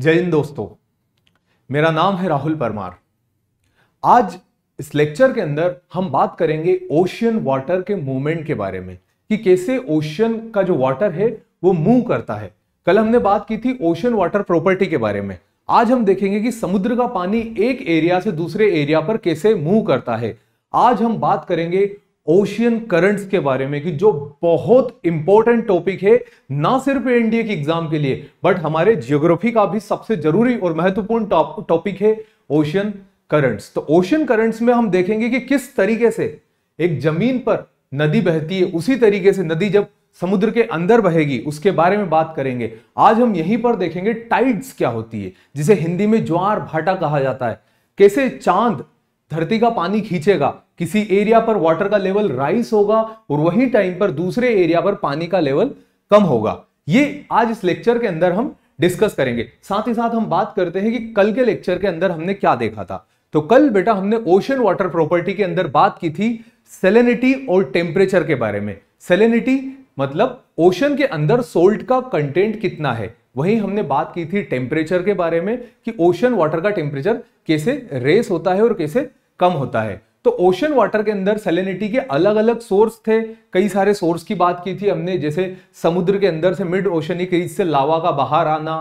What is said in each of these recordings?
जय हिंद दोस्तों मेरा नाम है राहुल परमार आज इस लेक्चर के अंदर हम बात करेंगे ओशियन वाटर के मूवमेंट के बारे में कि कैसे ओशियन का जो वाटर है वो मूव करता है कल हमने बात की थी ओशियन वाटर प्रॉपर्टी के बारे में आज हम देखेंगे कि समुद्र का पानी एक एरिया से दूसरे एरिया पर कैसे मूव करता है आज हम बात करेंगे ओशियन करंट्स के बारे में कि जो बहुत इंपॉर्टेंट टॉपिक है ना सिर्फ एनडीए की एग्जाम के लिए बट हमारे जियोग्राफी का भी सबसे जरूरी और महत्वपूर्ण टॉपिक है ओशियन करंट्स तो ओशियन करंट्स में हम देखेंगे कि किस तरीके से एक जमीन पर नदी बहती है उसी तरीके से नदी जब समुद्र के अंदर बहेगी उसके बारे में बात करेंगे आज हम यहीं पर देखेंगे टाइड्स क्या होती है जिसे हिंदी में ज्वार भाटा कहा जाता है कैसे चांद धरती का पानी खींचेगा किसी एरिया पर वाटर का लेवल राइस होगा और वही टाइम पर दूसरे एरिया पर पानी का लेवल कम होगा ये आज इस लेक्चर के अंदर हम डिस्कस करेंगे साथ ही साथ हम बात करते हैं कि कल के लेक्चर के अंदर हमने क्या देखा था तो कल बेटा हमने ओशन वाटर प्रॉपर्टी के अंदर बात की थी सेलेनिटी और टेम्परेचर के बारे में सेलेनिटी मतलब ओशन के अंदर सोल्ट का कंटेंट कितना है वहीं हमने बात की थी टेम्परेचर के बारे में कि ओशन वाटर का टेम्परेचर कैसे रेस होता है और कैसे कम होता है तो ओशन वाटर के अंदर सेलिनिटी के अलग अलग सोर्स थे कई सारे सोर्स की बात की थी हमने जैसे समुद्र के अंदर से मिड ओशन रीज से लावा का बाहर आना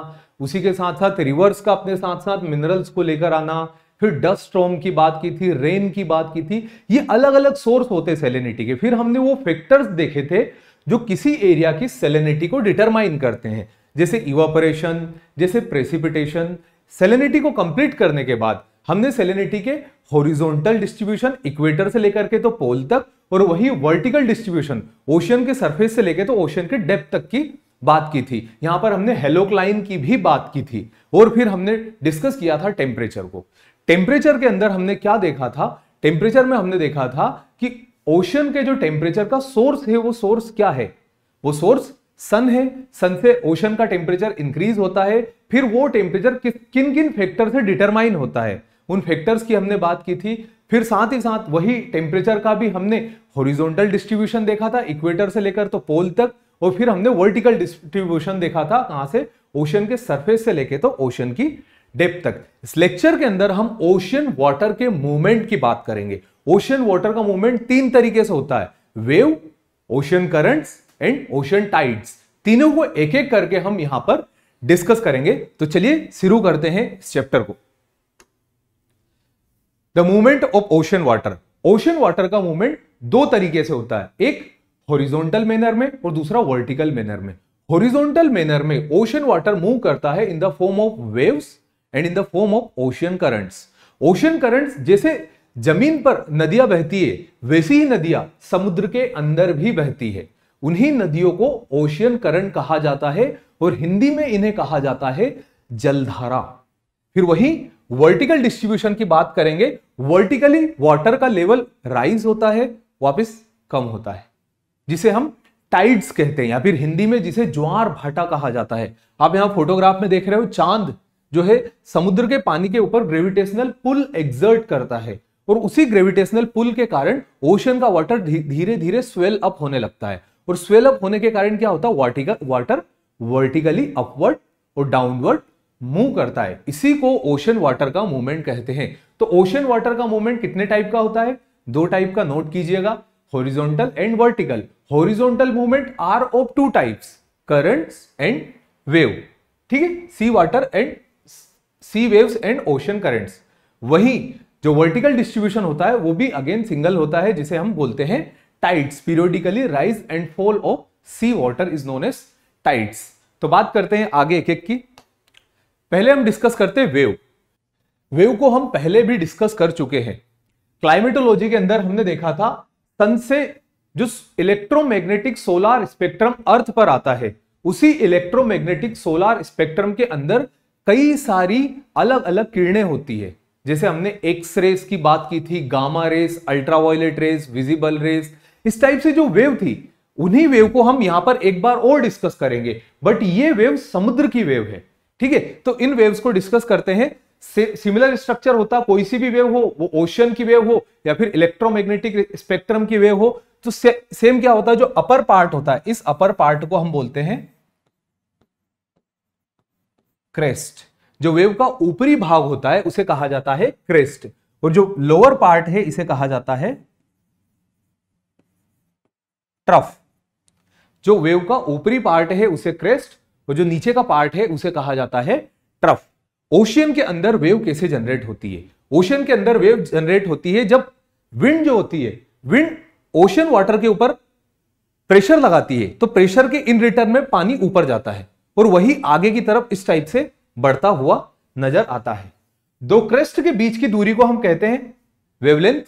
उसी के साथ साथ रिवर्स का अपने साथ साथ मिनरल्स को लेकर आना फिर डस्ट स्ट्रॉम की बात की थी रेन की बात की थी ये अलग अलग सोर्स होते सेलिनिटी के फिर हमने वो फैक्टर्स देखे थे जो किसी एरिया की सेलिनिटी को डिटरमाइन करते हैं जैसे इवापोरेशन जैसे प्रेसिपिटेशन सेलिनिटी को कंप्लीट करने के बाद हमने सेलिनिटी के हॉरिजॉन्टल डिस्ट्रीब्यूशन इक्वेटर से लेकर के तो पोल तक और वही वर्टिकल डिस्ट्रीब्यूशन ओशियन के सरफेस से लेकर तो ओशियन के डेप्थ तक की बात की थी यहां पर हमने हेलोक्लाइन की भी बात की थी और फिर हमने डिस्कस किया था टेम्परेचर को टेम्परेचर के अंदर हमने क्या देखा था टेम्परेचर में हमने देखा था कि ओशन के जो टेम्परेचर का सोर्स है वो सोर्स क्या है वो सोर्स सन है सन से ओशन का टेम्परेचर इंक्रीज होता है फिर वो टेम्परेचर किस किन किन फैक्टर से डिटरमाइन होता है उन फैक्टर्स की हमने बात की थी फिर साथ ही साथ वही टेम्परेचर का भी हमने हॉरिजॉन्टल डिस्ट्रीब्यूशन देखा था इक्वेटर से लेकर तो पोल तक और फिर हमने वर्टिकल डिस्ट्रीब्यूशन देखा था कहां से ओशन के सरफेस से लेके तो ओशन की डेप तक इस लेक्चर के अंदर हम ओशन वाटर के मूवमेंट की बात करेंगे ओशन वाटर का मूवमेंट तीन तरीके से होता है wave ocean currents and ocean tides तीनों को एक एक करके हम यहां पर डिस्कस करेंगे तो चलिए शुरू करते हैं इस चैप्टर को the movement of ocean water ocean water का मूवमेंट दो तरीके से होता है एक हॉरिजॉन्टल मैनर में और दूसरा वर्टिकल मैनर में हॉरिजॉन्टल मैनर में ओशन वाटर मूव करता है in the form of waves and in the form of ocean currents ocean currents जैसे जमीन पर नदियां बहती है वैसी ही नदियां समुद्र के अंदर भी बहती है उन्हीं नदियों को ओशियन करंट कहा जाता है और हिंदी में इन्हें कहा जाता है जलधारा फिर वही वर्टिकल डिस्ट्रीब्यूशन की बात करेंगे वर्टिकली वाटर का लेवल राइज होता है वापस कम होता है जिसे हम टाइड्स कहते हैं या फिर हिंदी में जिसे ज्वार भाटा कहा जाता है आप यहाँ फोटोग्राफ में देख रहे हो चांद जो है समुद्र के पानी के ऊपर ग्रेविटेशनल पुल एग्जर्ट करता है और उसी ग्रेविटेशनल पुल के कारण ओशन का वाटर धीरे धीरे स्वेल अप होने लगता है और स्वेल अप होने के कारण क्या होता है वाटर वर्टिकली अपवर्ड और डाउनवर्ड मूव करता है इसी को ओशन वाटर का मूवमेंट कहते हैं तो ओशन वाटर का मूवमेंट कितने टाइप का होता है दो टाइप का नोट कीजिएगा horizontal and vertical horizontal movement are of two types currents and wave ठीक है sea water and sea waves and ocean currents वही जो वर्टिकल डिस्ट्रीब्यूशन होता है वो भी अगेन सिंगल होता है जिसे हम बोलते हैं tides periodically rise and fall of sea water is known as tides तो बात करते हैं आगे एक एक की पहले हम डिस्कस करते हैं वेव वेव को हम पहले भी डिस्कस कर चुके हैं क्लाइमेटोलॉजी के अंदर हमने देखा था सन से जो इलेक्ट्रोमैग्नेटिक सोलार स्पेक्ट्रम अर्थ पर आता है उसी इलेक्ट्रोमैग्नेटिक सोलार स्पेक्ट्रम के अंदर कई सारी अलग अलग किरणें होती है जैसे हमने एक्स रेस की बात की थी gamma rays ultraviolet rays visible rays इस टाइप से जो वेव थी उन्हीं वेव को हम यहां पर एक बार और डिस्कस करेंगे बट ये वेव समुद्र की वेव है ठीक है तो इन वेव्स को डिस्कस करते हैं सिमिलर स्ट्रक्चर होता कोई सी भी वेव हो वो ओशन की वेव हो या फिर इलेक्ट्रोमैग्नेटिक स्पेक्ट्रम की वेव हो तो से, सेम क्या होता है जो अपर पार्ट होता है इस अपर पार्ट को हम बोलते हैं क्रेस्ट जो वेव का ऊपरी भाग होता है उसे कहा जाता है क्रेस्ट और जो लोअर पार्ट है इसे कहा जाता है ट्रफ जो वेव का ऊपरी पार्ट है उसे क्रेस्ट और जो नीचे का पार्ट है उसे कहा जाता है ट्रफ ओशियन के अंदर वेव कैसे जनरेट होती है ओशियन के अंदर वेव जनरेट होती है जब विंड जो होती है विंड ओशियन वाटर के ऊपर प्रेशर लगाती है तो प्रेशर के इन रिटर्न में पानी ऊपर जाता है और वही आगे की तरफ इस टाइप से बढ़ता हुआ नजर आता है दो क्रेस्ट के बीच की दूरी को हम कहते हैं वेवलेंथ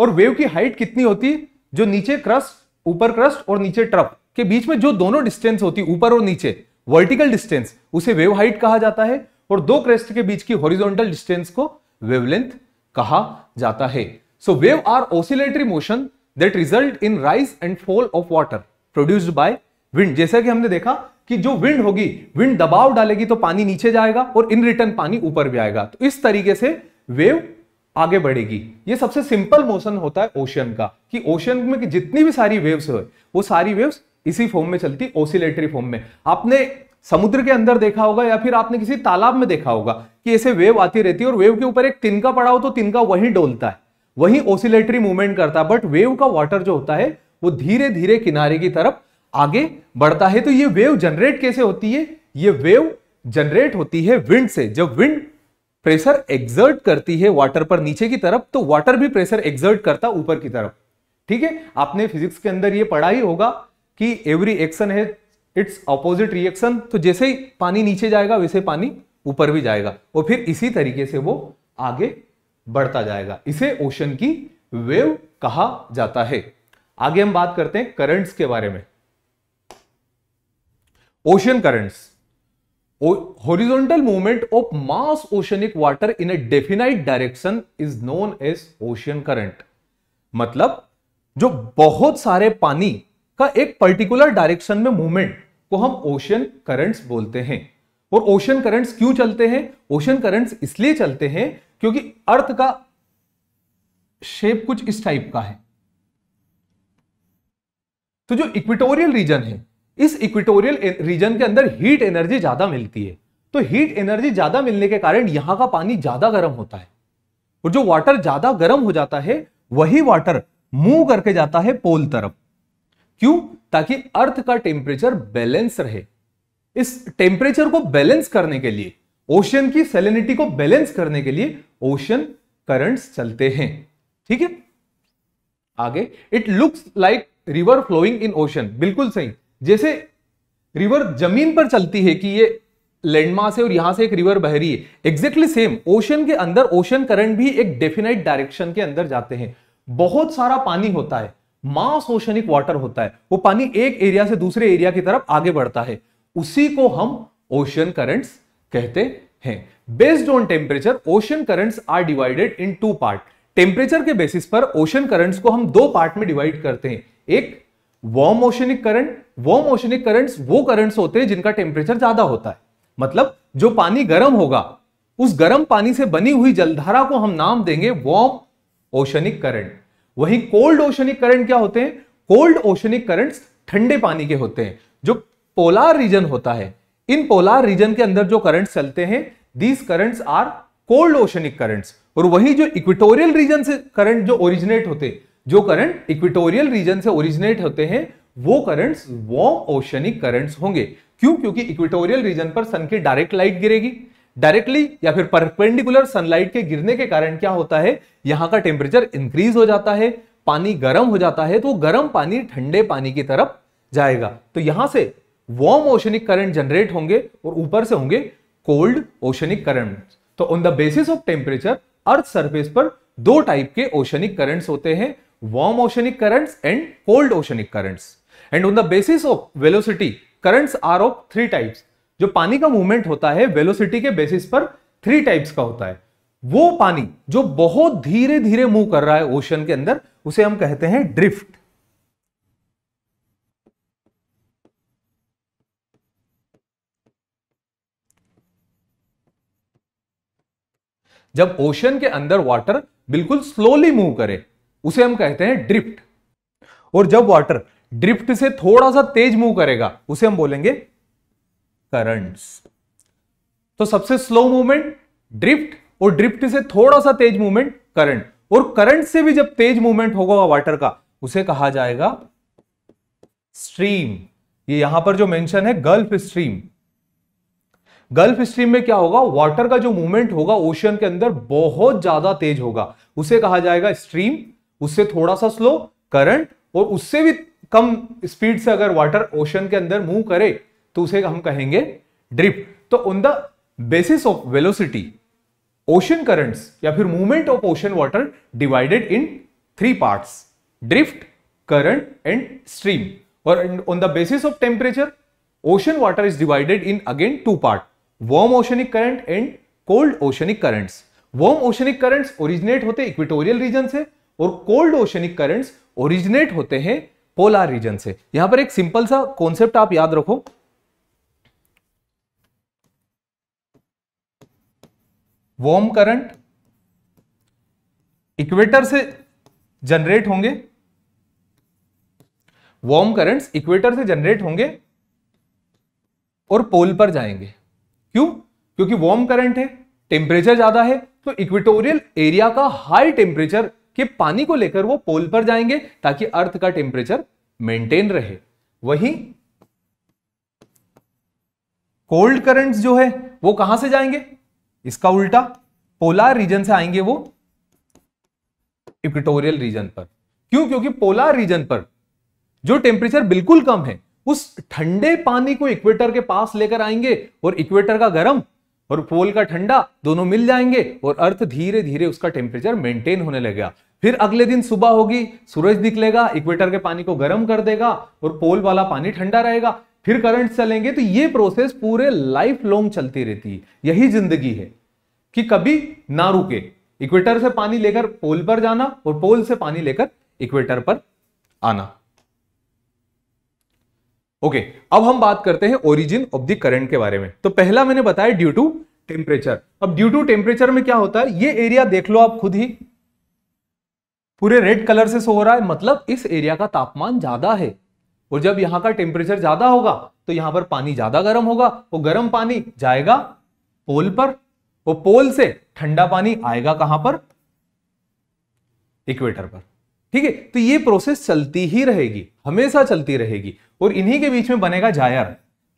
और वेव की हाइट कितनी होती है जो नीचे क्रस्ट ऊपर क्रस्ट और नीचे ट्रप के बीच में जो दोनों डिस्टेंस होती ऊपर और नीचे वर्टिकल डिस्टेंस उसे वेव हाइट कहा जाता है और दो क्रेस्ट के बीच की हॉरिजॉन्टल डिस्टेंस को वेवलेंथ कहा जाता है so wave are oscillatory motion that result in rise and fall of water produced by wind जैसा कि हमने देखा कि जो विंड होगी विंड दबाव डालेगी तो पानी नीचे जाएगा और इन रिटर्न पानी ऊपर भी आएगा तो इस तरीके से वेव आगे बढ़ेगी ये सबसे सिंपल मोशन होता है ओशियन का कि ओशियन में कि जितनी भी सारी वेव्स है वो सारी वेव्स इसी फॉर्म में चलती ओसिलेटरी फॉर्म में आपने समुद्र के अंदर देखा होगा या फिर आपने किसी तालाब में देखा होगा कि ऐसे वेव आती रहती है और वेव के ऊपर एक तिनका पड़ा हो तो तिनका वही डोलता है वही ओसिलेटरी मूवमेंट करता है बट वेव का वाटर जो होता है वो धीरे धीरे किनारे की तरफ आगे बढ़ता है तो ये वेव जनरेट कैसे होती है ये वेव जनरेट होती है विंड से जब विंड प्रेशर एग्जर्ट करती है वाटर पर नीचे की तरफ तो वाटर भी प्रेशर एग्जर्ट करता ऊपर की तरफ ठीक है आपने फिजिक्स के अंदर ये पढ़ा ही होगा कि एवरी एक्शन है इट्स अपोजिट रिएक्शन तो जैसे ही पानी नीचे जाएगा वैसे पानी ऊपर भी जाएगा और फिर इसी तरीके से वो आगे बढ़ता जाएगा इसे ओशन की वेव कहा जाता है आगे हम बात करते हैं करंट्स के बारे में ocean currents horizontal movement of mass oceanic water in a definite direction is known as ocean current मतलब जो बहुत सारे पानी का एक पर्टिकुलर डायरेक्शन में मूवमेंट को हम ओशन करंट्स बोलते हैं और ओशन करंट्स क्यों चलते हैं ओशन करंट्स इसलिए चलते हैं क्योंकि अर्थ का शेप कुछ इस टाइप का है तो जो इक्विटोरियल रीजन है इस इक्विटोरियल रीजन के अंदर हीट एनर्जी ज्यादा मिलती है तो हीट एनर्जी ज्यादा मिलने के कारण यहां का पानी ज्यादा गर्म होता है और जो वाटर ज्यादा गर्म हो जाता है वही वाटर मूव करके जाता है पोल तरफ क्यों ताकि अर्थ का टेम्परेचर बैलेंस रहे इस टेम्परेचर को बैलेंस करने के लिए ओशियन की सेलिनिटी को बैलेंस करने के लिए ओशन करंट्स चलते हैं ठीक है आगे it looks like river flowing in ocean बिल्कुल सही जैसे रिवर जमीन पर चलती है कि ये लैंडमार्क है और यहां से एक रिवर बह रही है एग्जैक्टली सेम ओशन के अंदर ओशन करंट भी एक डेफिनेट डायरेक्शन के अंदर जाते हैं बहुत सारा पानी होता है मास ओशनिक वाटर होता है वो पानी एक एरिया से दूसरे एरिया की तरफ आगे बढ़ता है उसी को हम ओशन करंट्स कहते हैं based on temperature ocean currents are divided in two part temperature के बेसिस पर ओशन करंट्स को हम दो पार्ट में डिवाइड करते हैं एक warm oceanic current warm oceanic currents वो करंट्स होते हैं जिनका टेम्परेचर ज्यादा होता है मतलब जो पानी गर्म होगा उस गर्म पानी से बनी हुई जलधारा को हम नाम देंगे वॉर्म ओशनिक करंट वहीं कोल्ड ओशनिक करंट क्या होते हैं कोल्ड ओशनिक करंट्स ठंडे पानी के होते हैं जो पोलार रीजन होता है इन पोलार रीजन के अंदर जो करंट चलते हैं these currents are cold oceanic currents और वही जो इक्विटोरियल रीजन से करंट जो ओरिजिनेट होते जो करंट इक्विटोरियल रीजन से ओरिजिनेट होते हैं वो करंट्स वार्म ओशनिक करंट्स होंगे क्यों क्योंकि इक्विटोरियल रीजन पर सन की डायरेक्ट लाइट गिरेगी डायरेक्टली या फिर परपेंडिकुलर सनलाइट के गिरने के कारण क्या होता है यहां का टेम्परेचर इंक्रीज हो जाता है पानी गर्म हो जाता है तो गर्म पानी ठंडे पानी की तरफ जाएगा तो यहां से वार्म ओशनिक करंट जनरेट होंगे और ऊपर से होंगे कोल्ड ओशनिक करंट तो on the basis of temperature earth surface पर दो टाइप के ओशनिक करंट्स होते हैं warm oceanic currents and cold oceanic currents and on the basis of velocity currents are of three types जो पानी का मूवमेंट होता है वेलोसिटी के बेसिस पर थ्री टाइप्स का होता है वो पानी जो बहुत धीरे धीरे मूव कर रहा है ओशन के अंदर उसे हम कहते हैं ड्रिफ्ट जब ओशन के अंदर वाटर बिल्कुल स्लोली मूव करे उसे हम कहते हैं ड्रिफ्ट और जब वाटर ड्रिफ्ट से थोड़ा सा तेज मूव करेगा उसे हम बोलेंगे करंट्स तो सबसे स्लो मूवमेंट ड्रिफ्ट और ड्रिफ्ट से थोड़ा सा तेज मूवमेंट करंट और करंट से भी जब तेज मूवमेंट होगा वाटर का उसे कहा जाएगा स्ट्रीम ये यहां पर जो मेंशन है गल्फ स्ट्रीम गल्फ स्ट्रीम में क्या होगा वाटर का जो मूवमेंट होगा ओशन के अंदर बहुत ज्यादा तेज होगा उसे कहा जाएगा स्ट्रीम उससे थोड़ा सा स्लो करंट और उससे भी कम स्पीड से अगर वाटर ओशन के अंदर मूव करे तो उसे हम कहेंगे ड्रिफ्ट तो on the basis of velocity ocean currents या फिर movement of ocean water divided in three parts drift current and stream और on the basis of temperature ocean water is divided in again two part warm oceanic current and cold oceanic currents warm oceanic currents originate होते equatorial region से और cold oceanic currents originate होते हैं polar reason से यहां पर एक simple सा कॉन्सेप्ट आप याद रखो वॉर्म करंट इक्वेटर से जनरेट होंगे वॉर्म करंट्स इक्वेटर से जनरेट होंगे और पोल पर जाएंगे क्यों क्योंकि वॉर्म करंट है टेम्परेचर ज्यादा है तो इक्वेटोरियल एरिया का हाई टेम्परेचर के पानी को लेकर वो पोल पर जाएंगे ताकि अर्थ का टेम्परेचर मेंटेन रहे वही कोल्ड करंट्स जो है वो कहां से जाएंगे इसका उल्टा पोलार रीजन से आएंगे वो इक्वेटोरियल रीजन पर क्यों क्योंकि पोलार रीजन पर जो टेम्परेचर बिल्कुल कम है उस ठंडे पानी को इक्वेटर के पास लेकर आएंगे और इक्वेटर का गर्म और पोल का ठंडा दोनों मिल जाएंगे और अर्थ धीरे धीरे उसका टेम्परेचर मेंटेन होने लगेगा फिर अगले दिन सुबह होगी सूरज निकलेगा इक्वेटर के पानी को गर्म कर देगा और पोल वाला पानी ठंडा रहेगा फिर करंट चलेंगे तो ये प्रोसेस पूरे लाइफ लॉन्ग चलती रहती है यही जिंदगी है कि कभी ना रुके इक्वेटर से पानी लेकर पोल पर जाना और पोल से पानी लेकर इक्वेटर पर आना ओके okay, अब हम बात करते हैं ओरिजिन ऑफ द करंट के बारे में तो पहला मैंने बताया ड्यू टू टेम्परेचर अब ड्यू टू टेम्परेचर में क्या होता है ये एरिया देख लो आप खुद ही पूरे रेड कलर से सो रहा है मतलब इस एरिया का तापमान ज्यादा है और जब यहां का टेम्परेचर ज्यादा होगा तो यहां पर पानी ज्यादा गर्म होगा वो गर्म पानी जाएगा पोल पर वो पोल से ठंडा पानी आएगा कहां पर इक्वेटर पर ठीक है तो ये प्रोसेस चलती ही रहेगी हमेशा चलती रहेगी और इन्हीं के बीच में बनेगा जायर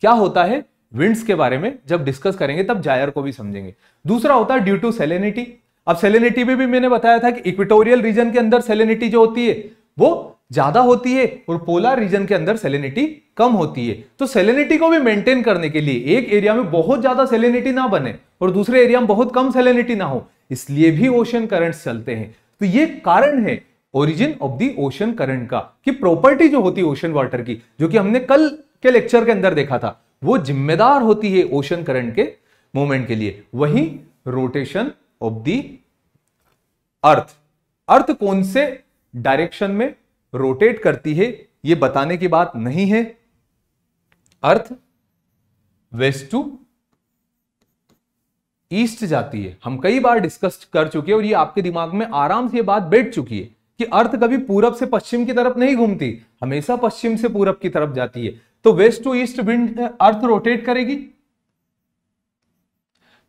क्या होता है विंड्स के बारे में जब डिस्कस करेंगे तब जायर को भी समझेंगे दूसरा होता है ड्यू टू सेलेनिटी अब सेलेनिटी में भी मैंने बताया था कि इक्विटोरियल रीजन के अंदर सेलेनिटी जो होती है वो ज्यादा होती है और पोलर रीजन के अंदर सेलिनिटी कम होती है तो सेलिनिटी को भी मेंटेन करने के लिए एक एरिया में बहुत ज्यादा सेलिनिटी ना बने और दूसरे एरिया में बहुत कम सेलिनिटी ना हो इसलिए भी ओशन करंट्स चलते हैं तो ये कारण है origin of the ocean current का कि प्रॉपर्टी जो होती है ओशन वाटर की जो कि हमने कल के लेक्चर के अंदर देखा था वो जिम्मेदार होती है ओशन करंट के मूवमेंट के लिए वही रोटेशन ऑफ दी अर्थ अर्थ कौन से डायरेक्शन में रोटेट करती है यह बताने की बात नहीं है अर्थ वेस्ट टू ईस्ट जाती है हम कई बार डिस्कस कर चुके हैं और ये आपके दिमाग में आराम से ये बात बैठ चुकी है कि अर्थ कभी पूरब से पश्चिम की तरफ नहीं घूमती हमेशा पश्चिम से पूरब की तरफ जाती है तो west to east wind earth rotate करेगी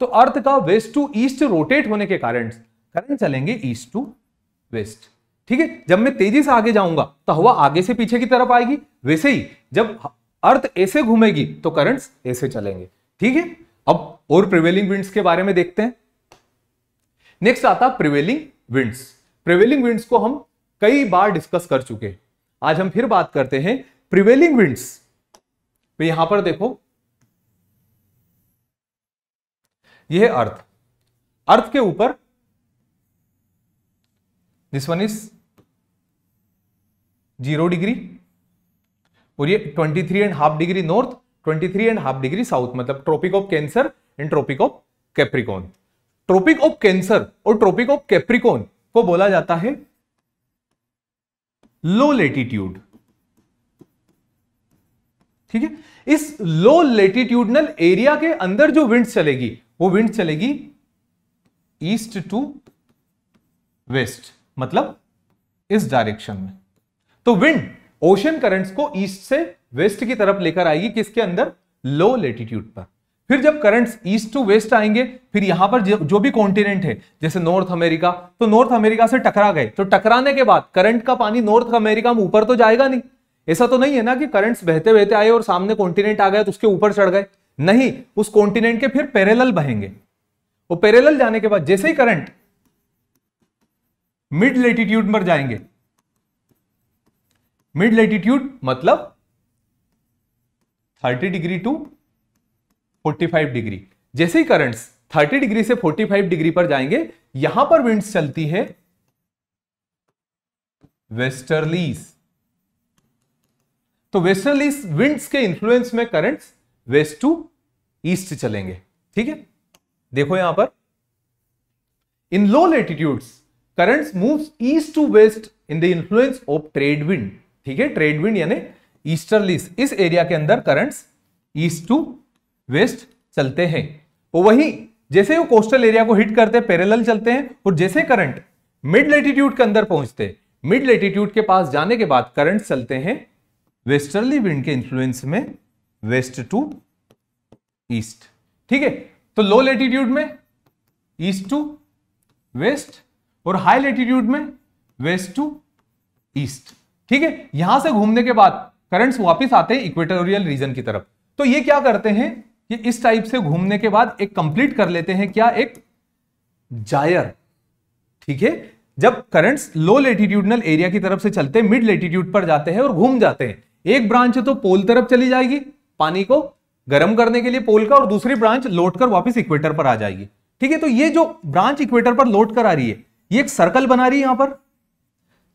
तो अर्थ का वेस्ट टू ईस्ट रोटेट होने के कारण करंट चलेंगे ईस्ट टू वेस्ट ठीक है जब मैं तेजी से आगे जाऊंगा तो हवा आगे से पीछे की तरफ आएगी वैसे ही जब अर्थ ऐसे घूमेगी तो करंट्स ऐसे चलेंगे ठीक है अब और प्रिवेलिंग विंड्स के बारे में देखते हैं नेक्स्ट आता प्रिवेलिंग विंड्स प्रिवेलिंग विंड्स को हम कई बार डिस्कस कर चुके हैं आज हम फिर बात करते हैं प्रिवेलिंग विंड्स तो यहां पर देखो यह अर्थ अर्थ के ऊपर this one is zero degree और ये twenty three and half degree north twenty three and half degree south मतलब tropic of Cancer and tropic of Capricorn tropic of Cancer और ट्रॉपिक ऑफ कैप्रिकॉन को बोला जाता है लो लेटीट्यूड ठीक है इस लो लेटीट्यूडनल एरिया के अंदर जो विंड चलेगी वो विंड चलेगी ईस्ट टू वेस्ट मतलब इस डायरेक्शन में तो विंड ओशन करंट्स को ईस्ट से वेस्ट की तरफ लेकर आएगी किसके अंदर लो लेटीट्यूड पर फिर जब करंट्स ईस्ट टू वेस्ट आएंगे फिर यहां पर जो भी कॉन्टिनेंट है जैसे नॉर्थ अमेरिका तो नॉर्थ अमेरिका से टकरा गए तो टकराने के बाद करंट का पानी नॉर्थ अमेरिका में ऊपर तो जाएगा नहीं ऐसा तो नहीं है ना कि करंट्स बहते बहते आए और सामने कॉन्टिनेंट आ गया तो उसके ऊपर चढ़ गए नहीं उस कॉन्टिनेंट के फिर पैरेलल बहेंगे वो पैरेलल जाने के बाद जैसे ही करंट मिड लेटीट्यूड पर जाएंगे मिड लेटीट्यूड मतलब 30 डिग्री टू 45 डिग्री जैसे ही करंट्स 30 डिग्री से 45 डिग्री पर जाएंगे यहां पर विंड्स चलती है वेस्टर्लीस तो वेस्टर्लीस विंड्स के इंफ्लुएंस में करंट्स वेस्ट टू ईस्ट चलेंगे ठीक है देखो यहां पर in low latitudes currents moves east to west in the influence of trade wind ठीक है ट्रेड विंड यानी easterlies इस एरिया के अंदर करंट्स ईस्ट टू वेस्ट चलते हैं और तो वही जैसे वो कोस्टल एरिया को हिट करते हैं पैरेलल चलते हैं और जैसे करंट मिड लेटीट्यूड के अंदर पहुंचते हैं मिड लेटीट्यूड के पास जाने के बाद करंट चलते हैं वेस्टर्ली विंड के इन्फ्लुएंस में वेस्ट टू ईस्ट ठीक है तो लो लेटीट्यूड में ईस्ट टू वेस्ट और हाई लेटीट्यूड में वेस्ट टू ईस्ट ठीक है यहां से घूमने के बाद करंट्स वापस आते हैं इक्वेटोरियल रीजन की तरफ तो ये क्या करते हैं कि इस टाइप से घूमने के बाद एक कंप्लीट कर लेते हैं क्या एक जायर ठीक है जब करंट्स लो लेटीट्यूडनल एरिया की तरफ से चलते हैं मिड लेटीट्यूड पर जाते हैं और घूम जाते हैं एक ब्रांच तो पोल तरफ चली जाएगी पानी को गर्म करने के लिए पोल का और दूसरी ब्रांच लौटकर वापस इक्वेटर पर आ जाएगी ठीक है तो ये जो ब्रांच इक्वेटर पर लौट कर आ रही है ये एक सर्कल बना रही है यहां पर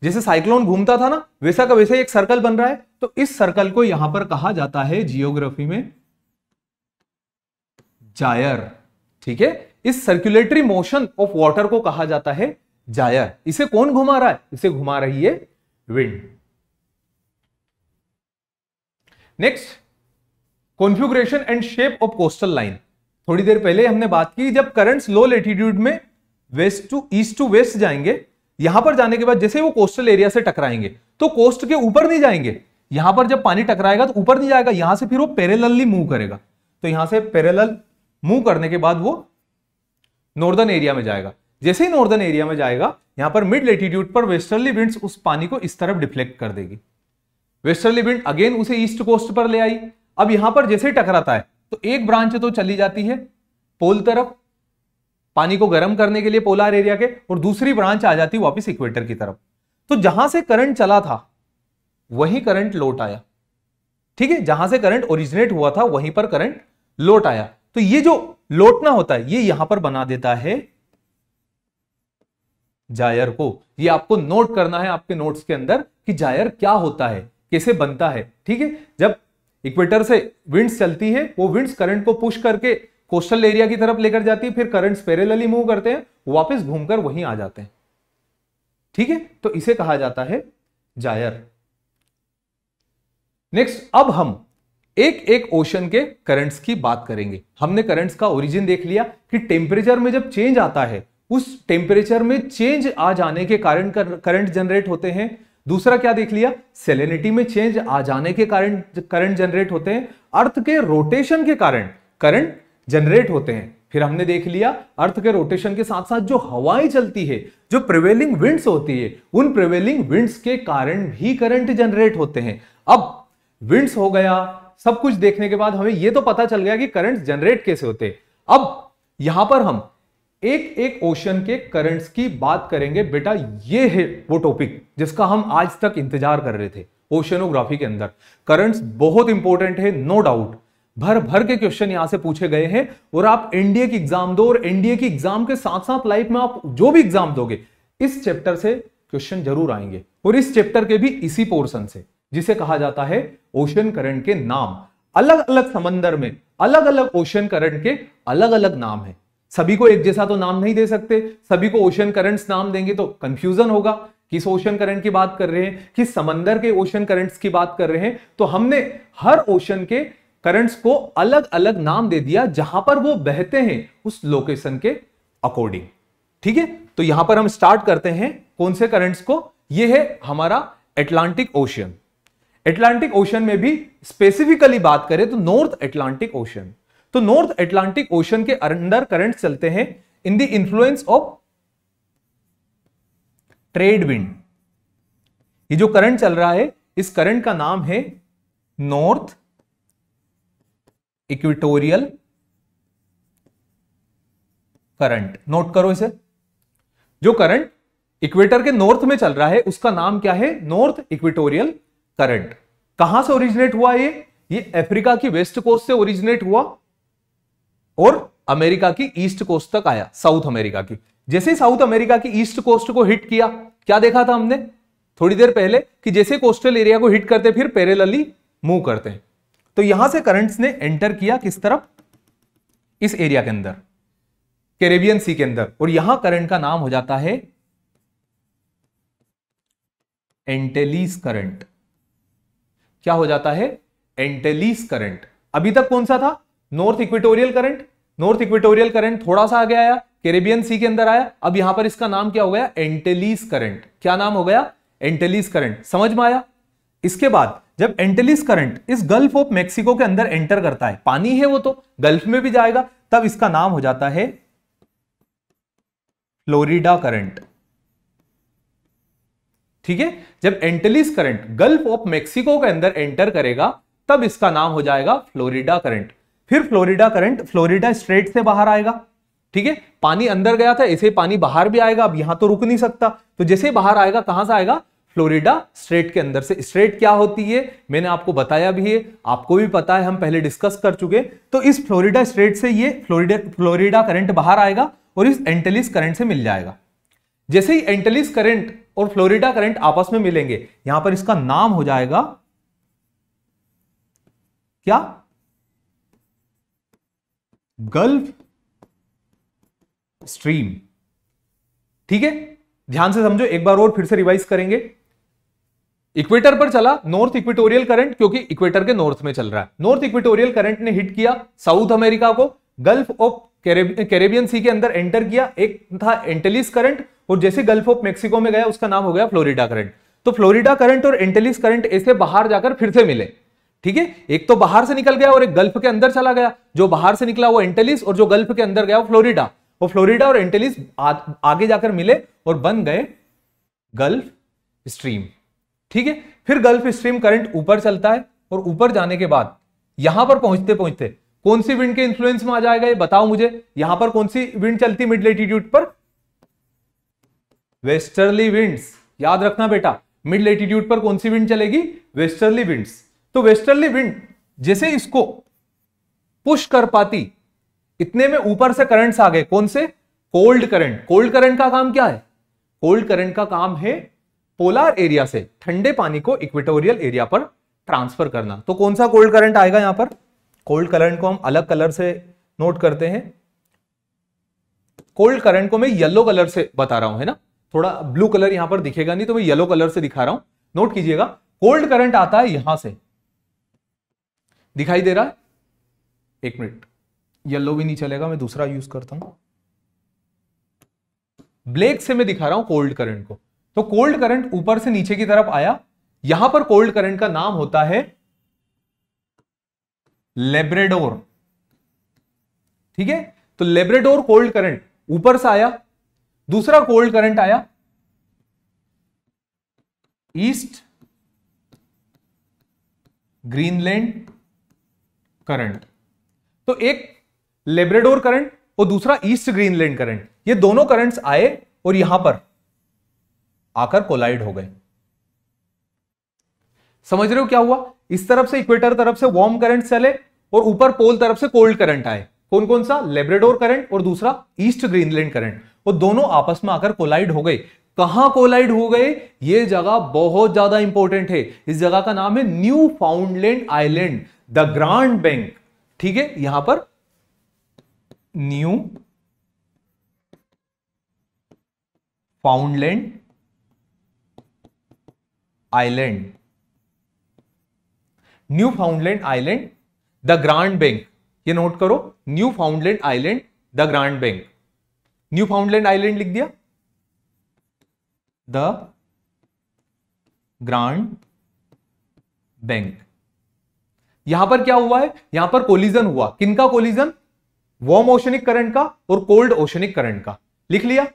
जैसे साइक्लोन घूमता था ना वैसा का वैसा एक सर्कल बन रहा है तो इस सर्कल को यहां पर कहा जाता है जियोग्राफी में जायर ठीक है इस सर्कुलेटरी मोशन ऑफ वाटर को कहा जाता है जायर इसे कौन घुमा रहा है इसे घुमा रही है wind next configuration and shape of coastal line थोड़ी देर पहले हमने बात की जब करंट्स लो लेटीट्यूड में west to east to west जाएंगे यहां पर जाने के बाद जैसे वो कोस्टल एरिया से टकराएंगे तो कोस्ट के ऊपर नहीं जाएंगे यहां पर जब पानी टकराएगा तो ऊपर नहीं जाएगा यहां से फिर वो पेरेलली मूव करेगा तो यहां से पैरेलल मूव करने के बाद वो नॉर्दर्न एरिया में जाएगा जैसे ही नॉर्दर्न एरिया में जाएगा यहां पर मिड लेटीट्यूड पर वेस्टर्ली विंड उस पानी को इस तरफ डिफ्लेक्ट कर देगी वेस्टर्ली विंड अगेन उसे ईस्ट कोस्ट पर ले आई अब यहां पर जैसे ही टकराता है तो एक ब्रांच तो चली जाती है पोल तरफ पानी को गर्म करने के लिए पोलार एरिया के और दूसरी ब्रांच आ जाती वापस इक्वेटर की तरफ तो जहां से करंट चला था वही करंट लौट आया ठीक है जहां से करंट ओरिजिनेट हुआ था वहीं पर करंट लौट आया तो ये जो लौटना होता है ये यहां पर बना देता है जायर को ये आपको नोट करना है आपके नोट्स के अंदर कि जायर क्या होता है कैसे बनता है ठीक है जब इक्वेटर से विंड्स चलती है वो विंड्स करंट को पुश करके कोस्टल एरिया की तरफ लेकर जाती है फिर करंट पेरेलली मूव करते हैं वापस घूमकर वहीं आ जाते हैं ठीक है तो इसे कहा जाता है जायर नेक्स्ट अब हम एक एक ओशन के करंट्स की बात करेंगे हमने करंट्स का ओरिजिन देख लिया कि टेम्परेचर में जब चेंज आता है उस टेम्परेचर में चेंज आ जाने के कारण करंट जनरेट होते हैं दूसरा क्या देख लिया सेलेनिटी में चेंज आ जाने के कारण करंट जनरेट होते हैं अर्थ के रोटेशन के कारण करंट जनरेट होते हैं फिर हमने देख लिया अर्थ के रोटेशन के साथ साथ जो हवाएं चलती है जो प्रिवेलिंग विंड्स होती है उन प्रिवेलिंग विंड्स के कारण भी करंट जनरेट होते हैं अब विंड्स हो गया सब कुछ देखने के बाद हमें यह तो पता चल गया कि करंट जनरेट कैसे होते अब यहां पर हम एक एक ओशन के करंट्स की बात करेंगे बेटा ये है वो टॉपिक जिसका हम आज तक इंतजार कर रहे थे ओशनोग्राफी के अंदर करंट्स बहुत इंपॉर्टेंट है नो no डाउट भर भर के क्वेश्चन यहां से पूछे गए हैं और आप एनडीए की एग्जाम दो और एनडीए की एग्जाम के साथ साथ लाइफ में आप जो भी एग्जाम दोगे इस चैप्टर से क्वेश्चन जरूर आएंगे और इस चैप्टर के भी इसी पोर्शन से जिसे कहा जाता है ओशन करंट के नाम अलग अलग समंदर में अलग अलग ओशन करंट के अलग अलग नाम है सभी को एक जैसा तो नाम नहीं दे सकते सभी को ओशन करंट्स नाम देंगे तो कंफ्यूजन होगा किस ओशन करंट की बात कर रहे हैं किस समंदर के ओशन करंट्स की बात कर रहे हैं तो हमने हर ओशन के करंट्स को अलग अलग नाम दे दिया जहां पर वो बहते हैं उस लोकेशन के अकॉर्डिंग ठीक है तो यहां पर हम स्टार्ट करते हैं कौन से करंट्स को ये है हमारा एटलांटिक ओशियन एटलांटिक ओशन में भी स्पेसिफिकली बात करें तो नॉर्थ एटलांटिक ओशन तो नॉर्थ एटलांटिक ओशन के अंदर करंट चलते हैं in the influence of trade wind जो करंट चल रहा है इस करंट का नाम है नॉर्थ इक्विटोरियल करंट नोट करो इसे जो करंट इक्वेटर के नॉर्थ में चल रहा है उसका नाम क्या है नॉर्थ इक्वेटोरियल करंट कहां से ओरिजिनेट हुआ ये ये अफ्रीका की वेस्ट कोस्ट से ओरिजिनेट हुआ और अमेरिका की ईस्ट कोस्ट तक आया साउथ अमेरिका की जैसे साउथ अमेरिका की ईस्ट कोस्ट को हिट किया क्या देखा था हमने थोड़ी देर पहले कि जैसे कोस्टल एरिया को हिट करते फिर पैरेलली मूव करते हैं तो यहां से करंट्स ने एंटर किया किस तरफ इस एरिया के अंदर कैरेबियन सी के अंदर और यहां करंट का नाम हो जाता है एंटेलिस करंट क्या हो जाता है एंटेलिस करंट अभी तक कौन सा था north equatorial current north equatorial current थोड़ा सा आगे आया कैरेबियन सी के अंदर आया अब यहां पर इसका नाम क्या हो गया एंटेलिस करंट क्या नाम हो गया एंटेलिस करंट समझ में आया इसके बाद जब एंटेलिस करंट इस गल्फ ऑफ मेक्सिको के अंदर एंटर करता है पानी है वो तो गल्फ में भी जाएगा तब इसका नाम हो जाता है फ्लोरिडा करंट ठीक है जब Antilles current gulf of Mexico के अंदर एंटर करेगा तब इसका नाम हो जाएगा फ्लोरिडा करंट फिर फ्लोरिडा करंट फ्लोरिडा स्ट्रेट से बाहर आएगा ठीक है पानी अंदर गया था ऐसे पानी बाहर भी आएगा अब यहां तो रुक नहीं सकता तो जैसे बाहर आएगा कहां से आएगा फ्लोरिडा स्ट्रेट के अंदर से स्ट्रेट क्या होती है मैंने आपको बताया भी है आपको भी पता है हम पहले डिस्कस कर चुके तो इस फ्लोरिडा स्ट्रेट से ये फ्लोरिडा फ्लोरिडा करंट बाहर आएगा और इस एंटेलिस करंट से मिल जाएगा जैसे ही एंटेलिस करंट और फ्लोरिडा करंट आपस में मिलेंगे यहां पर इसका नाम हो जाएगा क्या गल्फ स्ट्रीम ठीक है ध्यान से समझो एक बार और फिर से रिवाइज करेंगे इक्वेटर पर चला नॉर्थ इक्वेटोरियल करंट क्योंकि इक्वेटर के नॉर्थ में चल रहा है नॉर्थ इक्वेटोरियल करंट ने हिट किया साउथ अमेरिका को गल्फ ऑफ कैरेबियन सी के अंदर एंटर किया एक था एंटेलिस करंट और जैसे गल्फ ऑफ मेक्सिको में गया उसका नाम हो गया फ्लोरिडा करंट तो फ्लोरिडा करंट और एंटेलिस करंट ऐसे बाहर जाकर फिर से मिले ठीक है एक तो बाहर से निकल गया और एक गल्फ के अंदर चला गया जो बाहर से निकला वो एंटेलिस और जो गल्फ के अंदर गया वो फ्लोरिडा वो फ्लोरिडा और एंटेलिस आगे जाकर मिले और बन गए गल्फ स्ट्रीम ठीक है फिर गल्फ स्ट्रीम करंट ऊपर चलता है और ऊपर जाने के बाद यहां पर पहुंचते पहुंचते कौन सी विंड के इंफ्लुएंस में आ जाएगा ये बताओ मुझे यहां पर कौन सी विंड चलती मिड लेटीट्यूड पर वेस्टर्ली विंड्स याद रखना बेटा मिड लेटीट्यूड पर कौन सी विंड चलेगी वेस्टर्ली विंड्स तो वेस्टर्ली विंड जैसे इसको पुश कर पाती इतने में ऊपर से करंट्स आ गए कौन से कोल्ड करंट कोल्ड करंट का काम क्या है कोल्ड करंट का काम है पोलार एरिया से ठंडे पानी को इक्वेटोरियल एरिया पर ट्रांसफर करना तो कौन सा कोल्ड करंट आएगा यहां पर कोल्ड करंट को हम अलग कलर से नोट करते हैं कोल्ड करंट को मैं येलो कलर से बता रहा हूं है ना थोड़ा ब्लू कलर यहां पर दिखेगा नहीं तो मैं येलो कलर से दिखा रहा हूं नोट कीजिएगा कोल्ड करंट आता है यहां से दिखाई दे रहा है एक मिनट येलो भी नहीं चलेगा मैं दूसरा यूज करता हूं ब्लैक से मैं दिखा रहा हूं कोल्ड करंट को तो कोल्ड करंट ऊपर से नीचे की तरफ आया यहां पर कोल्ड करंट का नाम होता है लेब्रेडोर ठीक है तो लेब्रेडोर कोल्ड करंट ऊपर से आया दूसरा कोल्ड करंट आया ईस्ट ग्रीनलैंड करंट तो एक लेब्रेडोर करंट और दूसरा ईस्ट ग्रीनलैंड करंट ये दोनों करंट्स आए और यहां पर आकर कोलाइड हो गए समझ रहे हो क्या हुआ इस तरफ से इक्वेटर तरफ से वार्म करंट चले और ऊपर पोल तरफ से कोल्ड करंट आए कौन कौन सा लेब्रेडोर करंट और दूसरा ईस्ट ग्रीनलैंड करंट वो दोनों आपस में आकर कोलाइड हो गए कहां कोलाइड हो गए ये जगह बहुत ज्यादा इंपॉर्टेंट है इस जगह का नाम है Newfoundland island the grand bank ठीक है यहां पर Newfoundland island Newfoundland island the grand bank ये नोट करो Newfoundland island the grand bank Newfoundland island लिख दिया द ग्रांड बैंक यहां पर क्या हुआ है यहां पर कोलिजन हुआ किनका कोलिजन वॉर्म ओशनिक करंट का और कोल्ड ओशनिक करंट का लिख लिया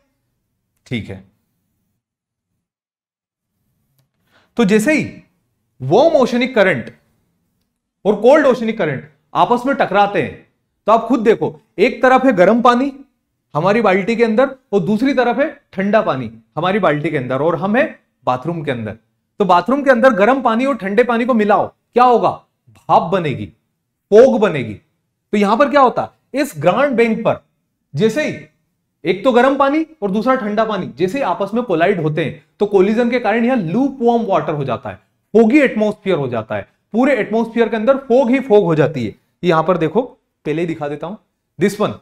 ठीक है तो जैसे ही वॉम ओशनिक करंट और कोल्ड ओशनिक करंट आपस में टकराते हैं तो आप खुद देखो एक तरफ है गर्म पानी हमारी बाल्टी के अंदर और दूसरी तरफ है ठंडा पानी हमारी बाल्टी के अंदर और हम है बाथरूम के अंदर तो बाथरूम के अंदर गर्म पानी और ठंडे पानी को मिलाओ क्या होगा भाप बनेगी फोग बनेगी तो यहां पर क्या होता है इस ग्रांड बैंक पर जैसे ही एक तो गर्म पानी और दूसरा ठंडा पानी जैसे आपस में कोलाइड होते हैं तो कोलिजन के कारण यह लूप वॉर्म वाटर हो जाता है फोगी एटमोस्फियर हो जाता है पूरे एटमोस्फियर के अंदर फोग ही फोग हो जाती है यहां पर देखो पहले ही दिखा देता हूं दिस वन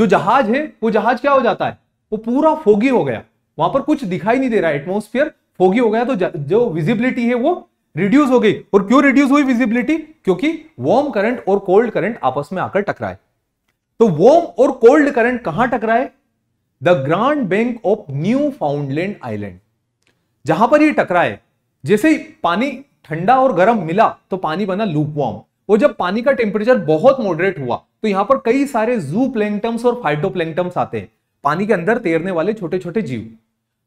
जो जहाज है वो जहाज क्या हो जाता है वो पूरा फोगी हो गया वहां पर कुछ दिखाई नहीं दे रहा है एटमोस्फियर फोगी हो गया तो जो विजिबिलिटी है वो रिड्यूस हो गई और क्यों रिड्यूस हुई विजिबिलिटी क्योंकि वार्म करंट और कोल्ड करंट आपस में आकर टकराए तो वोम और कोल्ड करंट कहां टकराए the grand bank of Newfoundland island जहां पर ये टकराए जैसे ही पानी ठंडा और गर्म मिला तो पानी बना लूप वॉर्म और जब पानी का टेम्परेचर बहुत मॉडरेट हुआ तो यहां पर कई सारे जू प्लैंगटम्स और फाइटोप्लैंगटम्स आते हैं पानी के अंदर तैरने वाले छोटे छोटे जीव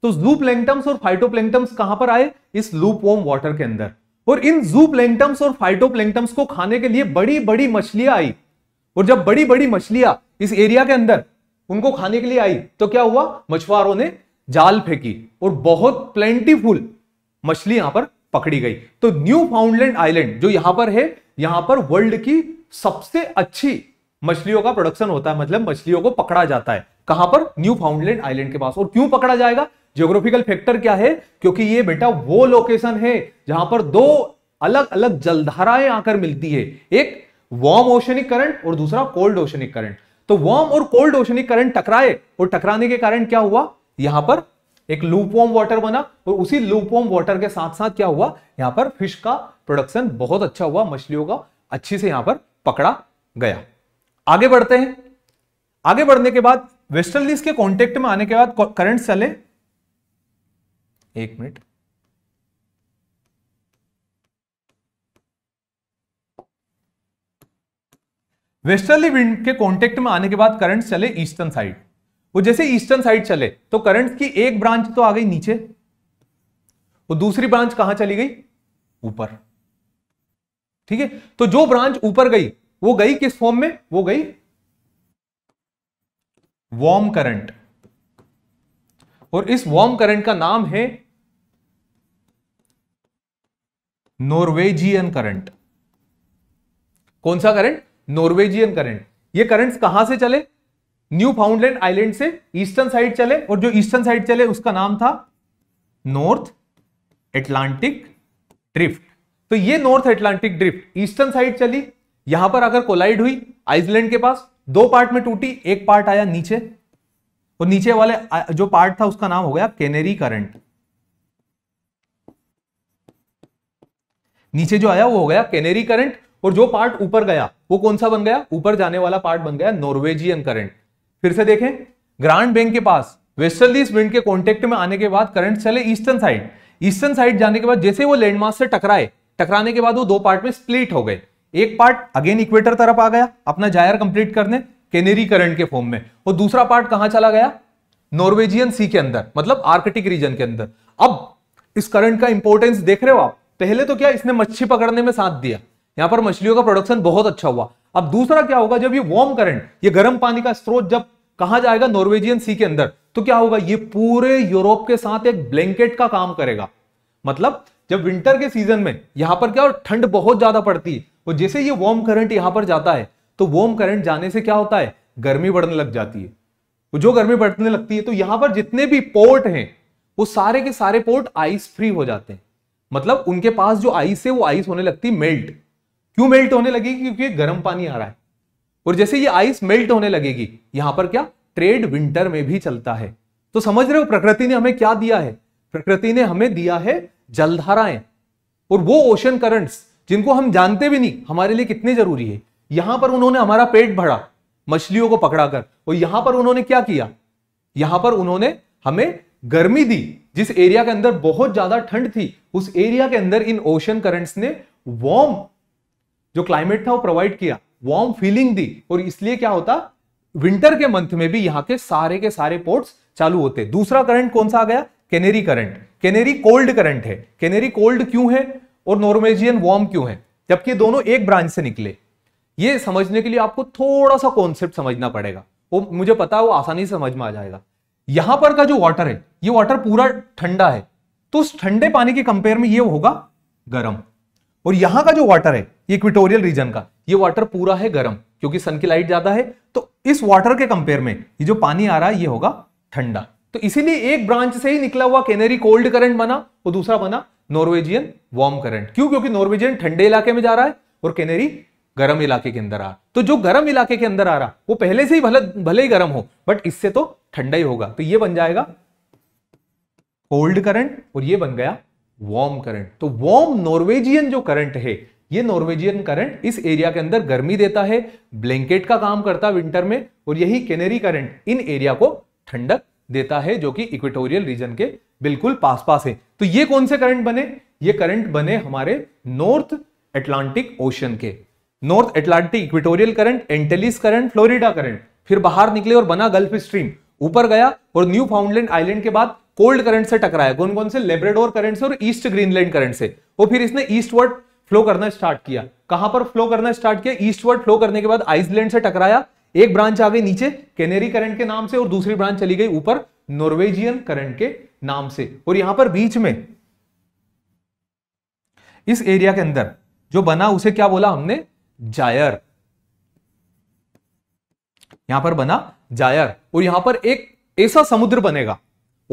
तो जू प्लैंगटम्स और फाइटो प्लेंगटम्स कहां पर आए इस लूप वॉर्म वाटर के अंदर और इन जू प्लैंगटम्स और प्लेंगटम्स को खाने के लिए बड़ी बड़ी मछलियां आई और जब बड़ी बड़ी मछलियां इस एरिया के अंदर उनको खाने के लिए आई तो क्या हुआ मछुआरों ने जाल फेंकी और बहुत प्लेंटीफुल मछली यहां पर पकड़ी गई तो न्यू फाउंडलैंड आइलैंड जो यहां पर है यहां पर वर्ल्ड की सबसे अच्छी मछलियों का प्रोडक्शन होता है मतलब मछलियों को पकड़ा जाता है कहां पर न्यू फाउंडलैंड आइलैंड के पास और क्यों पकड़ा जाएगा जियोग्राफिकल फैक्टर क्या है क्योंकि ये बेटा वो लोकेशन है जहां पर दो अलग अलग जलधाराएं आकर मिलती है एक वार्म ओशनिक करंट और दूसरा कोल्ड ओशनिक करंट तो वार्म और कोल्ड ओशनिक करंट टकराए और टकराने के कारण क्या हुआ यहां पर एक लूपवॉर्म वाटर बना और उसी लूपवॉर्म वाटर के साथ साथ क्या हुआ यहां पर फिश का प्रोडक्शन बहुत अच्छा हुआ मछलियों का अच्छी से यहां पर पकड़ा गया आगे बढ़ते हैं आगे बढ़ने के बाद वेस्टर्न लीज के कॉन्टेक्ट में आने के बाद करंट चले एक मिनट वेस्टर्ली विंड के कॉन्टेक्ट में आने के बाद करंट चले ईस्टर्न साइड वो जैसे ईस्टर्न साइड चले तो करंट की एक ब्रांच तो आ गई नीचे वो दूसरी ब्रांच कहां चली गई ऊपर ठीक है तो जो ब्रांच ऊपर गई वो गई किस फॉर्म में वो गई वार्म करंट और इस वार्म करंट का नाम है नॉर्वेजियन करंट कौन सा करंट नॉर्वेजियन करंट ये करंट्स कहां से चले न्यू फाउंडलैंड आइलैंड से ईस्टर्न साइड चले और जो ईस्टर्न साइड चले उसका नाम था नॉर्थ एटलांटिक ड्रिफ्ट तो ये north Atlantic drift eastern side चली यहां पर अगर कोलाइड हुई आइसलैंड के पास दो पार्ट में टूटी एक पार्ट आया नीचे और नीचे वाले जो पार्ट था उसका नाम हो गया केनेरी करंट नीचे जो आया वो हो गया केनेरी करंट और जो पार्ट ऊपर गया वो कौन सा बन गया ऊपर जाने वाला पार्ट बन गया नॉर्वेजियन करंट फिर से देखें ग्रांड बैंक के पास वेस्टर्स विंड के कॉन्टेक्ट में आने के बाद करंट चले ईस्टर्न साइड ईस्टर्न साइड जाने के बाद जैसे वो लैंडमार्क से टकराए टकराने के बाद वो दो पार्ट में स्प्लिट हो गए एक पार्ट अगेन इक्वेटर तरफ आ गया अपना जायर कंप्लीट करने केनेरी करंट के फॉर्म में और दूसरा पार्ट कहां चला गया नॉर्वेजियन सी के अंदर मतलब आर्कटिक रीजन के अंदर अब इस करंट का इंपोर्टेंस देख रहे हो आप पहले तो क्या इसने मच्छी पकड़ने में साथ दिया यहां पर मछलियों का प्रोडक्शन बहुत अच्छा हुआ अब दूसरा क्या होगा जब ये वार्म करंट ये गर्म पानी का स्रोत जब कहा जाएगा नॉर्वेजियन सी के अंदर तो क्या होगा ये पूरे यूरोप के साथ एक ब्लैंकेट का काम करेगा मतलब जब विंटर के सीजन में यहां पर क्या ठंड बहुत ज्यादा पड़ती है और जैसे ये वार्म करंट यहां पर जाता है तो वार्म करंट जाने से क्या होता है गर्मी बढ़ने लग जाती है जो गर्मी बढ़ने लगती है तो यहां पर जितने भी पोर्ट हैं वो सारे के सारे पोर्ट आइस फ्री हो जाते हैं मतलब उनके पास जो आइस है वो आइस होने लगती मेल्ट क्यों मेल्ट होने लगेगी क्योंकि गर्म पानी आ रहा है और जैसे ये आइस मेल्ट होने लगेगी यहां पर क्या ट्रेड विंटर में भी चलता है तो समझ रहे हो प्रकृति ने हमें क्या दिया है प्रकृति ने हमें दिया है जलधाराएं और वो ओशन करंट्स जिनको हम जानते भी नहीं हमारे लिए कितने जरूरी है यहां पर उन्होंने हमारा पेट भरा मछलियों को पकड़ाकर और यहां पर उन्होंने क्या किया यहां पर उन्होंने हमें गर्मी दी जिस एरिया के अंदर बहुत ज्यादा ठंड थी उस एरिया के अंदर इन ओशन करंट्स ने वार्म जो क्लाइमेट था वो प्रोवाइड किया वार्म फीलिंग दी और इसलिए क्या होता विंटर के मंथ में भी यहाँ के सारे के सारे पोर्ट्स चालू होते दूसरा करंट कौन सा आ गया Canary current Canary cold current है केनेरी कोल्ड क्यों है और नॉर्मेजियन वार्म क्यों है जबकि दोनों एक ब्रांच से निकले ये समझने के लिए आपको थोड़ा सा कॉन्सेप्ट समझना पड़ेगा वो मुझे पता है वो आसानी से समझ में आ जाएगा यहां पर का जो वाटर है ये वाटर पूरा ठंडा है तो उस ठंडे पानी के कंपेयर में ये होगा गर्म और यहां का जो वाटर है इक्विटोरियल रीजन का ये वाटर पूरा है गर्म क्योंकि सन की लाइट ज्यादा है तो इस वाटर के कंपेयर में ये जो पानी आ रहा है ये होगा ठंडा तो इसीलिए एक ब्रांच से ही निकला हुआ कैनरी कोल्ड करंट बना और दूसरा बना नॉर्वेजियन वार्म करंट क्यों क्योंकि नॉर्वेजियन ठंडे इलाके में जा रहा है और कैनरी गर्म इलाके के अंदर आ तो जो गर्म इलाके के अंदर आ रहा वो पहले से ही भले भले ही गर्म हो बट इससे तो ठंडा ही होगा तो ये बन जाएगा कोल्ड करंट और ये बन गया वार्म करंट तो वार्म नॉर्वेजियन जो करंट है ये नॉर्वेजियन करंट इस एरिया के अंदर गर्मी देता है ब्लैंकेट का काम करता है विंटर में और यही केनेरी करंट इन एरिया को ठंडक देता है जो कि इक्वेटोरियल रीजन के बिल्कुल पास पास है तो ये कौन से करंट बने ये करंट बने हमारे नॉर्थ एटलांटिक ओशन के north Atlantic equatorial current Antilles current Florida current फिर बाहर निकले और बना गल्फ स्ट्रीम ऊपर गया और न्यू फाउंडलैंड आइलैंड के बाद कोल्ड करंट से टकराया कौन कौन से लेब्रेडोर करंट से और ईस्ट ग्रीनलैंड करंट से और फिर इसने ईस्टवर्ड फ्लो करना स्टार्ट किया कहां पर फ्लो करना स्टार्ट किया ईस्टवर्ड फ्लो करने के बाद आइसलैंड से टकराया एक ब्रांच आ गई नीचे केनेरी करंट के नाम से और दूसरी ब्रांच चली गई ऊपर नॉर्वेजियन करंट के नाम से और यहां पर बीच में इस एरिया के अंदर जो बना उसे क्या बोला हमने जायर यहां पर बना जायर और यहां पर एक ऐसा समुद्र बनेगा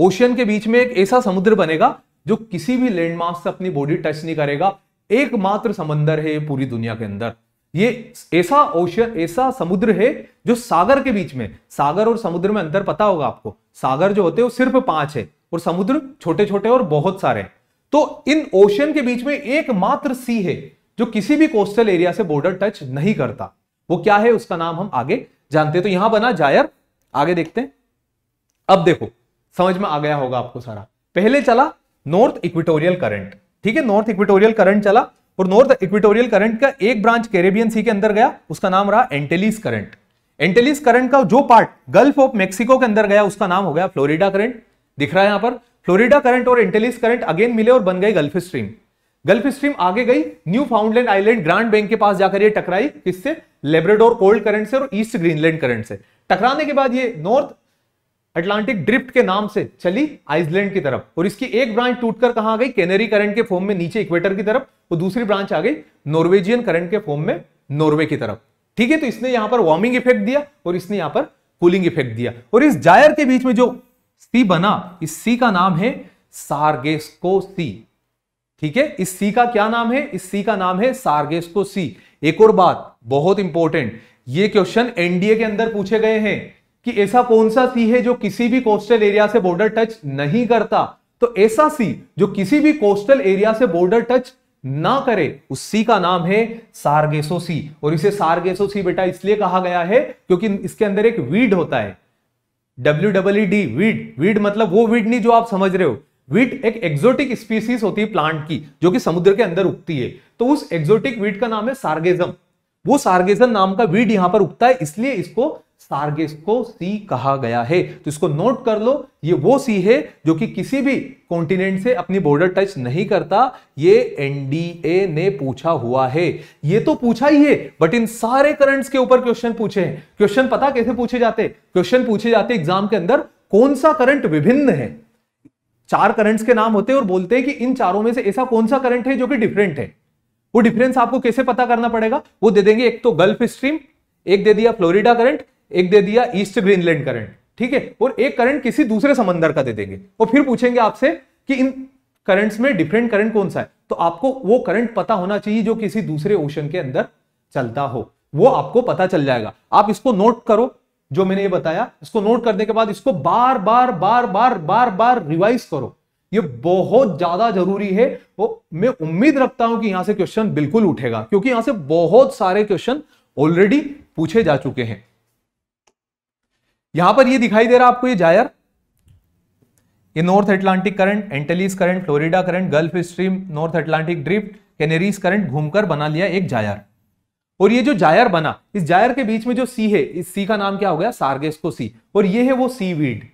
ओशियन के बीच में एक ऐसा समुद्र बनेगा जो किसी भी लैंडमार्क से अपनी बॉडी टच नहीं करेगा एकमात्र समंदर है पूरी दुनिया के अंदर ये ऐसा ओशन ऐसा समुद्र है जो सागर के बीच में सागर और समुद्र में अंतर पता होगा आपको सागर जो होते हैं वो सिर्फ पांच है और समुद्र छोटे छोटे और बहुत सारे हैं तो इन ओशन के बीच में एकमात्र सी है जो किसी भी कोस्टल एरिया से बॉर्डर टच नहीं करता वो क्या है उसका नाम हम आगे जानते हैं तो यहां बना जायर आगे देखते हैं अब देखो समझ में आ गया होगा आपको सारा पहले चला नॉर्थ इक्विटोरियल करंट ठीक है नॉर्थ इक्विटोरियल करंट चला और नॉर्थ इक्विटोरियल करंट का एक ब्रांच कैरेबियन सी के अंदर गया उसका नाम रहा एंटेलिस करंट एंटेलिस करंट का जो पार्ट गल्फ ऑफ मेक्सिको के अंदर गया उसका नाम हो गया फ्लोरिडा करंट दिख रहा है यहां पर फ्लोरिडा करंट और एंटेलिस करंट अगेन मिले और बन गए गल्फ स्ट्रीम गल्फ स्ट्रीम आगे गई Newfoundland island grand bank के पास जाकर ये टकराई किससे लेब्रेडोर कोल्ड करंट से और ईस्ट ग्रीनलैंड करंट से टकराने के बाद ये नॉर्थ अटलांटिक ड्रिफ्ट के नाम से चली आइसलैंड की तरफ और इसकी एक ब्रांच टूटकर कहां गई कैनरी करंट के फॉर्म में नीचे इक्वेटर की तरफ और दूसरी ब्रांच आ गई नॉर्वेजियन करंट के फॉर्म में नॉर्वे की तरफ ठीक है तो इसने यहां पर वार्मिंग इफेक्ट दिया और इसने यहां पर कूलिंग इफेक्ट दिया और इस जायर के बीच में जो सी बना इस सी का नाम है सार्गेस्को सी ठीक है इस सी का क्या नाम है इस सी का नाम है सार्गेस्को सी एक और बात बहुत इंपॉर्टेंट ये क्वेश्चन एनडीए के अंदर पूछे गए हैं कि ऐसा कौन सा सी है जो किसी भी कोस्टल एरिया से बॉर्डर टच नहीं करता तो ऐसा सी जो किसी भी कोस्टल एरिया से बॉर्डर टच ना करे उस सी का नाम है सारगेसो सी और इसे सारगेसो सी बेटा इसलिए कहा गया है क्योंकि इसके अंदर एक वीड होता है W W D weed weed मतलब वो वीड नहीं जो आप समझ रहे हो वीट एक एक्सोटिक स्पीसीज होती है प्लांट की जो कि समुद्र के अंदर उगती है तो उस एक्सोटिक वीट का नाम है सार्गेजम वो सार्गेजम नाम का वीट यहां पर उगता है इसलिए इसको सार्गेस को सी कहा गया है तो इसको नोट कर लो ये वो सी है जो कि किसी भी कॉन्टिनेंट से अपनी बॉर्डर टच नहीं करता ये एनडीए ने पूछा हुआ है ये तो पूछा ही है बट इन सारे करंट्स के ऊपर क्वेश्चन पूछे हैं क्वेश्चन पता कैसे पूछे जाते क्वेश्चन पूछे जाते एग्जाम के अंदर कौन सा करंट विभिन्न है चार करंट्स के नाम होते हैं और बोलते हैं कि इन चारों में से ऐसा कौन सा करंट है जो कि डिफरेंट है वो डिफरेंस आपको कैसे पता करना पड़ेगा वो दे देंगे एक तो गल्फ स्ट्रीम एक दे दिया फ्लोरिडा करंट एक दे दिया ईस्ट ग्रीनलैंड करंट ठीक है और एक करंट किसी दूसरे समंदर का दे देंगे और फिर पूछेंगे आपसे कि इन करंट्स में डिफरेंट करंट कौन सा है तो आपको वो करंट पता होना चाहिए जो किसी दूसरे ओशन के अंदर चलता हो वो आपको पता चल जाएगा आप इसको नोट करो जो मैंने ये बताया इसको नोट करने के बाद इसको बार बार बार बार बार बार रिवाइज करो ये बहुत ज्यादा जरूरी है वो मैं उम्मीद रखता हूं कि यहां से क्वेश्चन बिल्कुल उठेगा क्योंकि यहां से बहुत सारे क्वेश्चन ऑलरेडी पूछे जा चुके हैं यहां पर ये दिखाई दे रहा आपको ये जायर ये north Atlantic current Antilles current Florida current gulf stream north Atlantic drift Canaries current घूमकर बना लिया एक जायर और ये जो जायर बना इस जायर के बीच में जो सी है इस सी का नाम क्या हो गया सार्गेस्को सी और ये है वो सी वीड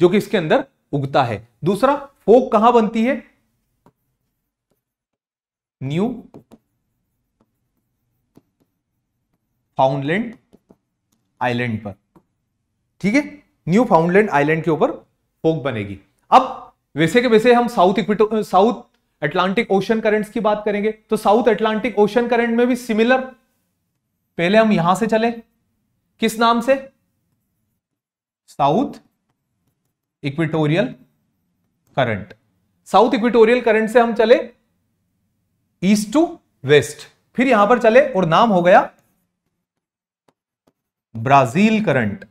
जो कि इसके अंदर उगता है दूसरा फोक कहां बनती है न्यू फाउंडलैंड आइलैंड पर ठीक है न्यू फाउंडलैंड आइलैंड के ऊपर फोक बनेगी अब वैसे के वैसे हम south equato south Atlantic ocean currents की बात करेंगे तो साउथ अटलांटिक ओशन करंट में भी सिमिलर पहले हम यहां से चले किस नाम से south equatorial current south equatorial current से हम चले ईस्ट टू वेस्ट फिर यहां पर चले और नाम हो गया ब्राजील करंट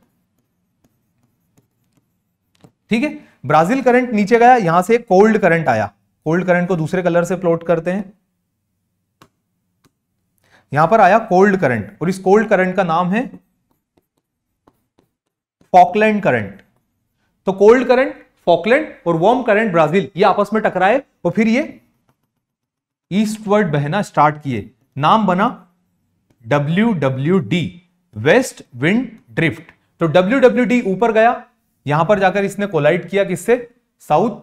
ठीक है ब्राजील करंट नीचे गया यहां से कोल्ड करंट आया कोल्ड करंट को दूसरे कलर से प्लॉट करते हैं यहां पर आया कोल्ड करंट और इस कोल्ड करंट का नाम है फॉकलैंड करंट तो कोल्ड करंट फॉकलैंड और वार्म करंट ब्राजील ये आपस में टकराए और फिर ये ईस्टवर्ड बहना स्टार्ट किए नाम बना W W D west wind drift तो डब्ल्यू डब्ल्यू डी ऊपर गया यहां पर जाकर इसने कोलाइट किया किससे साउथ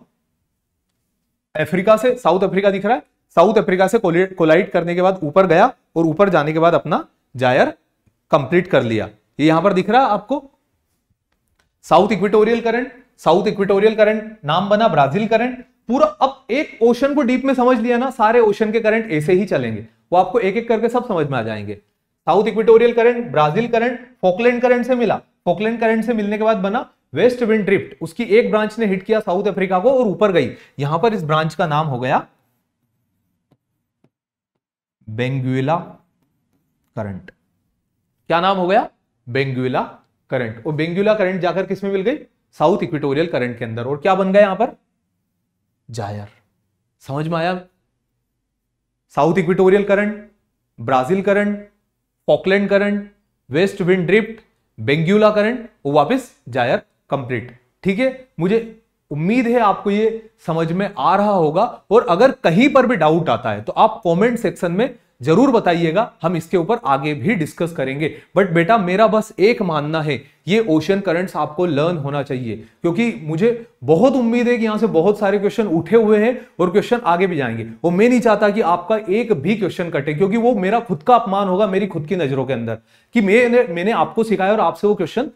अफ्रीका से साउथ अफ्रीका दिख रहा है साउथ अफ्रीका से कोलाइट करने के बाद ऊपर गया और ऊपर जाने के बाद अपना जायर कंप्लीट कर लिया ये यहां पर दिख रहा है आपको south equatorial current south equatorial current नाम बना ब्राजील करंट पूरा अब एक ओशन को डीप में समझ लिया ना सारे ओशन के करंट ऐसे ही चलेंगे वो आपको एक एक करके सब समझ में आ जाएंगे south equatorial current Brazil current Falkland current से मिला फोकलैंड करंट से मिलने के बाद बना वेस्ट विंड ड्रिफ्ट उसकी एक ब्रांच ने हिट किया साउथ अफ्रीका को और ऊपर गई यहां पर इस ब्रांच का नाम हो गया बेंगुएला करंट क्या नाम हो गया बेंगुएला करंट और बेंगुला करंट जाकर किसमें मिल गई साउथ इक्विटोरियल करंट के अंदर और क्या बन गया यहां पर जायर समझ में आया south equatorial current Brazil current Falkland current west wind drift Benguela current और वापस जायर कंप्लीट ठीक है मुझे उम्मीद है आपको ये समझ में आ रहा होगा और अगर कहीं पर भी डाउट आता है तो आप कमेंट सेक्शन में जरूर बताइएगा हम इसके ऊपर आगे भी डिस्कस करेंगे बट बेटा मेरा बस एक मानना है ये ओशन करंट्स आपको लर्न होना चाहिए क्योंकि मुझे बहुत उम्मीद है कि यहां से बहुत सारे क्वेश्चन उठे हुए हैं और क्वेश्चन आगे भी जाएंगे और मैं नहीं चाहता कि आपका एक भी क्वेश्चन कटे क्योंकि वो मेरा खुद का अपमान होगा मेरी खुद की नजरों के अंदर कि मैंने मैंने आपको सिखाया और आपसे वो क्वेश्चन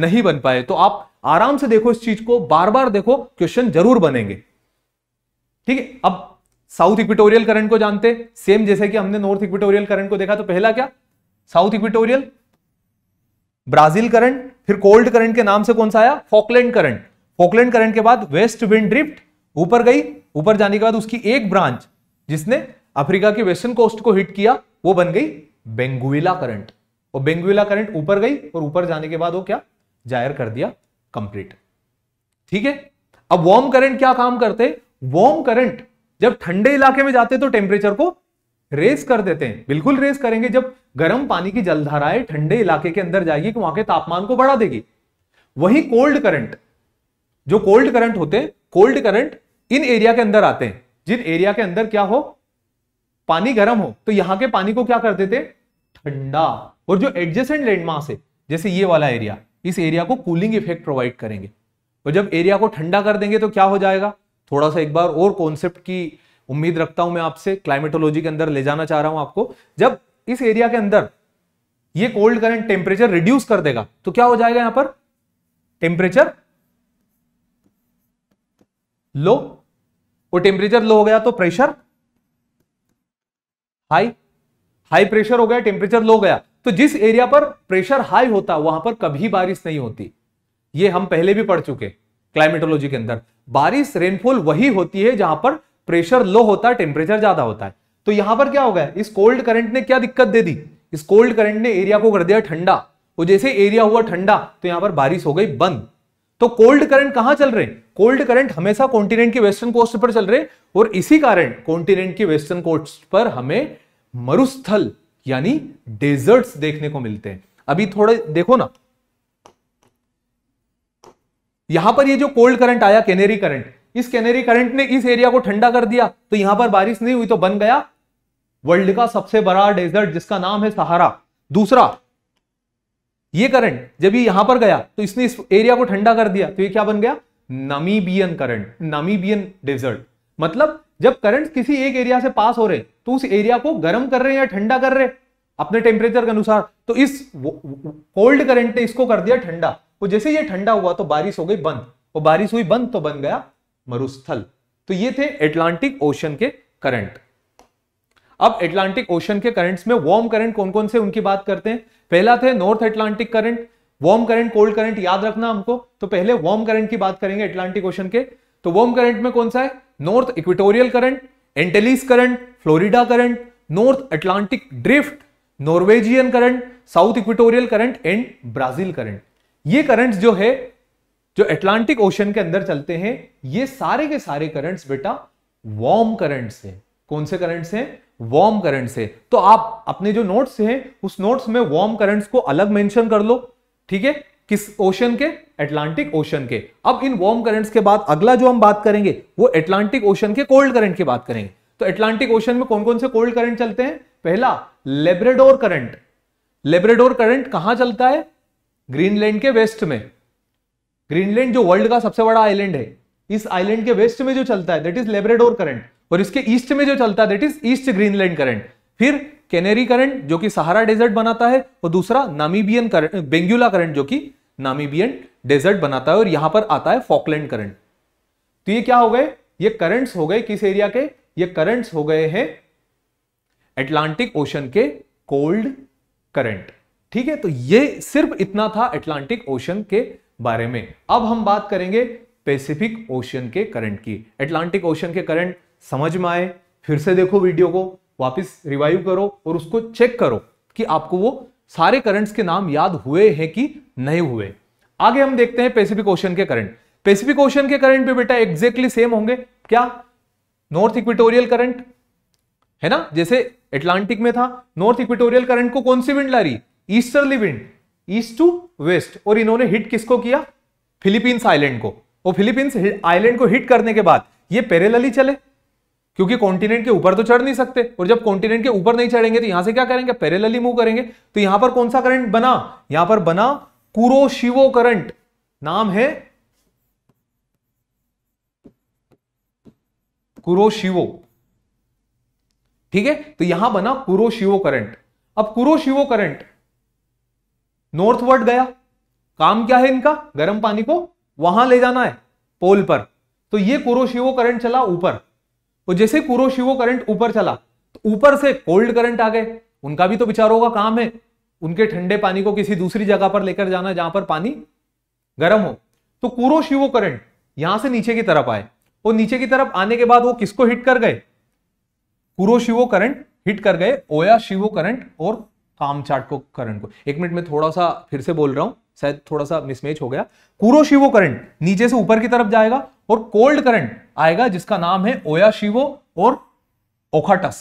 नहीं बन पाए तो आप आराम से देखो इस चीज को बार बार देखो क्वेश्चन जरूर बनेंगे ठीक है अब साउथ इक्विटोरियल करंट को जानते सेम जैसे कि हमने नॉर्थ इक्विटोरियल करंट को देखा तो पहला क्या साउथ इक्विटोरियल ब्राजील करंट फिर कोल्ड करंट के नाम से कौन सा आया फोकलैंड करंट फोकलैंड करंट के बाद वेस्ट विंड ड्रिफ्ट ऊपर गई ऊपर जाने के बाद उसकी एक ब्रांच जिसने अफ्रीका की वेस्टर्न कोस्ट को हिट किया वो बन गई बेंगुविला करंट और बेंगुविला करंट ऊपर गई और ऊपर जाने के बाद वो क्या जाहिर कर दिया कंप्लीट ठीक है अब वार्म करंट क्या काम करते वार्म करंट जब ठंडे इलाके में जाते तो टेम्परेचर को रेस कर देते हैं बिल्कुल रेस करेंगे जब गर्म पानी की जलधाराएं ठंडे इलाके के अंदर जाएगी तो वहां के तापमान को बढ़ा देगी वही कोल्ड करंट जो कोल्ड करंट होते हैं कोल्ड करंट इन एरिया के अंदर आते हैं जिन एरिया के अंदर क्या हो पानी गर्म हो तो यहां के पानी को क्या कर देते ठंडा और जो एडजेसेंट लैंडमार्क है जैसे ये वाला एरिया इस एरिया को कूलिंग इफेक्ट प्रोवाइड करेंगे और तो जब एरिया को ठंडा कर देंगे तो क्या हो जाएगा थोड़ा सा एक बार और कॉन्सेप्ट की उम्मीद रखता हूं मैं आपसे क्लाइमेटोलॉजी के अंदर ले जाना चाह रहा हूं आपको जब इस एरिया के अंदर ये कोल्ड करंट टेम्परेचर रिड्यूस कर देगा तो क्या हो जाएगा यहां पर टेम्परेचर लो और टेम्परेचर लो हो गया तो प्रेशर हाई हाई प्रेशर हो गया टेम्परेचर लो गया तो जिस एरिया पर प्रेशर हाई होता वहां पर कभी बारिश नहीं होती ये हम पहले भी पढ़ चुके क्लाइमेटोलॉजी के अंदर बारिश रेनफॉल वही होती है जहां पर प्रेशर लो होता है टेम्परेचर ज्यादा होता है तो यहां पर क्या हो गया इस कोल्ड करंट ने क्या दिक्कत दे दी इस कोल्ड करंट ने एरिया को कर दिया ठंडा वो तो जैसे एरिया हुआ ठंडा तो यहां पर बारिश हो गई बंद तो कोल्ड करंट कहां चल रहे कोल्ड करंट हमेशा कॉन्टिनेंट के वेस्टर्न कोस्ट पर चल रहे और इसी कारण कॉन्टिनेंट के वेस्टर्न कोस्ट पर हमें मरुस्थल यानी डेजर्ट्स देखने को मिलते हैं अभी थोड़े देखो ना यहां पर ये जो कोल्ड करंट आया कैनेरी करंट इस कैनेरी करंट ने इस एरिया को ठंडा कर दिया तो यहां पर बारिश नहीं हुई तो बन गया वर्ल्ड का सबसे बड़ा डेजर्ट जिसका नाम है सहारा दूसरा ये करंट जब ये यहां पर गया तो इसने इस एरिया को ठंडा कर दिया तो ये क्या बन गया नमीबियन करंट नमीबियन डेजर्ट मतलब जब करंट किसी एक एरिया से पास हो रहे तो उस एरिया को गर्म कर रहे हैं या ठंडा कर रहे अपने टेम्परेचर के अनुसार तो इस कोल्ड करंट ने इसको कर दिया ठंडा तो जैसे ये ठंडा हुआ तो बारिश हो गई बंद और तो बारिश हुई बंद तो बन गया मरुस्थल तो ये थे एटलांटिक ओशन के करंट अब एटलांटिक ओशन के करंट्स में वार्म करंट कौन कौन से उनकी बात करते हैं पहला थे north Atlantic current warm current cold current याद रखना हमको तो पहले वार्म करंट की बात करेंगे एटलांटिक ओशन के तो वार्म करंट में कौन सा है north equatorial current Antilles current Florida current north Atlantic drift Norwegian current south equatorial current and Brazil current ये करंट्स जो है जो अटलांटिक ओशन के अंदर चलते हैं ये सारे के सारे करंट्स बेटा वार्म करंट्स हैं कौन से करंट्स हैं वार्म करंट्स है तो आप अपने जो नोट्स हैं उस नोट्स में वार्म करंट्स को अलग मेंशन कर लो ठीक है किस ओशन के एटलांटिक ओशन के अब इन वार्म करंट्स के बाद अगला जो हम बात करेंगे वो एटलांटिक ओशन के कोल्ड करंट की बात करेंगे तो एटलांटिक ओशन में कौन कौन से कोल्ड करंट चलते हैं पहला लेब्रेडोर करंट लेब्रेडोर करंट कहां चलता है ग्रीनलैंड के वेस्ट में ग्रीनलैंड जो वर्ल्ड का सबसे बड़ा आइलैंड है इस आइलैंड के वेस्ट में जो चलता है दैट इज लेब्रेडोर करंट और इसके ईस्ट में जो चलता है that is east Greenland current फिर कैनेरी करंट जो कि सहारा डेजर्ट बनाता है और दूसरा नामीबियन करंट बेंगुला करंट जो कि नामीबियन डेजर्ट बनाता है और यहां पर आता है फॉकलैंड करंट तो ये क्या हो गए ये करंट्स हो गए किस एरिया के ये करंट्स हो गए हैं एटलांटिक ओशन के कोल्ड करंट ठीक है तो ये सिर्फ इतना था एटलांटिक ओशन के बारे में अब हम बात करेंगे पैसिफिक ओशन के करंट की एटलांटिक ओशन के करंट समझ में आए फिर से देखो वीडियो को वापस रिवाइव करो और उसको चेक करो कि आपको वो सारे करंट्स के नाम याद हुए हैं कि नहीं हुए आगे हम देखते हैं पेसिफिक ओशन के करंट पेसिफिक ओशन के करंट भी बेटा एग्जैक्टली सेम होंगे क्या नॉर्थ इक्विटोरियल करंट है ना जैसे एटलांटिक में था नॉर्थ इक्विटोरियल करंट को कौन सी विंड ला रही easterly wind east to west और इन्होंने हिट किसको किया फिलीपींस आइलैंड को और फिलीपींस आइलैंड को हिट करने के बाद ये पैरेलली चले क्योंकि कॉन्टिनेंट के ऊपर तो चढ़ नहीं सकते और जब कॉन्टिनेंट के ऊपर नहीं चढ़ेंगे तो यहां से क्या करेंगे पेरेलली मूव करेंगे तो यहां पर कौन सा करंट बना यहां पर बना कुरोशिवो करंट नाम है कुरोशिवो ठीक है तो यहां बना कुरोशिवो करंट अब कुरोशिवो करंट नॉर्थवर्ड गया काम क्या है इनका गर्म पानी को वहां ले जाना है पोल पर तो ये कुरोशिवो करंट चला ऊपर तो जैसे कुरोशिवो करंट ऊपर चला तो ऊपर से कोल्ड करंट आ गए उनका भी तो विचारों का काम है उनके ठंडे पानी को किसी दूसरी जगह पर लेकर जाना जहां पर पानी गर्म हो तो कुरोशिवो करंट यहां से नीचे की तरफ आए और नीचे की तरफ आने के बाद वो किसको हिट कर गए कुरोशिवो करंट हिट कर गए ओया शिवो करंट और कामचाट को करंट को एक मिनट में थोड़ा सा फिर से बोल रहा हूं शायद थोड़ा सा मिसमेच हो गया कुरोशिवो करंट नीचे से ऊपर की तरफ जाएगा और कोल्ड करंट आएगा जिसका नाम है ओयाशिवो और ओखाटस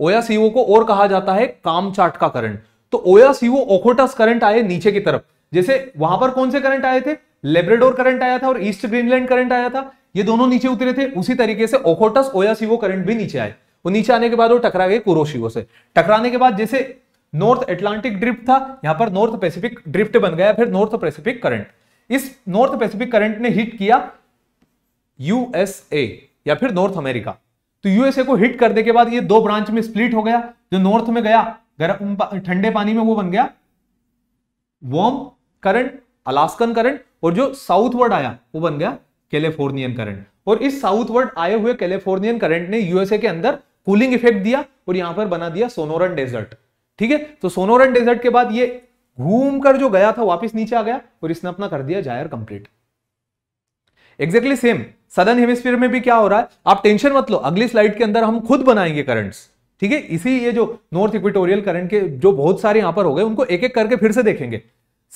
ओयासिवो को और कहा जाता है कामचाट का करंट तो ओयासिवो ओखोटस करंट आए नीचे की तरफ जैसे वहां पर कौन से करंट आए थे लेब्रेडोर करंट आया था और ईस्ट ग्रीनलैंड करंट आया था ये दोनों नीचे उतरे थे उसी तरीके से ओखोटस ओयाशिवो करंट भी नीचे आए वो नीचे आने के बाद वो टकरा गए कुरोशिवो से टकराने के बाद जैसे नॉर्थ एटलांटिक ड्रिफ्ट था यहां पर नॉर्थ पैसिफिक ड्रिफ्ट बन गया फिर नॉर्थ पैसिफिक करंट इस नॉर्थ पैसिफिक करंट ने हिट किया यूएसए या फिर नॉर्थ अमेरिका तो यूएसए को हिट करने के बाद ये दो ब्रांच में स्प्लिट हो गया जो नॉर्थ में गया गर्म ठंडे पानी में वो बन गया वॉर्म करंट अलास्कन करंट और जो साउथवर्ड आया वो बन गया कैलिफोर्नियन करंट और इस साउथवर्ड आए हुए कैलिफोर्नियन करंट ने यूएसए के अंदर कूलिंग इफेक्ट दिया और यहां पर बना दिया सोनोरन डेजर्ट ठीक है तो सोनोरन डेजर्ट के बाद ये घूम कर जो गया था वापस नीचे आ गया और इसने अपना कर दिया gyre complete exactly same southern hemisphere में भी क्या हो रहा है आप टेंशन मत लो अगली स्लाइड के अंदर हम खुद बनाएंगे करंट्स ठीक है इसी ये जो नॉर्थ इक्वेटोरियल करंट के जो बहुत सारे यहां पर हो गए उनको एक एक करके फिर से देखेंगे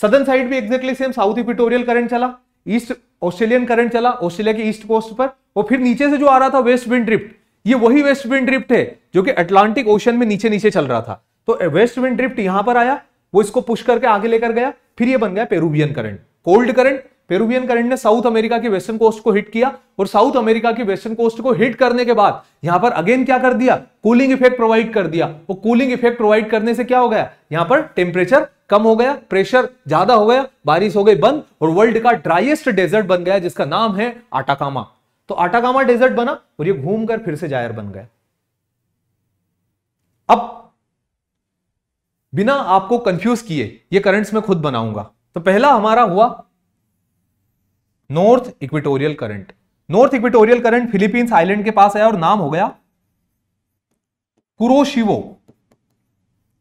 सदर्न साइड भी exactly same south equatorial current चला ईस्ट ऑस्ट्रेलियन करंट चला ऑस्ट्रेलिया के ईस्ट कोस्ट पर और फिर नीचे से जो आ रहा था वेस्ट विंड ड्रिफ्ट ये वही वेस्ट विंड ड्रिफ्ट है जो कि अटलांटिक ओशन में नीचे नीचे चल रहा था तो वेस्ट विंड ड्रिफ्ट यहां पर आया वो इसको पुश करके आगे लेकर गया फिर ये बन गया Peruvian current cold current Peruvian current ने साउथ अमेरिका की वेस्टर्न कोस्ट को हिट किया और साउथ अमेरिका की वेस्टर्न कोस्ट को हिट करने के बाद यहां पर अगेन क्या कर दिया कूलिंग इफेक्ट प्रोवाइड कर दिया वो कूलिंग इफेक्ट प्रोवाइड करने से क्या हो गया यहां पर टेम्परेचर कम हो गया प्रेशर ज्यादा हो गया बारिश हो गई बंद और वर्ल्ड का ड्राइएस्ट डेजर्ट बन गया जिसका नाम है आटाकामा तो आटाकामा डेजर्ट बना और ये घूमकर फिर से जायर बन गया अब बिना आपको कंफ्यूज किए ये करंट्स में खुद बनाऊंगा तो पहला हमारा हुआ north equatorial current north equatorial current Philippines island के पास आया और नाम हो गया कुरोशिवो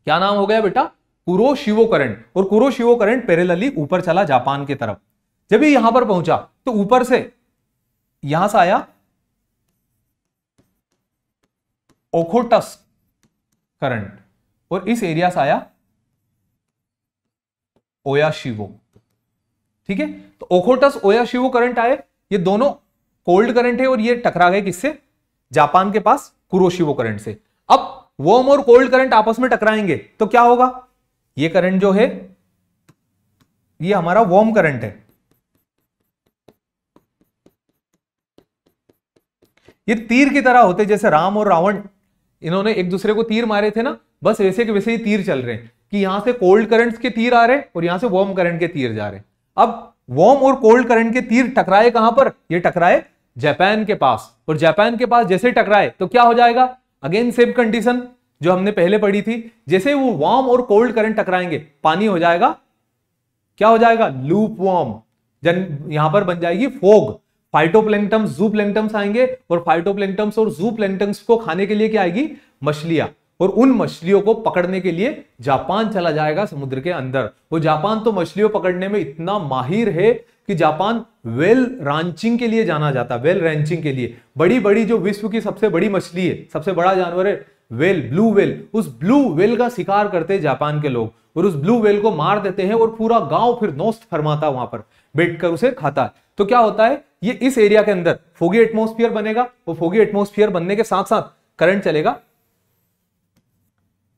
क्या नाम हो गया बेटा कुरोशिवो करंट और कुरोशिवो करंट पेरेलली ऊपर चला जापान की तरफ जब ये यहां पर पहुंचा तो ऊपर से यहां से आया ओखोटस करंट और इस एरिया से आया ओयाशिवो ठीक है तो ओखोटस ओयाशिवो करंट आए ये दोनों कोल्ड करंट है और ये टकरा गए किससे जापान के पास कुरोशिवो करंट से अब वॉर्म और कोल्ड करंट आपस में टकराएंगे तो क्या होगा ये करंट जो है ये हमारा वॉर्म करंट है ये तीर की तरह होते जैसे राम और रावण इन्होंने एक दूसरे को तीर मारे थे ना बस वैसे के वैसे ही तीर चल रहे हैं कि यहां से कोल्ड करंट के तीर आ रहे हैं और यहां से वॉर्म करंट के तीर जा रहे हैं अब वार्म और कोल्ड करंट के तीर टकराए कहां पर ये टकराए जापान के पास और जापान के पास जैसे टकराए तो क्या हो जाएगा अगेन सेम कंडीशन जो हमने पहले पढ़ी थी जैसे वो वार्म और कोल्ड करंट टकराएंगे पानी हो जाएगा क्या हो जाएगा लूप वार्म जन यहां पर बन जाएगी फोग फाइटोप्लैंक्टम्स जू आएंगे और फाइटोप्लैंक्टम्स और जू को खाने के लिए क्या आएगी मछलियां और उन मछलियों को पकड़ने के लिए जापान चला जाएगा समुद्र के अंदर वो जापान तो मछलियों पकड़ने में इतना माहिर है कि जापान वेल रांचिंग के लिए जाना जाता है वेल रेंचिंग के लिए बड़ी बड़ी जो विश्व की सबसे बड़ी मछली है सबसे बड़ा जानवर है वेल ब्लू वेल उस ब्लू वेल का शिकार करते हैं जापान के लोग और उस ब्लू वेल को मार देते हैं और पूरा गांव फिर नोस्त फरमाता वहां पर बैठकर उसे खाता है तो क्या होता है ये इस एरिया के अंदर फोगी एटमोस्फियर बनेगा वो फोगी एटमोस्फियर बनने के साथ साथ करंट चलेगा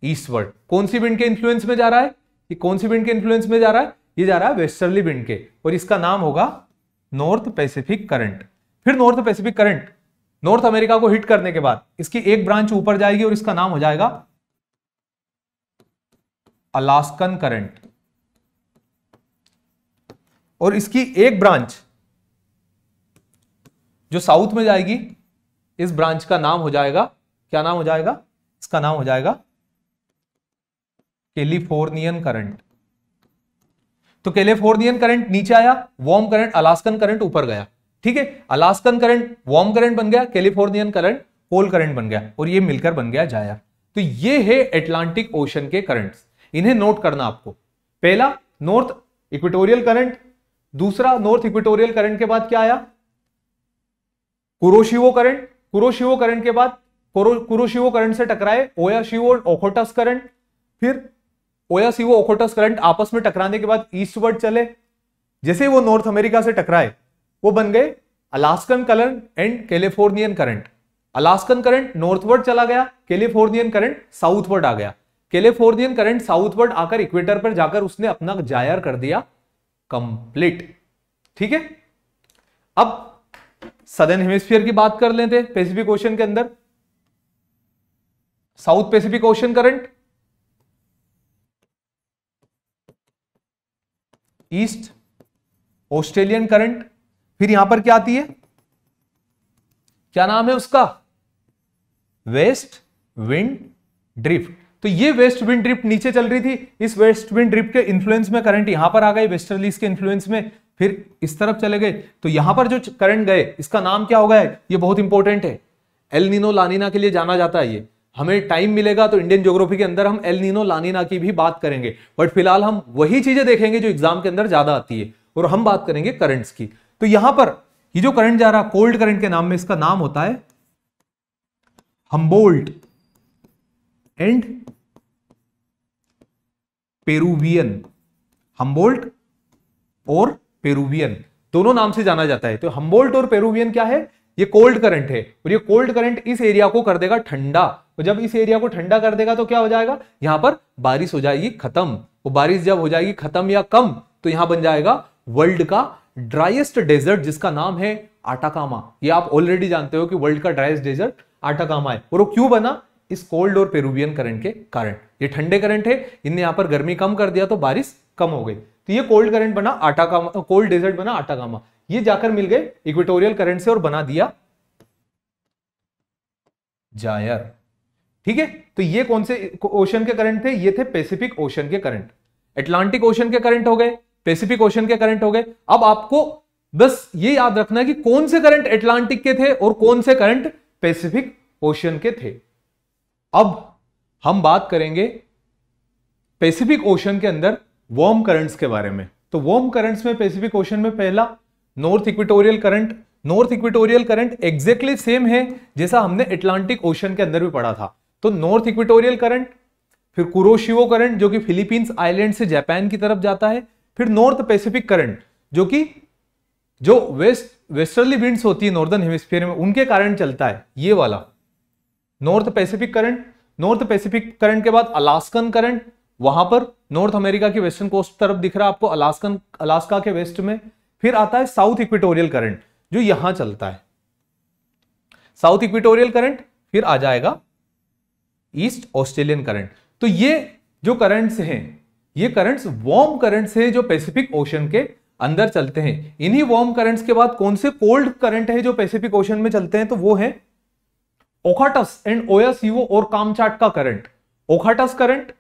ईस्टवर्ड कौन सी विंड के इन्फ्लुएंस में जा रहा है ये कौन सी विंड के इन्फ्लुएंस में जा रहा है ये जा रहा है वेस्टर्ली विंड के और इसका नाम होगा नॉर्थ पैसिफिक करंट फिर north Pacific current North America को हिट करने के बाद इसकी एक ब्रांच ऊपर जाएगी और इसका नाम हो जाएगा अलास्कन करंट और इसकी एक ब्रांच जो साउथ में जाएगी इस ब्रांच का नाम हो जाएगा क्या नाम हो जाएगा इसका नाम हो जाएगा कैलिफोर्नियन करंट तो कैलिफोर्नियन करंट नीचे आया वार्म करंट अलास्कन करंट ऊपर गया ठीक है अलास्कन करंट वार्म करंट बन गया कैलिफोर्नियन करंट कोल करंट बन गया और ये मिलकर बन गया जाया तो ये है एटलांटिक ओशन के करंट्स इन्हें नोट करना आपको पहला नॉर्थ इक्वेटोरियल करंट दूसरा नॉर्थ इक्वेटोरियल करंट के बाद क्या आया कुरोशिवो करंट कुरोशिवो करंट के बाद कुरोशिवो करंट से टकराए ओयाशिवो और ओखोटस करंट फिर सी वो ओखोटस करंट आपस में टकराने के बाद ईस्टवर्ड चले जैसे वो नॉर्थ अमेरिका से टकराए वो बन गए Alaskan current and Californian current Alaskan current northward चला गया कैलिफोर्नियन करंट साउथवर्ड आ गया कैलिफोर्नियन करंट साउथवर्ड आकर इक्वेटर पर जाकर उसने अपना जायर कर दिया कंप्लीट ठीक है अब सदर्न हेमिस्फीयर की बात कर लेते पैसिफिक ओशन के अंदर South Pacific Ocean current East Australian current फिर यहां पर क्या आती है क्या नाम है उसका वेस्ट विंड ड्रिफ्ट तो ये वेस्ट विंड ड्रिफ्ट नीचे चल रही थी इस वेस्ट विंड ड्रिफ्ट के इन्फ्लुएंस में करंट यहां पर आ गए वेस्टर्लीज के इन्फ्लुएंस में फिर इस तरफ चले गए तो यहां पर जो करंट गए इसका नाम क्या होगा ये बहुत इंपॉर्टेंट है एलनिनो लानिना के लिए जाना जाता है ये हमें टाइम मिलेगा तो इंडियन ज्योग्राफी के अंदर हम एल नीनो लानीना की भी बात करेंगे बट फिलहाल हम वही चीजें देखेंगे जो एग्जाम के अंदर ज्यादा आती है और हम बात करेंगे करंट्स की तो यहां पर ये जो करंट जा रहा है कोल्ड करंट के नाम में इसका नाम होता है हम्बोल्ट एंड पेरूवियन हम्बोल्ट और पेरूवियन दोनों नाम से जाना जाता है तो हम्बोल्ट और पेरूवियन क्या है ये कोल्ड करंट है और ये कोल्ड करंट इस एरिया को कर देगा ठंडा और जब इस एरिया को ठंडा कर देगा तो क्या हो जाएगा यहां पर बारिश हो जाएगी खत्म और बारिश जब हो जाएगी खत्म या कम तो यहां बन जाएगा वर्ल्ड का ड्राइएस्ट डेजर्ट जिसका नाम है आटाकामा ये आप ऑलरेडी जानते हो कि वर्ल्ड का ड्राइस्ट डेजर्ट आटाकामा है और वो क्यों बना इस कोल्ड और पेरूवियन करंट के कारण ये ठंडे करंट है इनने यहां पर गर्मी कम कर दिया तो बारिश कम हो गई तो ये कोल्ड करंट बना आटाकामा कोल्ड डेजर्ट बना आटाकामा ये जाकर मिल गए इक्वेटोरियल करंट से और बना दिया जायर ठीक है तो ये कौन से ओशन के करंट थे ये थे पैसिफिक ओशन के करंट एटलांटिक ओशन के करंट हो गए पैसिफिक ओशन के करंट हो गए अब आपको बस ये याद रखना है कि कौन से करंट एटलांटिक के थे और कौन से करंट पैसिफिक ओशन के थे अब हम बात करेंगे पैसिफिक ओशन के अंदर वॉर्म करंट्स के बारे में तो वॉर्म करंट्स में पैसिफिक ओशन में पहला North equatorial current north equatorial current exactly same है जैसा हमने अटलांटिक ओशन के अंदर भी पढ़ा था तो नॉर्थ इक्विटोरियल करंट फिर कुरोशिवो करंट जो कि फिलीपींस आइलैंड से जापान की तरफ जाता है फिर नॉर्थ पैसिफिक करंट जो कि जो वेस्ट वेस्टर्ली विंड्स होती है नॉर्दर्न हेमिस्फीयर में उनके कारण चलता है ये वाला North Pacific current North Pacific current के बाद अलास्कन करंट वहां पर नॉर्थ अमेरिका के वेस्टर्न कोस्ट तरफ दिख रहा है आपको अलास्कन अलास्का के वेस्ट में फिर आता है साउथ इक्विटोरियल करंट जो यहां चलता है साउथ इक्विटोरियल करंट फिर आ जाएगा ईस्ट ऑस्ट्रेलियन करंट तो ये जो करंट्स हैं ये करंट्स वार्म करंट्स हैं जो पैसिफिक ओशन के अंदर चलते हैं इन्हीं वार्म करंट्स के बाद कौन से कोल्ड करंट है जो पैसिफिक ओशन में चलते हैं तो वो है ओखाटस एंड ओयासीओ और कामचाट का करंट ओखाटस करंट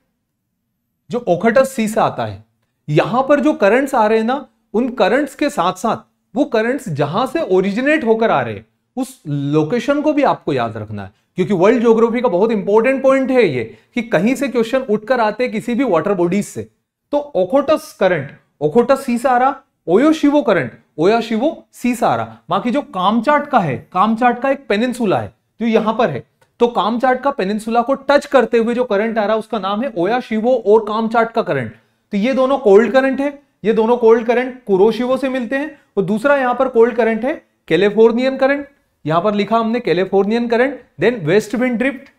जो ओखाटस सी से आता है यहां पर जो करंट्स आ रहे हैं ना उन करंट्स के साथ साथ वो करंट्स जहां से ओरिजिनेट होकर आ रहे हैं उस लोकेशन को भी आपको याद रखना है क्योंकि वर्ल्ड ज्योग्राफी का बहुत इंपॉर्टेंट पॉइंट है ये कि कहीं से क्वेश्चन उठकर आते हैं किसी भी वाटर बॉडीज से तो ओखोटस करंट ओखोटस सी से आ रहा ओयोशिवो करंट ओयाशिवो सी से आ रहा बाकी जो कामचाट का है कामचाट का एक पेनिनसुला है जो यहां पर है तो कामचाट का पेनिनसुला को टच करते हुए जो करंट आ रहा है उसका नाम है ओयाशिवो और कामचाट का करंट तो ये दोनों कोल्ड करंट है ये दोनों कोल्ड करंट कुरोशिवो से मिलते हैं और दूसरा यहां पर कोल्ड करंट है कैलिफोर्नियन करंट यहां पर लिखा हमने Californian current then west wind drift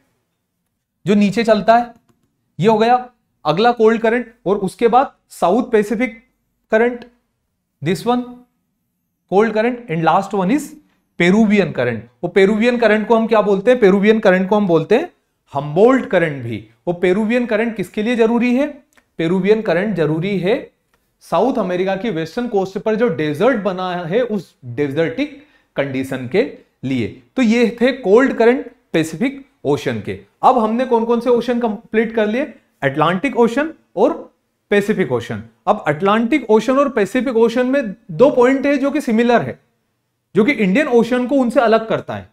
जो नीचे चलता है ये हो गया अगला कोल्ड करंट और उसके बाद South Pacific current this one cold current and last one is Peruvian current वो पेरूवियन करंट को हम क्या बोलते हैं पेरूवियन करंट को हम बोलते हैं हम्बोल्ट करंट भी वो पेरूवियन करंट किसके लिए जरूरी है पेरूवियन करंट जरूरी है साउथ अमेरिका की वेस्टर्न कोस्ट पर जो डेजर्ट बना है उस डेजर्टिक कंडीशन के लिए तो ये थे कोल्ड करंट पैसिफिक ओशन के अब हमने कौन कौन से ओशन कंप्लीट कर लिए अटलांटिक ओशन और पैसिफिक ओशन अब अटलांटिक ओशन और पैसिफिक ओशन में दो पॉइंट है जो कि सिमिलर है जो कि इंडियन ओशन को उनसे अलग करता है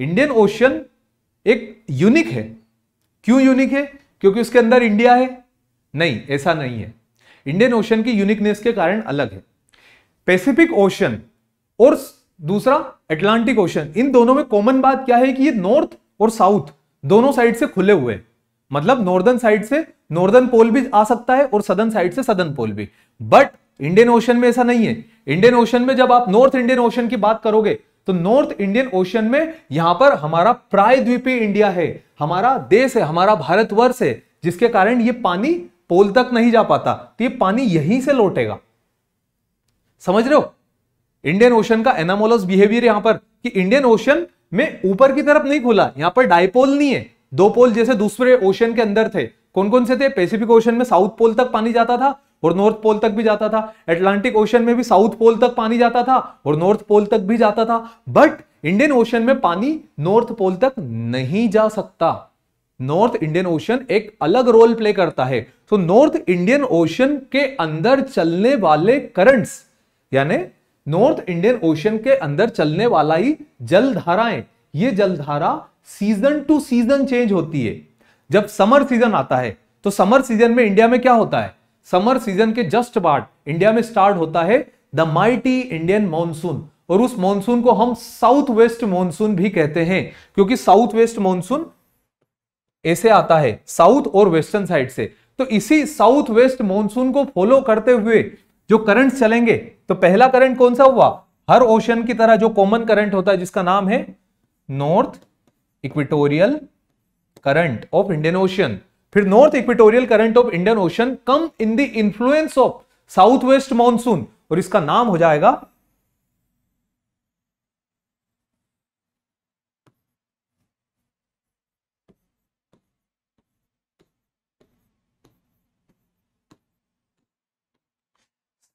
इंडियन ओशन एक यूनिक है क्यों यूनिक है क्योंकि उसके अंदर इंडिया है नहीं ऐसा नहीं है इंडियन ओशन की यूनिकनेस के कारण अलग है पैसिफिक ओशन और दूसरा अटलांटिक ओशन इन दोनों में कॉमन बात क्या है कि ये नॉर्थ और साउथ दोनों साइड से खुले हुए मतलब नॉर्दर्न साइड से नॉर्दर्न पोल भी आ सकता है और सदर्न साइड से सदर्न पोल भी बट इंडियन ओशन में ऐसा नहीं है इंडियन ओशन में जब आप नॉर्थ इंडियन ओशन की बात करोगे तो नॉर्थ इंडियन ओशन में यहां पर हमारा प्रायद्वीपीय इंडिया है हमारा देश है हमारा भारतवर्ष है जिसके कारण ये पानी पोल तक नहीं जा पाता तो ये पानी यहीं से लौटेगा समझ रहे हो इंडियन ओशन का एनामोलस बिहेवियर यहां पर कि इंडियन ओशन में ऊपर की तरफ नहीं खुला यहां पर डायपोल नहीं है दो पोल जैसे दूसरे ओशन के अंदर थे कौन कौन से थे पैसिफिक ओशन में साउथ पोल तक पानी जाता था और नॉर्थ पोल तक भी जाता था एटलांटिक ओशन में भी साउथ पोल तक पानी जाता था और नॉर्थ पोल तक भी जाता था बट इंडियन ओशन में पानी नॉर्थ पोल तक नहीं जा सकता नॉर्थ इंडियन ओशन एक अलग रोल प्ले करता है तो नॉर्थ इंडियन ओशन के अंदर चलने वाले करंट्स यानी नॉर्थ इंडियन ओशन के अंदर चलने वाला ही जलधाराएं ये जलधारा सीजन टू सीजन चेंज होती है जब समर सीजन आता है तो समर सीजन में इंडिया में क्या होता है समर सीजन के जस्ट बाद इंडिया में स्टार्ट होता है द माइटी इंडियन मॉनसून और उस मॉनसून को हम साउथ वेस्ट मॉनसून भी कहते हैं क्योंकि साउथ वेस्ट मॉनसून ऐसे आता है साउथ और वेस्टर्न साइड से तो इसी साउथ वेस्ट मानसून को फॉलो करते हुए जो करंट चलेंगे तो पहला करंट कौन सा हुआ हर ओशन की तरह जो कॉमन करंट होता है जिसका नाम है North equatorial current of Indian Ocean फिर North equatorial current of Indian Ocean come in the influence of south west monsoon और इसका नाम हो जाएगा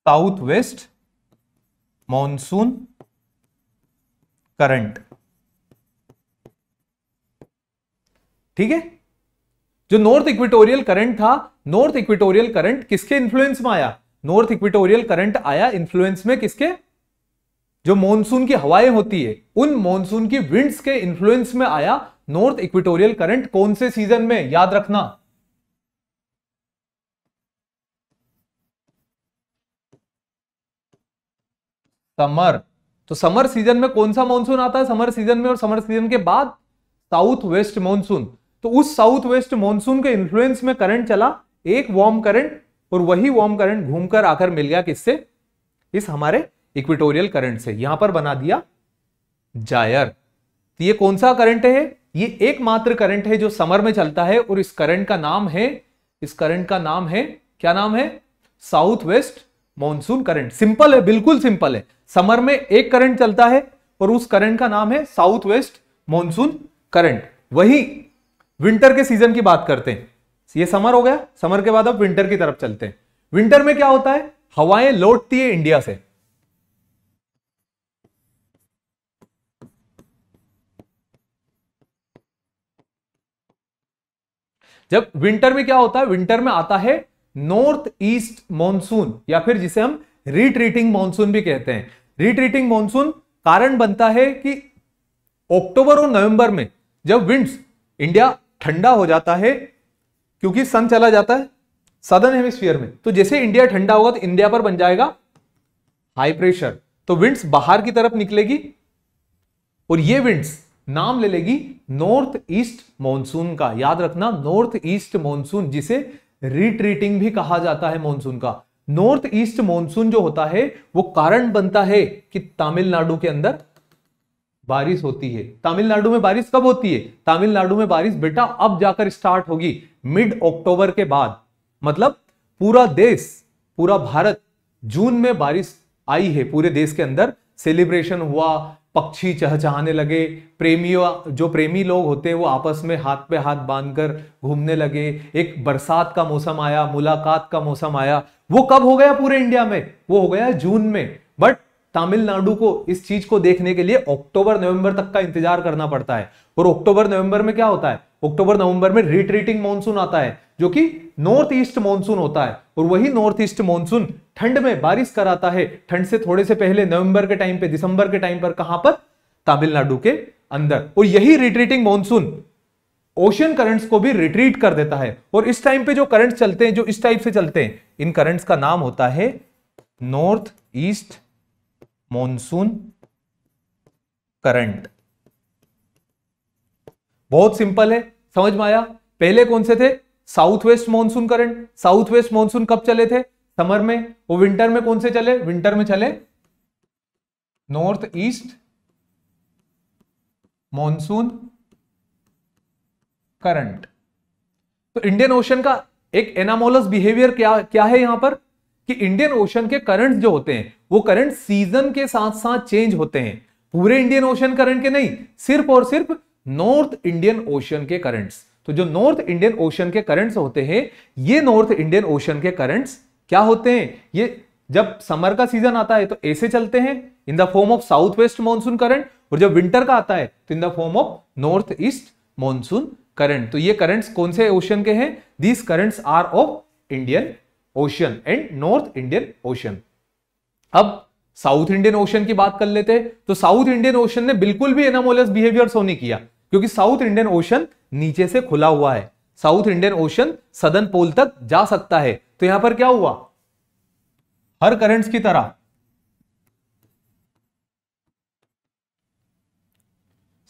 साउथ वेस्ट मॉनसून करंट ठीक है जो नॉर्थ इक्विटोरियल करंट था नॉर्थ इक्विटोरियल करंट किसके इन्फ्लुएंस में आया नॉर्थ इक्विटोरियल करंट आया इन्फ्लुएंस में किसके जो मॉनसून की हवाएं होती है उन मॉनसून की विंड्स के इन्फ्लुएंस में आया नॉर्थ इक्विटोरियल करंट कौन से सीजन में याद रखना समर तो समर सीजन में कौन सा मानसून आता है समर सीजन में और समर सीजन के बाद साउथ वेस्ट मानसून तो उस साउथ वेस्ट मानसून के इन्फ्लुएंस में करंट चला एक वार्म करंट और वही वार्म करंट घूमकर आकर मिल गया किससे इस हमारे इक्विटोरियल करंट से यहां पर बना दिया जायर तो ये कौन सा करंट है ये एकमात्र करंट है जो समर में चलता है और इस करंट का नाम है इस करंट का नाम है क्या नाम है south west monsoon current simple है बिल्कुल सिंपल है समर में एक करंट चलता है और उस करंट का नाम है साउथ वेस्ट मॉनसून करंट वही विंटर के सीजन की बात करते हैं ये समर हो गया समर के बाद अब विंटर की तरफ चलते हैं विंटर में क्या होता है हवाएं लौटती है इंडिया से जब विंटर में क्या होता है विंटर में आता है नॉर्थ ईस्ट मानसून या फिर जिसे हम रिट्रीटिंग मानसून भी कहते हैं रिट्रीटिंग मानसून कारण बनता है कि अक्टूबर और नवंबर में जब विंड्स इंडिया ठंडा हो जाता है क्योंकि सन चला जाता है सदर्न हेमिस्फीयर में तो जैसे इंडिया ठंडा होगा तो इंडिया पर बन जाएगा हाई प्रेशर तो विंड्स बाहर की तरफ निकलेगी और ये विंड्स नाम ले लेगी नॉर्थ ईस्ट मानसून का याद रखना नॉर्थ ईस्ट मानसून जिसे रिट्रीटिंग भी कहा जाता है मॉनसून का नॉर्थ ईस्ट मॉनसून जो होता है वो कारण बनता है कि तमिलनाडु के अंदर बारिश होती है तमिलनाडु में बारिश कब होती है तमिलनाडु में बारिश बेटा अब जाकर स्टार्ट होगी मिड अक्टूबर के बाद मतलब पूरा देश पूरा भारत जून में बारिश आई है पूरे देश के अंदर सेलिब्रेशन हुआ पक्षी चहचहाने लगे प्रेमियों जो प्रेमी लोग होते हैं वो आपस में हाथ पे हाथ बांधकर घूमने लगे एक बरसात का मौसम आया मुलाकात का मौसम आया वो कब हो गया पूरे इंडिया में वो हो गया जून में बट तमिलनाडु को इस चीज को देखने के लिए अक्टूबर नवंबर तक का इंतजार करना पड़ता है और अक्टूबर नवंबर में क्या होता है अक्टूबर नवंबर में रिट्रीटिंग मानसून आता है जो कि नॉर्थ ईस्ट मानसून होता है और वही नॉर्थ ईस्ट मानसून ठंड में बारिश कराता है ठंड से थोड़े से पहले नवंबर के टाइम पे दिसंबर के टाइम पर कहां पर तमिलनाडु के अंदर और यही रिट्रीटिंग मानसून ओशियन करंट्स को भी रिट्रीट कर देता है और इस टाइम पे जो करंट्स चलते हैं जो इस टाइप से चलते हैं इन करंट्स का नाम होता है नॉर्थ ईस्ट मॉनसून करंट बहुत सिंपल है समझ में आया पहले कौन से थे south west monsoon current south west monsoon कब चले थे समर में वो विंटर में कौन से चले विंटर में चले नॉर्थ ईस्ट मानसून करंट तो इंडियन ओशन का एक एनामोलस बिहेवियर क्या क्या है यहां पर कि इंडियन ओशन के करंट जो होते हैं वो करंट सीजन के साथ साथ चेंज होते हैं पूरे इंडियन ओशन करंट के नहीं सिर्फ और सिर्फ नॉर्थ इंडियन ओशन के करंट्स तो जो नॉर्थ इंडियन ओशन के करंट्स होते हैं ये नॉर्थ इंडियन ओशन के करंट्स क्या होते हैं ये जब समर का सीजन आता है तो ऐसे चलते हैं in the form of south west monsoon current और जब विंटर का आता है तो in the form of north east monsoon current तो ये करंट्स कौन से ओशन के हैं these currents are of Indian Ocean and North Indian Ocean अब साउथ इंडियन ओशन की बात कर लेते तो साउथ इंडियन ओशन ने बिल्कुल भी एनामोलस बिहेवियर शो नहीं किया क्योंकि साउथ इंडियन ओशन नीचे से खुला हुआ है साउथ इंडियन ओशन सदन पोल तक जा सकता है तो यहां पर क्या हुआ हर करंट्स की तरह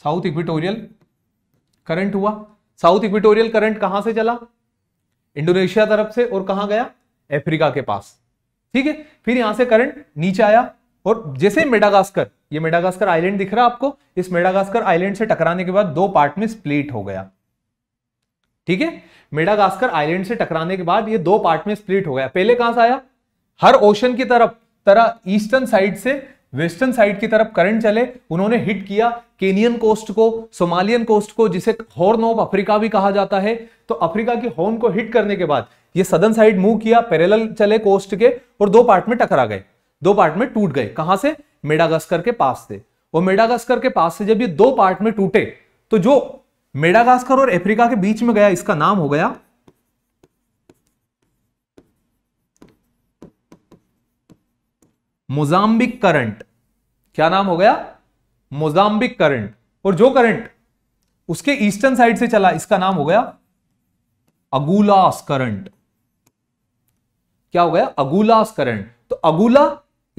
साउथ इक्विटोरियल करंट हुआ साउथ इक्विटोरियल करंट कहां से चला इंडोनेशिया तरफ से और कहां गया अफ्रीका के पास ठीक है फिर यहां से करंट नीचे आया और जैसे मेडागास्कर ये मेडागास्कर आइलैंड दिख रहा है आपको इस मेडागास्कर आइलैंड से टकराने के बाद दो पार्ट में स्प्लिट हो गया ठीक है मेडागास्कर आइलैंड से टकराने के बाद ये दो पार्ट में स्प्लिट हो गया पहले कहां से आया हर ओशन की तरफ तरह ईस्टर्न साइड से वेस्टर्न साइड की तरफ करंट चले उन्होंने हिट किया केनियन कोस्ट को सोमालियन कोस्ट को जिसे हॉर्न ऑफ अफ्रीका भी कहा जाता है तो अफ्रीका की हॉर्न को हिट करने के बाद ये सदन साइड मूव किया पैरल चले कोस्ट के और दो पार्ट में टकरा गए दो पार्ट में टूट गए कहां से मेडागास्कर के पास से वो मेडागास्कर के पास से जब ये दो पार्ट में टूटे तो जो मेडागास्कर और अफ्रीका के बीच में गया इसका नाम हो गया मोजाम्बिक करंट क्या नाम हो गया मोजाम्बिक करंट और जो करंट उसके ईस्टर्न साइड से चला इसका नाम हो गया अगुलास करंट क्या हो गया अगुलास्करण करंट तो Agulhas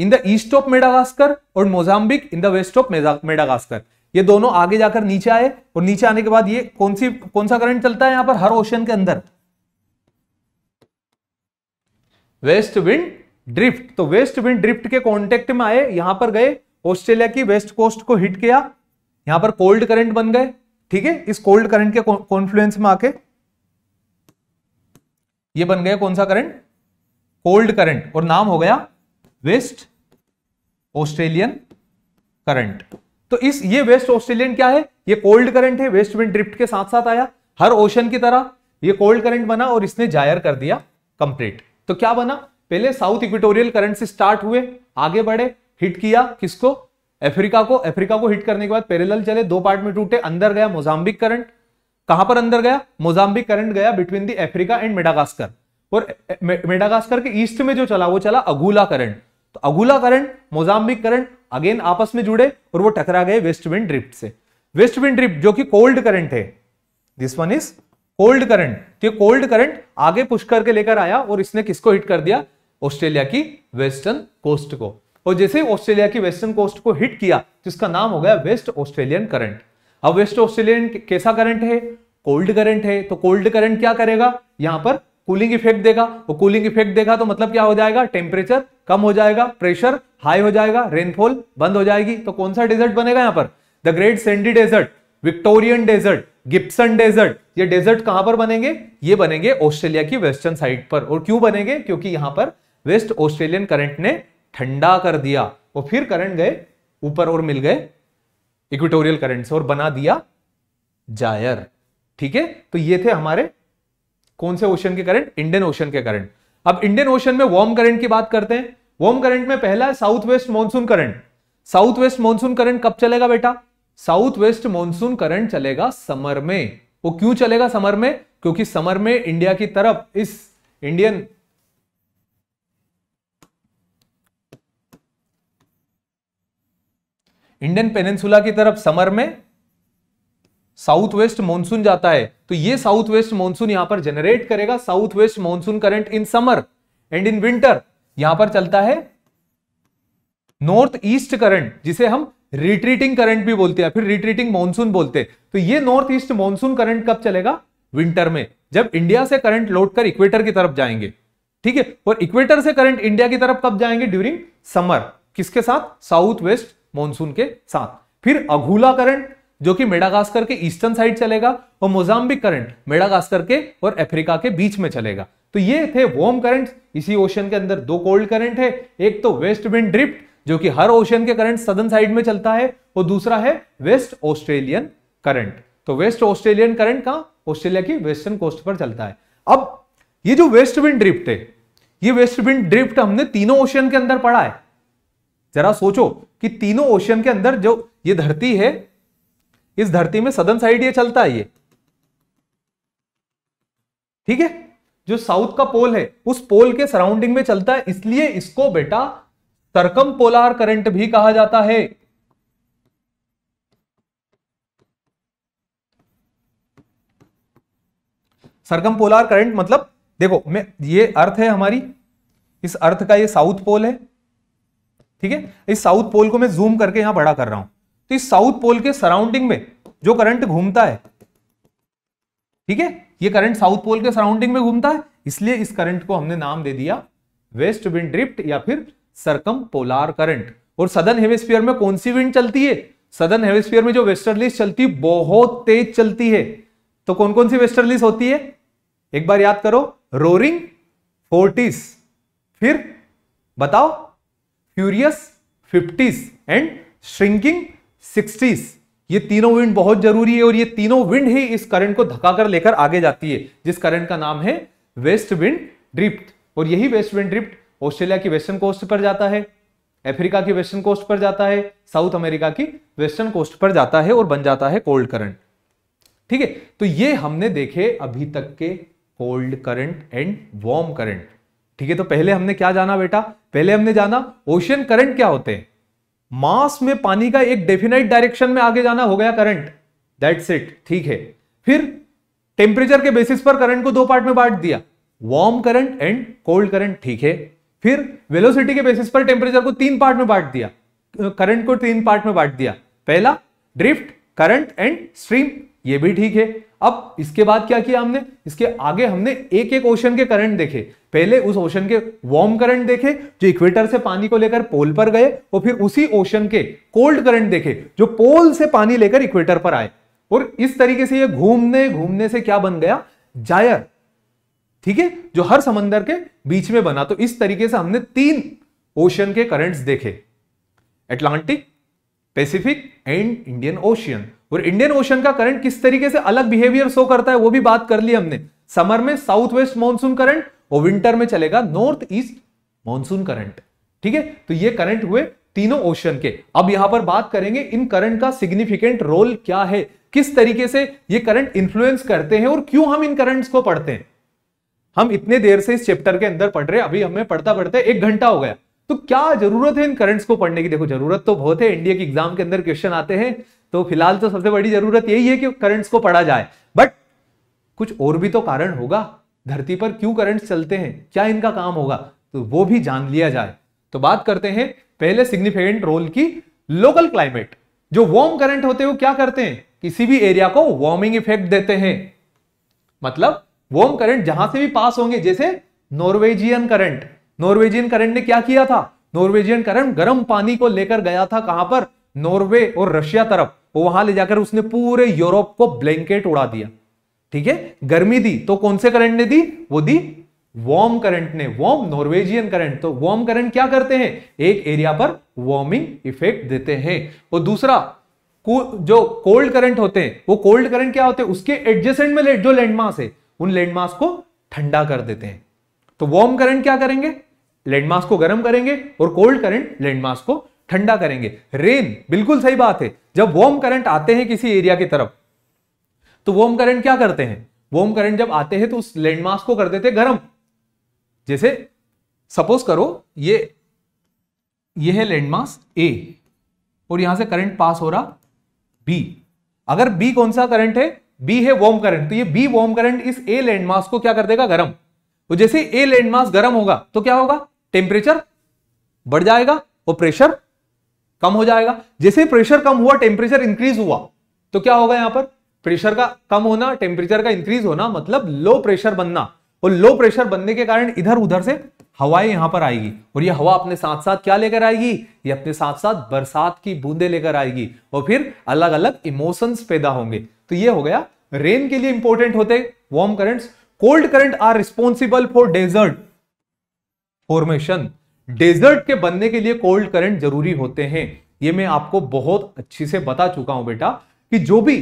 in the east of Madagascar और Mozambique in the west of Madagascar ये दोनों आगे जाकर नीचे आए और नीचे आने के बाद ये कौन सी कौन सा करंट चलता है यहां पर हर ओशन के अंदर वेस्ट विंड ड्रिफ्ट तो वेस्ट विंड ड्रिफ्ट के कॉन्टेक्ट में आए यहां पर गए ऑस्ट्रेलिया की वेस्ट कोस्ट को हिट किया यहां पर कोल्ड करंट बन गए ठीक है इस कोल्ड करंट के कॉन्फ्लुएंस में आके ये बन गया कौन सा करंट कोल्ड करंट और नाम हो गया वेस्ट ऑस्ट्रेलियन करंट तो इस ये वेस्ट ऑस्ट्रेलियन क्या है ये कोल्ड करंट है वेस्ट विंड ड्रिफ्ट के साथ साथ आया हर ओशन की तरह ये कोल्ड करंट बना और इसने जायर कर दिया कंप्लीट तो क्या बना पहले साउथ इक्वेटोरियल करंट से स्टार्ट हुए आगे बढ़े हिट किया किसको अफ्रीका को अफ्रीका को हिट करने के बाद पेरेलल चले दो पार्ट में टूटे अंदर गया मोजाम्बिक करंट कहां पर अंदर गया मोजाम्बिक करंट गया between the Africa and Madagascar और मेडागास्कर के ईस्ट में जो चला वो चला अगुला करंट तो Agulhas current Mozambique current again आपस में जुड़े और वो टकरा गए वेस्ट विंड ड्रिफ्ट से वेस्ट विंड ड्रिफ्ट जो कि कोल्ड करंट है this one is cold current तो कोल्ड करंट आगे पुश करके लेकर आया और इसने किसको हिट कर दिया ऑस्ट्रेलिया की वेस्टर्न कोस्ट को और जैसे ऑस्ट्रेलिया की वेस्टर्न कोस्ट को हिट किया जिसका नाम हो गया वेस्ट ऑस्ट्रेलियन करंट अब वेस्ट ऑस्ट्रेलियन कैसा करंट है कोल्ड करंट है तो कोल्ड करंट क्या करेगा यहां पर कूलिंग इफेक्ट देगा वो कूलिंग इफेक्ट देगा तो मतलब क्या हो जाएगा टेम्परेचर कम हो जाएगा प्रेशर हाई हो जाएगा रेनफॉल बंद हो जाएगी तो कौन सा डेजर्ट बनेगा यहाँ पर the Great Sandy Desert Victorian desert Gibson desert ये डेजर्ट कहां पर बनेंगे ये बनेंगे ऑस्ट्रेलिया की वेस्टर्न साइड पर और क्यों बनेंगे क्योंकि यहां पर वेस्ट ऑस्ट्रेलियन करंट ने ठंडा कर दिया और फिर करंट गए ऊपर और मिल गए इक्विटोरियल करंट से और बना दिया जायर ठीक है तो ये थे हमारे कौन से ओशन के करंट इंडियन ओशन के करंट अब इंडियन ओशन में वार्म करंट की बात करते हैं वार्म करंट में पहला है south west monsoon current south west monsoon current कब चलेगा बेटा साउथ वेस्ट मॉनसून करंट चलेगा समर में वो क्यों चलेगा समर में क्योंकि समर में इंडिया की तरफ इस इंडियन इंडियन पेनेंसुला की तरफ समर में साउथ वेस्ट मानसून जाता है तो ये साउथ वेस्ट मानसून यहां पर जनरेट करेगा south west monsoon current in summer and in winter यहां पर चलता है नॉर्थ ईस्ट करंट जिसे हम रिट्रीटिंग करंट भी बोलते हैं फिर रिट्रीटिंग मानसून बोलते हैं तो ये नॉर्थ ईस्ट मानसून करंट कब चलेगा विंटर में जब इंडिया से करंट लौटकर इक्वेटर की तरफ जाएंगे ठीक है और इक्वेटर से करंट इंडिया की तरफ कब जाएंगे ड्यूरिंग समर किसके साथ साउथ वेस्ट मानसून के साथ फिर अघूला करंट जो कि मेडागास्कर के ईस्टर्न साइड चलेगा और मोजाम्बिक करंट मेडागास्कर के और अफ्रीका के बीच में चलेगा तो ये थे वॉर्म करंट इसी ओशन के अंदर दो कोल्ड करंट है एक तो वेस्ट विंड ड्रिफ्ट जो कि हर ओशन के करंट सदन साइड में चलता है और दूसरा है वेस्ट ऑस्ट्रेलियन करंट तो वेस्ट ऑस्ट्रेलियन करंट कहां ऑस्ट्रेलिया की वेस्टर्न कोस्ट पर चलता है अब ये जो वेस्ट विंड ड्रिफ्ट है ये वेस्ट विंड ड्रिफ्ट हमने तीनों ओशन के अंदर पढ़ा है जरा सोचो कि तीनों ओशन के अंदर जो ये धरती है इस धरती में सदन साइड ये चलता है ये ठीक है जो साउथ का पोल है उस पोल के सराउंडिंग में चलता है इसलिए इसको बेटा सरकम पोलार करंट भी कहा जाता है सरकम पोलार करंट मतलब देखो मैं ये अर्थ है हमारी इस अर्थ का ये साउथ पोल है ठीक है इस साउथ पोल को मैं जूम करके यहां बड़ा कर रहा हूं तो इस साउथ पोल के सराउंडिंग में जो करंट घूमता है ठीक है ये करंट साउथ पोल के सराउंडिंग में घूमता है इसलिए इस करंट को हमने नाम दे दिया वेस्ट विंड ड्रिफ्ट या फिर सरकम पोलार करंट और सदन हेमिस्फीयर में कौन सी विंड चलती है सदन हेमिस्फीयर में जो वेस्टरलीस चलती है बहुत तेज चलती है तो कौन कौन सी वेस्टरलीस होती है एक बार याद करो रोरिंग फोर्टीस फिर बताओ furious fifties and shrinking sixties ये तीनों विंड बहुत जरूरी है और ये तीनों विंड ही इस करंट को धकाकर लेकर आगे जाती है जिस करंट का नाम है वेस्ट विंड ड्रिफ्ट और यही वेस्ट विंड ड्रिफ्ट ऑस्ट्रेलिया की वेस्टर्न कोस्ट पर जाता है अफ्रीका की वेस्टर्न कोस्ट पर जाता है साउथ अमेरिका की वेस्टर्न कोस्ट पर जाता है और बन जाता है कोल्ड करंट ठीक है तो ये हमने देखे अभी तक के cold current and warm current ठीक है तो पहले हमने क्या जाना बेटा पहले हमने जाना ओशियन करंट क्या होते हैं मास में पानी का एक डेफिनेट डायरेक्शन में आगे जाना हो गया करंट दैट्स इट ठीक है फिर टेम्परेचर के बेसिस पर करंट को दो पार्ट में बांट दिया warm current and cold current ठीक है फिर वेलोसिटी के बेसिस पर टेम्परेचर को तीन पार्ट में बांट दिया करंट को तीन पार्ट में बांट दिया पहला ड्रिफ्ट करंट एंड स्ट्रीम ये भी ठीक है अब इसके बाद क्या किया हमने इसके आगे हमने एक एक ओशन के करंट देखे पहले उस ओशन के वार्म करंट देखे जो इक्वेटर से पानी को लेकर पोल पर गए और फिर उसी ओशन के कोल्ड करंट देखे जो पोल से पानी लेकर इक्वेटर पर आए और इस तरीके से ये घूमने घूमने से क्या बन गया जायर ठीक है जो हर समंदर के बीच में बना तो इस तरीके से हमने तीन ओशन के करंट देखे Atlantic Pacific and Indian Ocean और इंडियन ओशन का करंट किस तरीके से अलग बिहेवियर शो करता है वो भी बात कर ली हमने समर में साउथ वेस्ट मानसून करंट और विंटर में चलेगा नॉर्थ ईस्ट मॉनसून करंट ठीक है तो ये करंट हुए तीनों ओशन के अब यहां पर बात करेंगे इन करंट का सिग्निफिकेंट रोल क्या है किस तरीके से ये करंट इन्फ्लुएंस करते हैं और क्यों हम इन करंट्स को पढ़ते हैं हम इतने देर से इस चैप्टर के अंदर पढ़ रहे अभी हमें पढ़ता पढ़ते एक घंटा हो गया तो क्या जरूरत है इन करंट्स को पढ़ने की देखो जरूरत तो बहुत है इंडिया के एग्जाम के अंदर क्वेश्चन आते हैं तो फिलहाल तो सबसे बड़ी जरूरत यही है कि करंट्स को पढ़ा जाए बट कुछ और भी तो कारण होगा धरती पर क्यों करंट्स चलते हैं क्या इनका काम होगा तो वो भी जान लिया जाए तो बात करते हैं पहले सिग्निफिकेंट रोल की लोकल क्लाइमेट जो वार्म करंट होते हैं वो क्या करते हैं किसी भी एरिया को वार्मिंग इफेक्ट देते हैं मतलब वार्म करंट जहां से भी पास होंगे जैसे नॉर्वेजियन करंट नॉर्वेजियन करंट ने क्या किया था नॉर्वेजियन करंट गर्म पानी को लेकर गया था कहां पर नॉर्वे और रशिया तरफ वो वहां ले जाकर उसने पूरे यूरोप को ब्लैंकेट उड़ा दिया ठीक है गर्मी दी तो कौन से करंट ने दी वो दी वार्म करंट ने वार्म नॉर्वेजियन करंट तो वार्म करंट क्या करते हैं एक एरिया पर वार्मिंग इफेक्ट देते हैं और दूसरा जो कोल्ड करंट होते हैं वो कोल्ड करंट क्या होते हैं उसके एडजेसेंट में जो लैंडमार्क है उन लैंडमार्क को ठंडा कर देते हैं तो वार्म करंट क्या करेंगे लैंडमार्क को गर्म करेंगे और कोल्ड करंट लैंडमार्क को ठंडा करेंगे रेन बिल्कुल सही बात है जब वॉर्म करंट आते हैं किसी एरिया की तरफ तो वॉर्म करंट क्या करते हैं वॉर्म करंट जब आते हैं तो उस लैंडमार्क को कर देते गर्म जैसे सपोज करो ये ये है लैंडमार्क ए और यहां से करंट पास हो रहा बी अगर बी कौन सा करंट है बी है वॉर्म करंट तो ये बी वॉर्म करंट इस ए लैंडमार्क को क्या कर देगा गर्म तो जैसे ए लैंडमार्क गर्म होगा तो क्या होगा टेम्परेचर बढ़ जाएगा और प्रेशर कम हो जाएगा जैसे प्रेशर कम हुआ टेम्परेचर इंक्रीज हुआ तो क्या होगा यहां पर प्रेशर का कम होना टेम्परेचर का इंक्रीज होना मतलब लो प्रेशर बनना और लो प्रेशर बनने के कारण इधर उधर से हवाएं यहां पर आएगी और ये हवा अपने साथ साथ क्या लेकर आएगी ये अपने साथ साथ बरसात की बूंदे लेकर आएगी और फिर अलग अलग इमोशंस पैदा होंगे तो ये हो गया रेन के लिए इंपॉर्टेंट होते warm currents cold current are responsible for desert formation desert के बनने के लिए कोल्ड करंट जरूरी होते हैं ये मैं आपको बहुत अच्छे से बता चुका हूं बेटा कि जो भी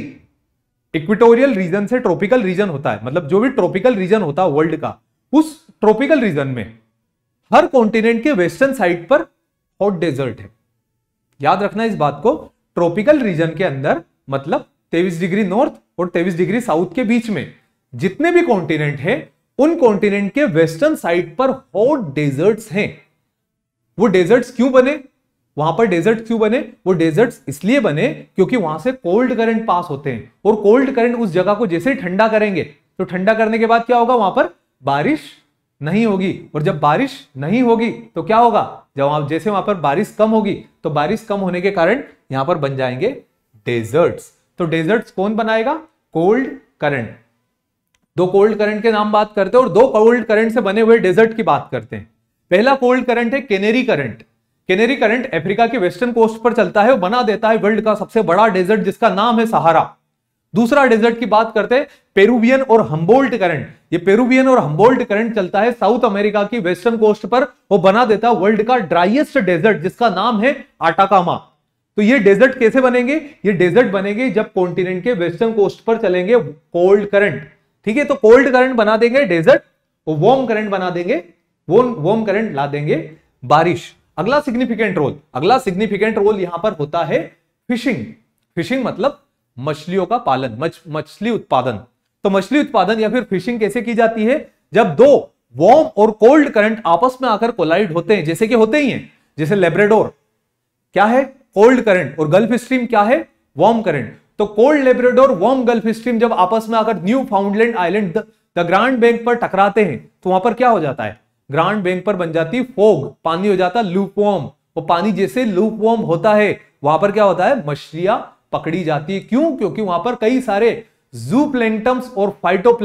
इक्विटोरियल रीजन से ट्रॉपिकल रीजन होता है मतलब जो भी ट्रॉपिकल रीजन होता है वर्ल्ड का उस ट्रॉपिकल रीजन में हर कॉन्टिनेंट के वेस्टर्न साइड पर हॉट डेजर्ट है याद रखना इस बात को ट्रॉपिकल रीजन के अंदर मतलब तेईस डिग्री नॉर्थ और तेईस डिग्री साउथ के बीच में जितने भी कॉन्टिनेंट है उन कॉन्टिनेंट के वेस्टर्न साइड पर हॉट डेजर्ट्स हैं वो डेजर्ट्स क्यों बने वहां पर डेजर्ट क्यों बने वो डेजर्ट्स इसलिए बने क्योंकि वहां से कोल्ड करंट पास होते हैं और कोल्ड करंट उस जगह को जैसे ही ठंडा करेंगे तो ठंडा करने के बाद क्या होगा वहां पर बारिश नहीं होगी और जब बारिश नहीं होगी तो क्या होगा जब आप जैसे वहां पर बारिश कम होगी तो बारिश कम होने के कारण यहां पर बन जाएंगे डेजर्ट्स तो डेजर्ट्स कौन बनाएगा कोल्ड करंट दो कोल्ड करंट के नाम बात करते हैं और दो कोल्ड करंट से बने हुए डेजर्ट की बात करते हैं पहला कोल्ड करंट है Canary current Canary current Africa के वेस्टर्न कोस्ट पर चलता है और बना देता है वर्ल्ड का सबसे बड़ा डेजर्ट जिसका नाम है सहारा दूसरा डेजर्ट की बात करते हैं पेरुवियन और हम्बोल्ट करंट ये पेरुवियन और हम्बोल्ट करंट चलता है साउथ अमेरिका की वेस्टर्न कोस्ट पर वो बना देता है वर्ल्ड का ड्राइएस्ट डेजर्ट जिसका नाम है आटाकामा तो ये डेजर्ट कैसे बनेंगे ये डेजर्ट बनेंगे जब कॉन्टिनेंट के वेस्टर्न कोस्ट पर चलेंगे कोल्ड करंट ठीक है तो कोल्ड करंट बना देंगे डेजर्ट वार्म करंट बना देंगे वो करंट ला देंगे बारिश अगला सिग्निफिकेंट रोल अगला सिग्निफिकेंट रोल यहां पर होता है फिशिंग फिशिंग मतलब मछलियों का पालन मछली उत्पादन तो मछली उत्पादन या फिर फिशिंग कैसे की जाती है जब दो वॉर्म और कोल्ड करंट आपस में आकर कोलाइड होते हैं जैसे कि होते ही हैं जैसे लेब्रेडोर क्या है कोल्ड करंट और गल्फ स्ट्रीम क्या है वॉर्म करंट तो cold Labrador warm Gulf Stream जब आपस में आकर Newfoundland island the grand Bank पर टकराते हैं तो वहां पर क्या हो जाता है ग्रांड बैंक पर बन जाती फोग पानी हो जाता लूपवॉर्म वो पानी जैसे लूपवॉर्म होता है वहां पर क्या होता है मछलियां पकड़ी जाती है क्यों क्योंकि वहां पर कई सारे जू और फाइटो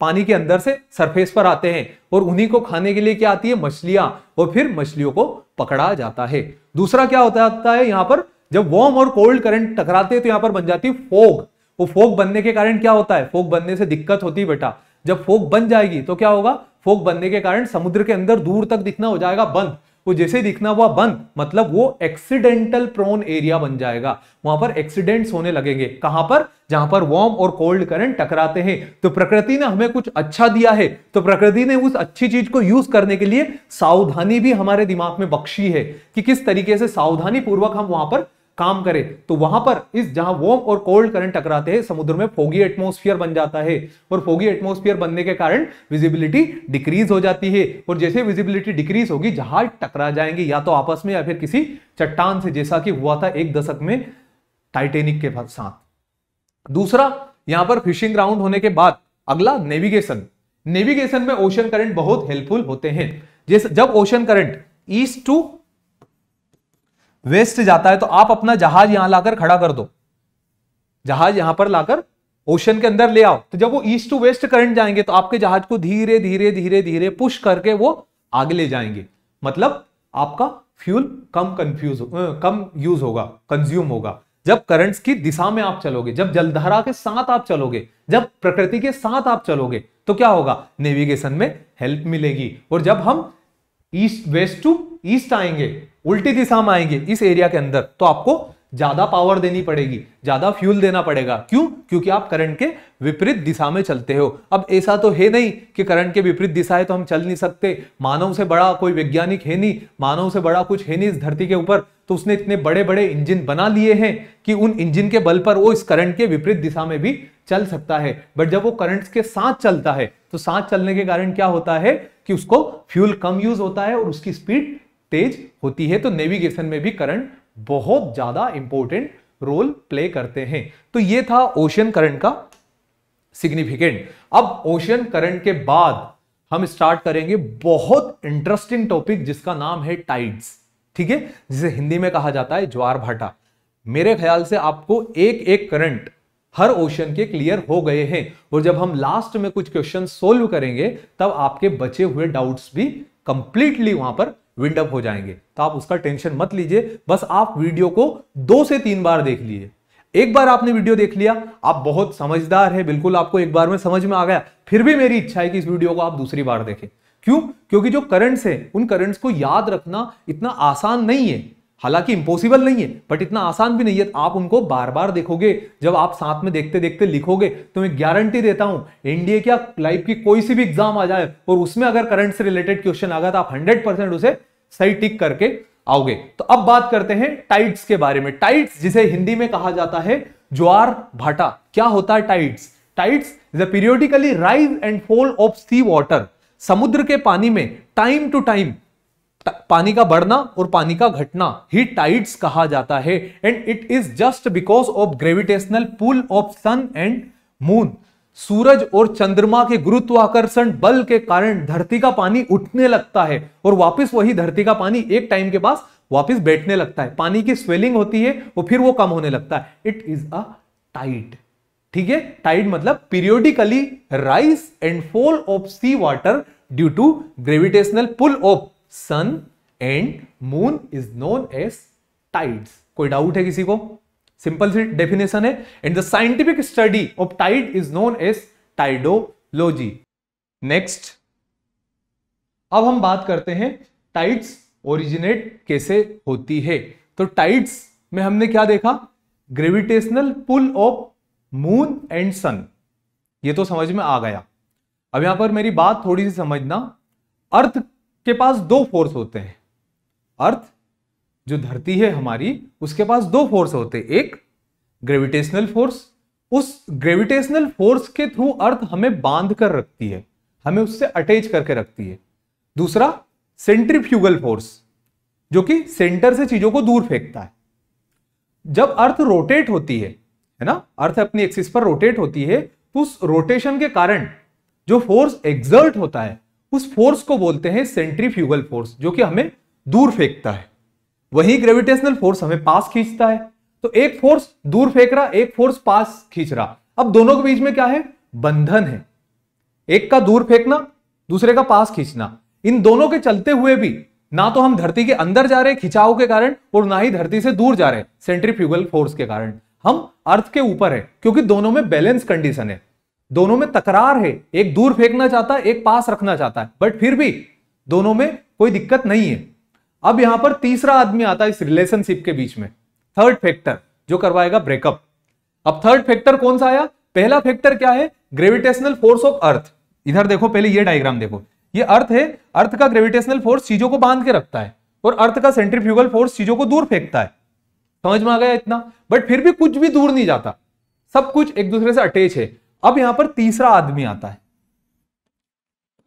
पानी के अंदर से सरफेस पर आते हैं और उन्हीं को खाने के लिए क्या आती है मछलियां और फिर मछलियों को पकड़ा जाता है दूसरा क्या होता है यहां पर जब वॉर्म और कोल्ड करंट टकराते हैं तो यहां पर बन जाती है फोग वो फोग बनने के कारण क्या होता है फोग बनने से दिक्कत होती है बेटा जब फोग बन जाएगी तो क्या होगा फोक बनने के कारण समुद्र के अंदर दूर तक दिखना हो जाएगा बंद वो जैसे दिखना हुआ बंद मतलब वो एक्सीडेंटल प्रोन एरिया बन जाएगा वहां पर एक्सीडेंट्स होने लगेंगे कहां पर जहां पर वार्म और कोल्ड करंट टकराते हैं तो प्रकृति ने हमें कुछ अच्छा दिया है तो प्रकृति ने उस अच्छी चीज को यूज करने के लिए सावधानी भी हमारे दिमाग में बख्शी है कि किस तरीके से सावधानी पूर्वक हम वहां पर काम करे तो वहां पर इस जहां वोम और कोल्ड करंट टकराते हैं समुद्र में फोगी एटमोस्फियर बन जाता है और फोगी एटमोस्फियर बनने के कारण विजिबिलिटी डिक्रीज हो जाती है और जैसे विजिबिलिटी डिक्रीज होगी जहाज टकरा जाएंगे या तो आपस में या फिर किसी चट्टान से जैसा कि हुआ था एक दशक में टाइटेनिक के साथ दूसरा यहां पर फिशिंग राउंड होने के बाद अगला नेविगेशन नेविगेशन में ओशन करंट बहुत हेल्पफुल होते हैं जैसे जब ocean current east to west जाता है तो आप अपना जहाज यहां लाकर खड़ा कर दो जहाज यहां पर लाकर ओशन के अंदर ले आओ तो जब वो ईस्ट टू वेस्ट करंट जाएंगे तो आपके जहाज को धीरे धीरे धीरे धीरे पुश करके वो आगे ले जाएंगे मतलब आपका फ्यूल कम कंफ्यूज कम यूज होगा कंज्यूम होगा जब करंट्स की दिशा में आप चलोगे जब जलधारा के साथ आप चलोगे जब प्रकृति के साथ आप चलोगे तो क्या होगा नेविगेशन में हेल्प मिलेगी और जब हम ईस्ट वेस्ट टू ईस्ट आएंगे उल्टी दिशा में आएंगे इस एरिया के अंदर तो आपको ज्यादा पावर देनी पड़ेगी ज्यादा फ्यूल देना पड़ेगा क्यों क्योंकि आप करंट के विपरीत दिशा में चलते हो अब ऐसा तो है नहीं कि करंट के विपरीत दिशा है तो हम चल नहीं सकते मानव से बड़ा कोई वैज्ञानिक है नहीं मानव से बड़ा कुछ है नहीं इस धरती के ऊपर तो उसने इतने बड़े बड़े इंजिन बना लिए हैं कि उन इंजिन के बल पर वो इस करंट के विपरीत दिशा में भी चल सकता है बट जब वो करंट के साथ चलता है तो साथ चलने के कारण क्या होता है कि उसको फ्यूल कम यूज होता है और उसकी स्पीड तेज होती है तो नेविगेशन में भी करंट बहुत ज़्यादा इंपॉर्टेंट रोल प्ले करते हैं तो ये था ओशियन करंट का सिग्निफिकेंट अब ओशियन करंट के बाद हम स्टार्ट करेंगे बहुत इंटरेस्टिंग टॉपिक जिसका नाम है टाइड्स ठीक है जिसे हिंदी में कहा जाता है ज्वार भाटा मेरे ख्याल से आपको एक एक करंट हर ओशन के क्लियर हो गए हैं और जब हम लास्ट में कुछ क्वेश्चन सोल्व करेंगे तब आपके बचे हुए डाउट्स भी कंप्लीटली वहां पर विंड अप हो जाएंगे तो आप उसका टेंशन मत लीजिए बस आप वीडियो को दो से तीन बार देख लीजिए एक बार आपने वीडियो देख लिया आप बहुत समझदार है बिल्कुल आपको एक बार में समझ में आ गया फिर भी मेरी इच्छा है कि इस वीडियो को आप दूसरी बार देखें क्यों क्योंकि जो करंट्स हैं उन करंट्स को याद रखना इतना आसान नहीं है हालांकि इम्पॉसिबल नहीं है बट इतना आसान भी नहीं है आप उनको बार बार देखोगे जब आप साथ में देखते देखते लिखोगे तो मैं गारंटी देता हूं एनडीए क्या लाइफ की कोई सी भी एग्जाम आ जाए और उसमें अगर करंट से रिलेटेड क्वेश्चन आ गया तो आप हंड्रेड उसे सही टिक करके आओगे तो अब बात करते हैं टाइट्स के बारे में टाइट्स जिसे हिंदी में कहा जाता है ज्वार भाटा क्या होता है tides tides is periodically rise and fall of sea water समुद्र के पानी में टाइम टू टाइम पानी का बढ़ना और पानी का घटना ही टाइड्स कहा जाता है and it is just because of gravitational pull of sun and moon सूरज और चंद्रमा के गुरुत्वाकर्षण बल के कारण धरती का पानी उठने लगता है और वापस वही धरती का पानी एक टाइम के पास वापस बैठने लगता है पानी की स्वेलिंग होती है और फिर वो कम होने लगता है इट इज अ टाइट ठीक है टाइट मतलब periodically rise and fall of sea water due to gravitational pull of sun and moon is known as tides कोई डाउट है किसी को सिंपल सी डेफिनेशन है and the scientific study of tide is known as tidology next अब हम बात करते हैं टाइड्स ओरिजिनेट कैसे होती है तो टाइड्स में हमने क्या देखा gravitational pull of moon and sun ये तो समझ में आ गया अब यहां पर मेरी बात थोड़ी सी समझना अर्थ के पास दो फोर्स होते हैं अर्थ जो धरती है हमारी उसके पास दो फोर्स होते हैं एक ग्रेविटेशनल फोर्स उस ग्रेविटेशनल फोर्स के थ्रू अर्थ हमें बांध कर रखती है हमें उससे अटैच करके रखती है दूसरा सेंट्रीफ्यूगल फोर्स जो कि सेंटर से चीजों को दूर फेंकता है जब अर्थ रोटेट होती है है ना अर्थ अपनी एक्सिस पर रोटेट होती है तो उस रोटेशन के कारण जो फोर्स एग्जर्ट होता है उस फोर्स को बोलते हैं सेंट्रीफ्यूगल फोर्स जो कि हमें दूर फेंकता है वही ग्रेविटेशनल फोर्स हमें पास खींचता है तो एक फोर्स दूर फेंक रहा एक फोर्स पास खींच रहा अब दोनों के बीच में क्या है बंधन है एक का दूर फेंकना दूसरे का पास खींचना इन दोनों के चलते हुए भी ना तो हम धरती के अंदर जा रहे हैं खिंचाव के कारण और ना ही धरती से दूर जा रहे हैं सेंट्रीफ्यूगल फोर्स के कारण हम अर्थ के ऊपर है क्योंकि दोनों में बैलेंस कंडीशन है दोनों में तकरार है एक दूर फेंकना चाहता है एक पास रखना चाहता है बट फिर भी दोनों में कोई दिक्कत नहीं है अब यहां पर तीसरा आदमी आता है इस रिलेशनशिप के बीच में थर्ड फैक्टर जो करवाएगा ब्रेकअप अब थर्ड फैक्टर कौन सा आया पहला फैक्टर क्या है ग्रेविटेशनल फोर्स ऑफ अर्थ इधर देखो पहले ये डायग्राम देखो ये अर्थ है अर्थ का ग्रेविटेशनल फोर्स चीजों को बांध के रखता है और अर्थ का सेंट्रीफ्यूगल फोर्स चीजों को दूर फेंकता है समझ में आ गया इतना बट फिर भी कुछ भी दूर नहीं जाता सब कुछ एक दूसरे से अटैच है अब यहां पर तीसरा आदमी आता है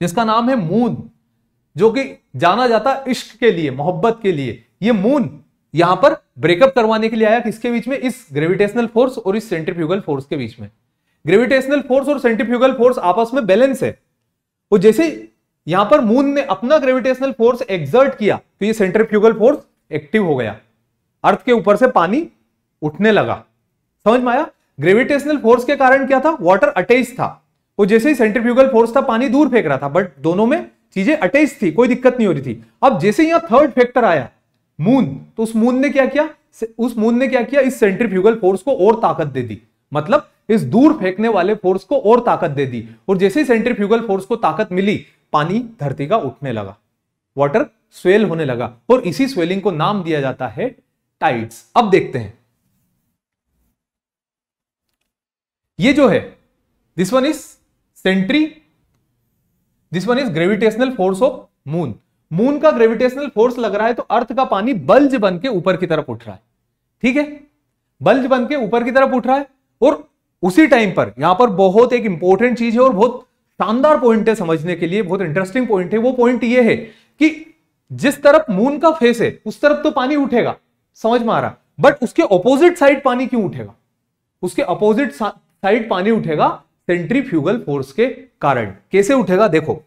जिसका नाम है मून जो कि जाना जाता इश्क के लिए मोहब्बत के लिए ये मून यहां पर ब्रेकअप करवाने के लिए आया किसके बीच में इस ग्रेविटेशनल फोर्स और इस सेंट्रीफ्यूगल फोर्स के बीच में ग्रेविटेशनल फोर्स और सेंट्रीफ्यूगल फोर्स आपस में बैलेंस है और तो जैसे यहां पर मून ने अपना ग्रेविटेशनल फोर्स एक्सर्ट किया तो ये सेंट्रीफ्यूगल फोर्स एक्टिव हो गया अर्थ के ऊपर से पानी उठने लगा समझ में आया ग्रेविटेशनल फोर्स के कारण क्या था वाटर अटैच था वो जैसे ही सेंट्रीफ्यूगल फोर्स था पानी दूर फेंक रहा था बट दोनों में चीजें अटैच थी कोई दिक्कत नहीं हो रही थी अब जैसे यहां थर्ड फैक्टर आया मून तो उस मून ने क्या किया उस मून ने क्या किया इस सेंट्रीफ्यूगल फोर्स को और ताकत दे दी मतलब इस दूर फेंकने वाले फोर्स को और ताकत दे दी और जैसे ही सेंट्रीफ्यूगल फोर्स को ताकत मिली पानी धरती का उठने लगा वाटर स्वेल होने लगा और इसी स्वेलिंग को नाम दिया जाता है टाइड्स अब देखते हैं ये जो है this one is centri this one is gravitational force of moon moon का ग्रेविटेशनल फोर्स लग रहा है तो अर्थ का पानी बल्ज बन के ऊपर की तरफ उठ रहा है ठीक है बल्ज बन के ऊपर की तरफ उठ रहा है और उसी टाइम पर यहां पर बहुत एक इंपॉर्टेंट चीज है और बहुत शानदार पॉइंट है समझने के लिए बहुत इंटरेस्टिंग पॉइंट है वो पॉइंट ये है कि जिस तरफ मून का फेस है उस तरफ तो पानी उठेगा समझ में आ रहा बट उसके अपोजिट साइड पानी क्यों उठेगा उसके अपोजिट साइड पानी उठेगा सेंट्रीफ्यूगल फोर्स के कारण कैसे उठेगा देखो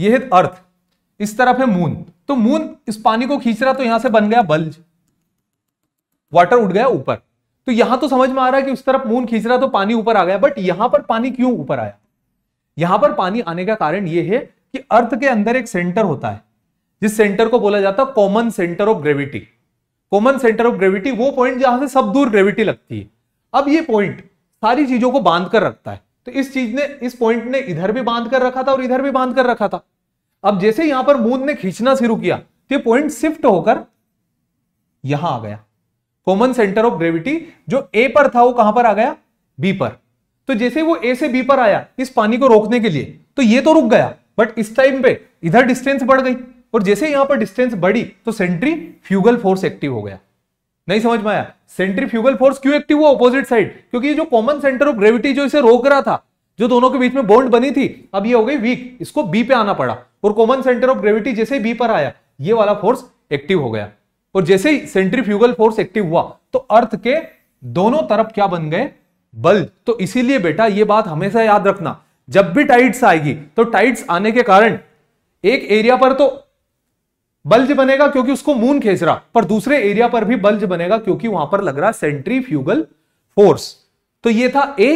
यह है अर्थ इस तरफ है मून तो मून इस पानी को खींच रहा तो यहां से बन गया बल्ज वाटर उठ गया ऊपर तो यहां तो समझ में आ रहा है कि उस तरफ मून खींच रहा तो पानी ऊपर आ गया बट यहां पर पानी क्यों ऊपर आया यहां पर पानी आने का कारण यह है कि अर्थ के अंदर एक सेंटर होता है जिस सेंटर को बोला जाता है common centre of gravity common centre of gravity वो पॉइंट जहां से सब दूर ग्रेविटी लगती है अब ये पॉइंट सारी चीजों को बांध कर रखता है तो इस चीज ने इस पॉइंट ने इधर भी बांध कर रखा था और इधर भी बांध कर रखा था अब जैसे यहां पर मून ने खींचना शुरू किया तो ये पॉइंट शिफ्ट होकर यहां आ गया कॉमन सेंटर ऑफ ग्रेविटी जो ए पर था वो कहां पर आ गया बी पर तो जैसे वो ए से बी पर आया इस पानी को रोकने के लिए तो ये तो रुक गया बट इस टाइम पे इधर डिस्टेंस बढ़ गई और जैसे यहां पर डिस्टेंस बढ़ी तो सेंट्री फ्यूगल फोर्स एक्टिव हो गया नहीं समझ में आया सेंट्री फ्यूगल फोर्स क्यों एक्टिव हुआ ऑपोजिट साइड क्योंकि जो कॉमन सेंटर ऑफ ग्रेविटी जो इसे रोक रहा था जो दोनों के बीच में बॉन्ड बनी थी अब ये हो गई वीक इसको बी पे आना पड़ा और कॉमन सेंटर ऑफ ग्रेविटी जैसे बी पर आया ये वाला फोर्स एक्टिव हो गया और जैसे ही सेंट्रीफ्यूगल फोर्स एक्टिव हुआ तो अर्थ के दोनों तरफ क्या बन गए बल तो इसीलिए बेटा ये बात हमेशा याद रखना जब भी टाइट्स आएगी तो टाइट्स आने के कारण एक एरिया पर तो बल्ज बनेगा क्योंकि उसको मून खेच रहा पर दूसरे एरिया पर भी बल्ज बनेगा क्योंकि वहां पर लग रहा सेंट्री फ्यूगल फोर्स तो ये था ए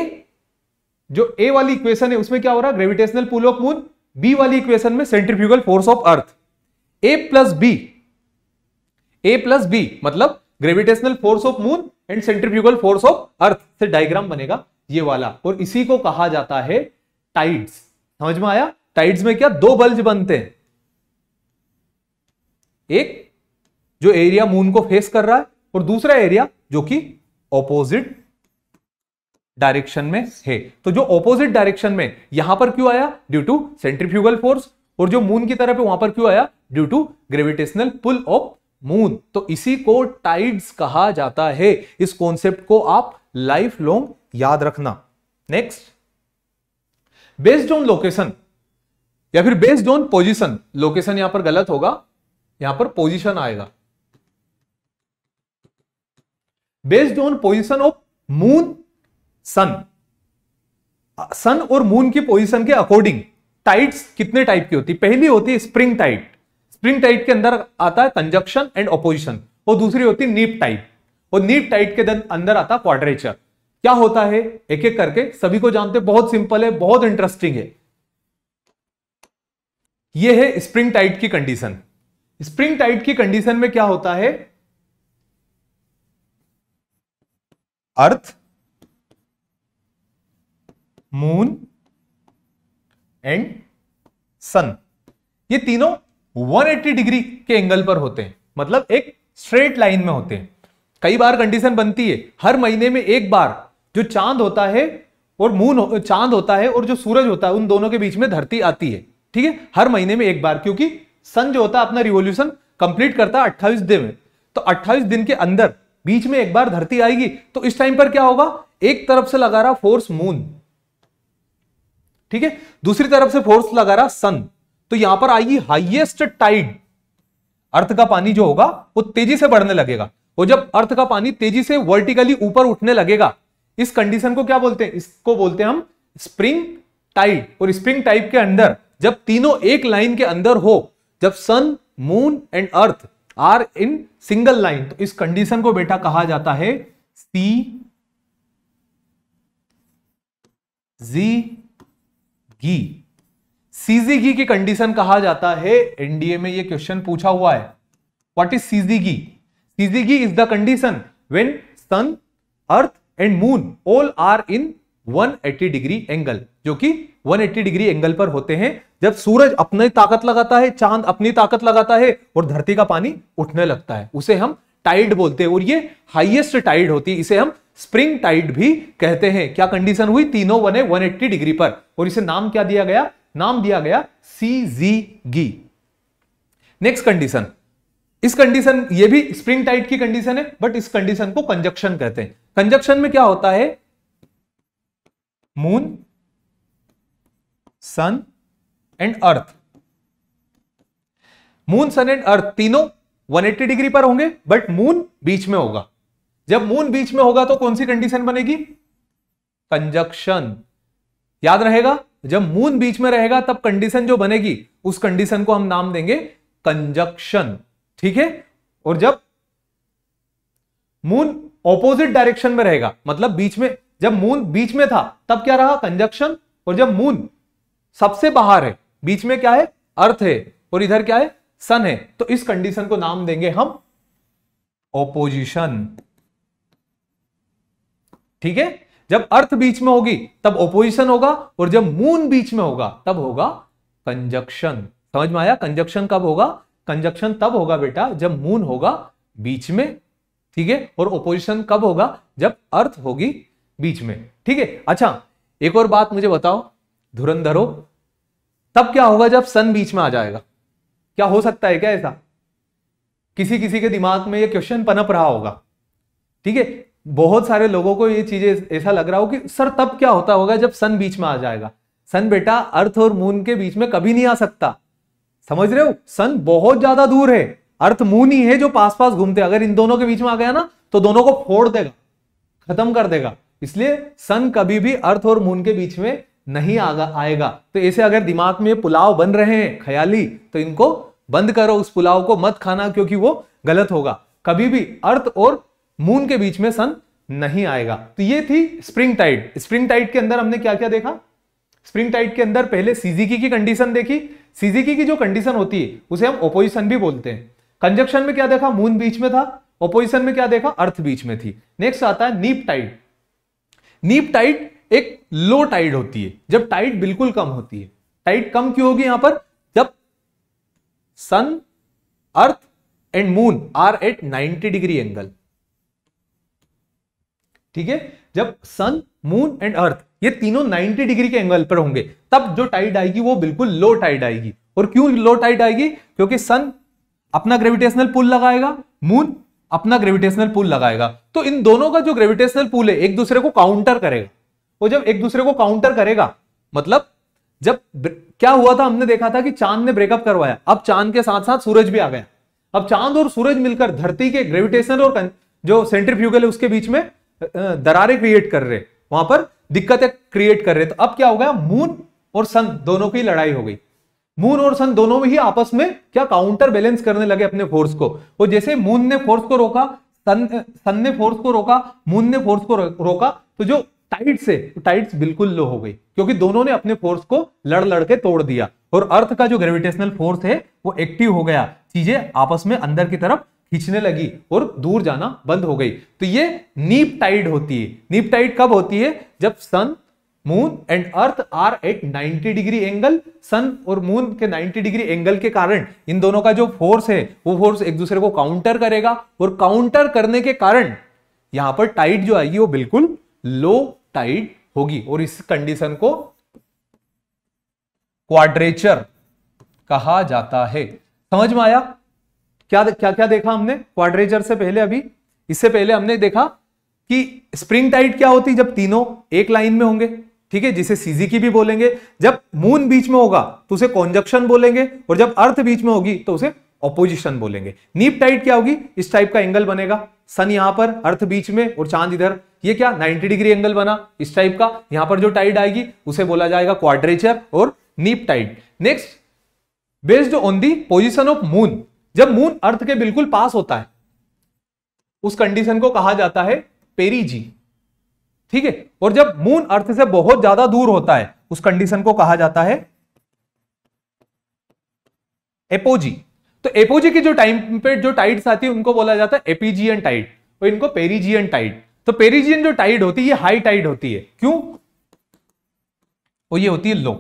जो ए वाली इक्वेशन है उसमें क्या हो रहा gravitational pull of moon B वाली इक्वेशन में centrifugal force of earth A plus B A plus B मतलब gravitational force of moon and centrifugal force of earth से डायग्राम बनेगा ये वाला और इसी को कहा जाता है टाइड्स समझ में आया टाइड्स में क्या दो बल्ज बनते हैं एक जो एरिया मून को फेस कर रहा है और दूसरा एरिया जो कि ऑपोजिट डायरेक्शन में है तो जो ऑपोजिट डायरेक्शन में यहां पर क्यों आया ड्यू टू सेंट्रीफ्यूगल फोर्स और जो मून की तरफ है वहां पर क्यों आया due to gravitational pull of moon तो इसी को टाइड्स कहा जाता है इस कॉन्सेप्ट को आप लाइफ लॉन्ग याद रखना नेक्स्ट बेस्ड ऑन लोकेशन या फिर बेस्ड ऑन पोजिशन लोकेशन यहां पर गलत होगा यहां पर पोजीशन आएगा based on position of moon sun sun और मून की पोजीशन के अकॉर्डिंग टाइट्स कितने टाइप की होती पहली होती है स्प्रिंग टाइट स्प्रिंग टाइट के अंदर आता है कंजक्शन एंड ऑपोजिशन और दूसरी होती है नीप टाइट और नीप टाइट के अंदर आता है क्वाड्रेचर क्या होता है एक एक करके सभी को जानते बहुत सिंपल है बहुत इंटरेस्टिंग है यह है स्प्रिंग टाइट की कंडीशन स्प्रिंग टाइट की कंडीशन में क्या होता है अर्थ मून एंड सन ये तीनों 180 डिग्री के एंगल पर होते हैं मतलब एक स्ट्रेट लाइन में होते हैं कई बार कंडीशन बनती है हर महीने में एक बार जो चांद होता है और मून हो, चांद होता है और जो सूरज होता है उन दोनों के बीच में धरती आती है ठीक है हर महीने में एक बार क्योंकि सन जो होता है अपना रिवोल्यूशन कंप्लीट करता है 28 दिन में तो 28 दिन के अंदर बीच में एक बार धरती आएगी तो इस टाइम पर क्या होगा एक तरफ से लगा रहा फोर्स मून ठीक है दूसरी तरफ से फोर्स लगा रहा सन तो यहां पर आएगी हाइएस्ट टाइड अर्थ का पानी जो होगा वो तेजी से बढ़ने लगेगा और जब अर्थ का पानी तेजी से वर्टिकली ऊपर उठने लगेगा इस कंडीशन को क्या बोलते हैं इसको बोलते हैं हम स्प्रिंग टाइड और स्प्रिंग टाइप के अंदर जब तीनों एक लाइन के अंदर हो जब sun moon and earth are in single line तो इस कंडीशन को बेटा कहा जाता है सी जी घी सीजी घी की कंडीशन कहा जाता है एनडीए में ये क्वेश्चन पूछा हुआ है what is syzygy syzygy is the condition when sun earth and moon all are in 180 degree angle जो कि 180 डिग्री एंगल पर होते हैं जब सूरज अपनी ताकत लगाता है चांद अपनी ताकत लगाता है और धरती का पानी उठने लगता है उसे हम टाइड बोलते हैं और ये हाईएस्ट टाइड होती है इसे हम स्प्रिंग टाइड भी कहते हैं क्या कंडीशन हुई तीनों बने 180 डिग्री पर और इसे नाम क्या दिया गया नाम दिया गया सी जी गी नेक्स्ट कंडीशन इस कंडीशन ये भी स्प्रिंग टाइड की कंडीशन है बट इस कंडीशन को कंजक्शन कहते हैं कंजक्शन में क्या होता है moon sun and earth moon sun and earth तीनों 180 डिग्री पर होंगे बट मून बीच में होगा जब मून बीच में होगा तो कौन सी कंडीशन बनेगी कंजक्शन याद रहेगा जब मून बीच में रहेगा तब कंडीशन जो बनेगी उस कंडीशन को हम नाम देंगे कंजक्शन ठीक है और जब मून ऑपोजिट डायरेक्शन में रहेगा मतलब बीच में जब मून बीच में था तब क्या रहा कंजक्शन और जब मून सबसे बाहर है बीच में क्या है अर्थ है और इधर क्या है सन है तो इस कंडीशन को नाम देंगे हम ओपोजिशन ठीक है जब अर्थ बीच में होगी तब ओपोजिशन होगा और जब मून बीच में होगा तब होगा कंजक्शन समझ में आया कंजक्शन कब होगा कंजक्शन तब होगा बेटा जब मून होगा बीच में ठीक है और ओपोजिशन कब होगा जब अर्थ होगी बीच में ठीक है अच्छा एक और बात मुझे बताओ धुरंधरो तब क्या होगा जब सन बीच में आ जाएगा क्या हो सकता है क्या ऐसा किसी किसी के दिमाग में ये क्वेश्चन पनप रहा होगा ठीक है बहुत सारे लोगों को ये चीजें ऐसा लग रहा हो कि सर तब क्या होता होगा जब सन बीच में आ जाएगा सन बेटा अर्थ और मून के बीच में कभी नहीं आ सकता समझ रहे हो सन बहुत ज्यादा दूर है अर्थ मून ही है जो पास पास घूमते अगर इन दोनों के बीच में आ गया ना तो दोनों को फोड़ देगा खत्म कर देगा इसलिए सन कभी भी अर्थ और मून के बीच में नहीं आगा आएगा तो ऐसे अगर दिमाग में पुलाव बन रहे हैं ख्याली तो इनको बंद करो उस पुलाव को मत खाना क्योंकि वो गलत होगा कभी भी अर्थ और मून के बीच में सन नहीं आएगा तो ये थी स्प्रिंग टाइड स्प्रिंग टाइड के अंदर हमने क्या क्या देखा स्प्रिंग टाइड के अंदर पहले सीजीकी की कंडीशन देखी सीजीकी की जो कंडीशन होती है उसे हम ओपोजिशन भी बोलते हैं कंजक्शन में क्या देखा मून बीच में था ओपोजिशन में क्या देखा अर्थ बीच में थी नेक्स्ट आता है नीप टाइड नीप टाइट एक लो टाइड होती है जब टाइट बिल्कुल कम होती है टाइट कम क्यों होगी यहां पर जब sun earth and moon are at 90 degree angle ठीक है जब सन मून एंड अर्थ ये तीनों 90 डिग्री के एंगल पर होंगे तब जो टाइड आएगी वो बिल्कुल लो टाइड आएगी और क्यों लो टाइड आएगी क्योंकि सन अपना ग्रेविटेशनल पुल लगाएगा मून अपना ग्रेविटेशनल पुल लगाएगा तो इन दोनों का जो ग्रेविटेशनल पुल है एक दूसरे को काउंटर करेगा वो जब एक दूसरे को काउंटर करेगा मतलब जब क्या हुआ था हमने देखा था कि चांद ने ब्रेकअप करवाया अब चांद के साथ साथ सूरज भी आ गया अब चांद और सूरज मिलकर धरती के ग्रेविटेशनल और जो फ्यूगल है उसके बीच में दरारे क्रिएट कर रहे वहां पर दिक्कतें क्रिएट कर रहे तो अब क्या हो गया मून और सन दोनों की लड़ाई हो गई मून और सन दोनों ही आपस में क्या काउंटर बैलेंस करने लगे अपने फोर्स को और जैसे मून ने फोर्स को रोका सन सन ने फोर्स को रोका मून ने फोर्स को रोका तो जो टाइट्स है टाइट्स बिल्कुल लो हो गई क्योंकि दोनों ने अपने फोर्स को लड़ लड़ के तोड़ दिया और अर्थ का जो ग्रेविटेशनल फोर्स है वो एक्टिव हो गया चीजें आपस में अंदर की तरफ खींचने लगी और दूर जाना बंद हो गई तो ये नीप टाइड होती है नीप टाइड कब होती है जब sun moon and earth are at 90 degree angle sun और मून के 90 डिग्री एंगल के कारण इन दोनों का जो फोर्स है वो फोर्स एक दूसरे को काउंटर करेगा और काउंटर करने के कारण यहां पर टाइट जो आएगी वो बिल्कुल लो टाइट होगी और इस कंडीशन को क्वाड्रेचर कहा जाता है समझ में आया क्या क्या क्या देखा हमने क्वाड्रेचर से पहले अभी इससे पहले हमने देखा कि स्प्रिंग टाइट क्या होती जब तीनों एक लाइन में होंगे ठीक है जिसे सीजी की भी बोलेंगे जब मून बीच में होगा तो उसे कॉन्जक्शन बोलेंगे और जब अर्थ बीच में होगी तो उसे ऑपोजिशन बोलेंगे नीप टाइट क्या होगी इस टाइप का एंगल बनेगा सन यहां पर अर्थ बीच में और चांद इधर ये क्या 90 डिग्री एंगल बना इस टाइप का यहां पर जो टाइड आएगी उसे बोला जाएगा क्वाड्रेचर और neap tide next based on the position of moon जब मून अर्थ के बिल्कुल पास होता है उस कंडीशन को कहा जाता है पेरीजी ठीक है और जब मून अर्थ से बहुत ज्यादा दूर होता है उस कंडीशन को कहा जाता है एपोजी तो एपोजी की जो टाइम पे जो टाइड्स आती है उनको बोला जाता है एपीजियन टाइड और इनको पेरिजियन टाइड तो पेरिजियन जो टाइड होती है ये हाई टाइड होती है क्यों और ये होती है लो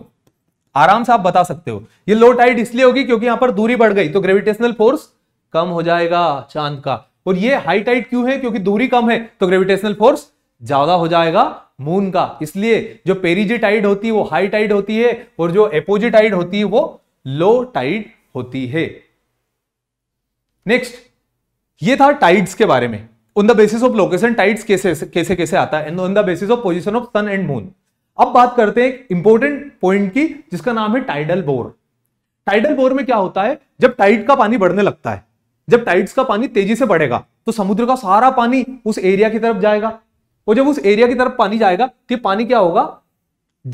आराम से आप बता सकते हो ये लो टाइड इसलिए होगी क्योंकि यहां पर दूरी बढ़ गई तो ग्रेविटेशनल फोर्स कम हो जाएगा चांद का और ये हाई टाइड क्यों है क्योंकि दूरी कम है तो ग्रेविटेशनल फोर्स ज्यादा हो जाएगा मून का इसलिए जो पेरीजी टाइड होती है वो हाई टाइड होती है और जो एपोजी टाइड होती है वो लो टाइड होती है नेक्स्ट ये था टाइड्स के बारे में on the basis of location tides कैसे कैसे कैसे आता है on the basis of position of sun and moon अब बात करते हैं एक इंपॉर्टेंट पॉइंट की जिसका नाम है टाइडल बोर टाइडल बोर में क्या होता है जब टाइड का पानी बढ़ने लगता है जब टाइड्स का पानी तेजी से बढ़ेगा तो समुद्र का सारा पानी उस एरिया की तरफ जाएगा और जब उस एरिया की तरफ पानी जाएगा तो पानी क्या होगा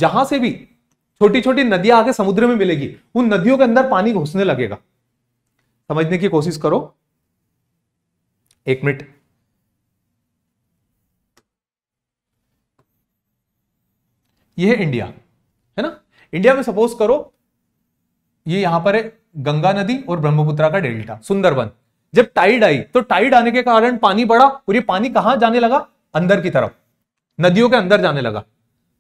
जहां से भी छोटी छोटी नदियां आके समुद्र में मिलेगी उन नदियों के अंदर पानी घुसने लगेगा समझने की कोशिश करो एक मिनट यह है इंडिया है ना इंडिया में सपोज करो ये यहां पर है गंगा नदी और ब्रह्मपुत्रा का डेल्टा सुंदरबन जब टाइड आई तो टाइड आने के कारण पानी बढ़ा और ये पानी कहां जाने लगा अंदर की तरफ नदियों के अंदर जाने लगा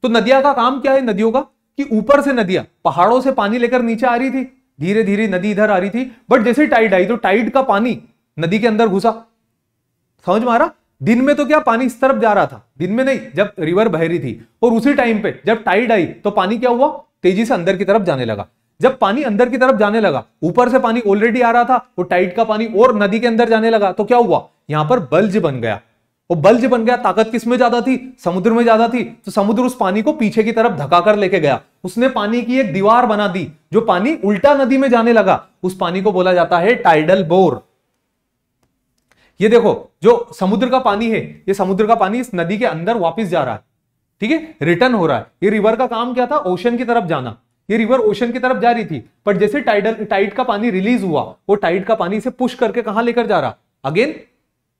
तो नदिया का काम क्या है नदियों का कि ऊपर से नदियां पहाड़ों से पानी लेकर नीचे आ रही थी धीरे धीरे नदी इधर आ रही थी बट जैसे टाइड आई तो टाइड का पानी नदी के अंदर घुसा समझ मारा दिन में तो क्या पानी इस तरफ जा रहा था दिन में नहीं जब रिवर बह रही थी और उसी टाइम पे जब टाइड आई तो पानी क्या हुआ तेजी से अंदर की तरफ जाने लगा जब पानी अंदर की तरफ जाने लगा ऊपर से पानी ऑलरेडी आ रहा था वो तो टाइड का पानी और नदी के अंदर जाने लगा तो क्या हुआ यहां पर बल्ज बन गया वो बल्ज बन गया ताकत किस में ज्यादा थी समुद्र में ज्यादा थी तो समुद्र उस पानी को पीछे की तरफ धका कर लेके गया उसने पानी की एक दीवार बना दी जो पानी उल्टा नदी में जाने लगा उस पानी को बोला जाता है टाइडल बोर ये देखो जो समुद्र का पानी है ये समुद्र का पानी इस नदी के अंदर वापिस जा रहा है ठीक है रिटर्न हो रहा है ये रिवर का काम क्या था ओशन की तरफ जाना ये रिवर ओशन की तरफ जा रही थी पर जैसे टाइडल टाइट का पानी रिलीज हुआ वो टाइट का पानी इसे पुश करके कहा लेकर जा रहा अगेन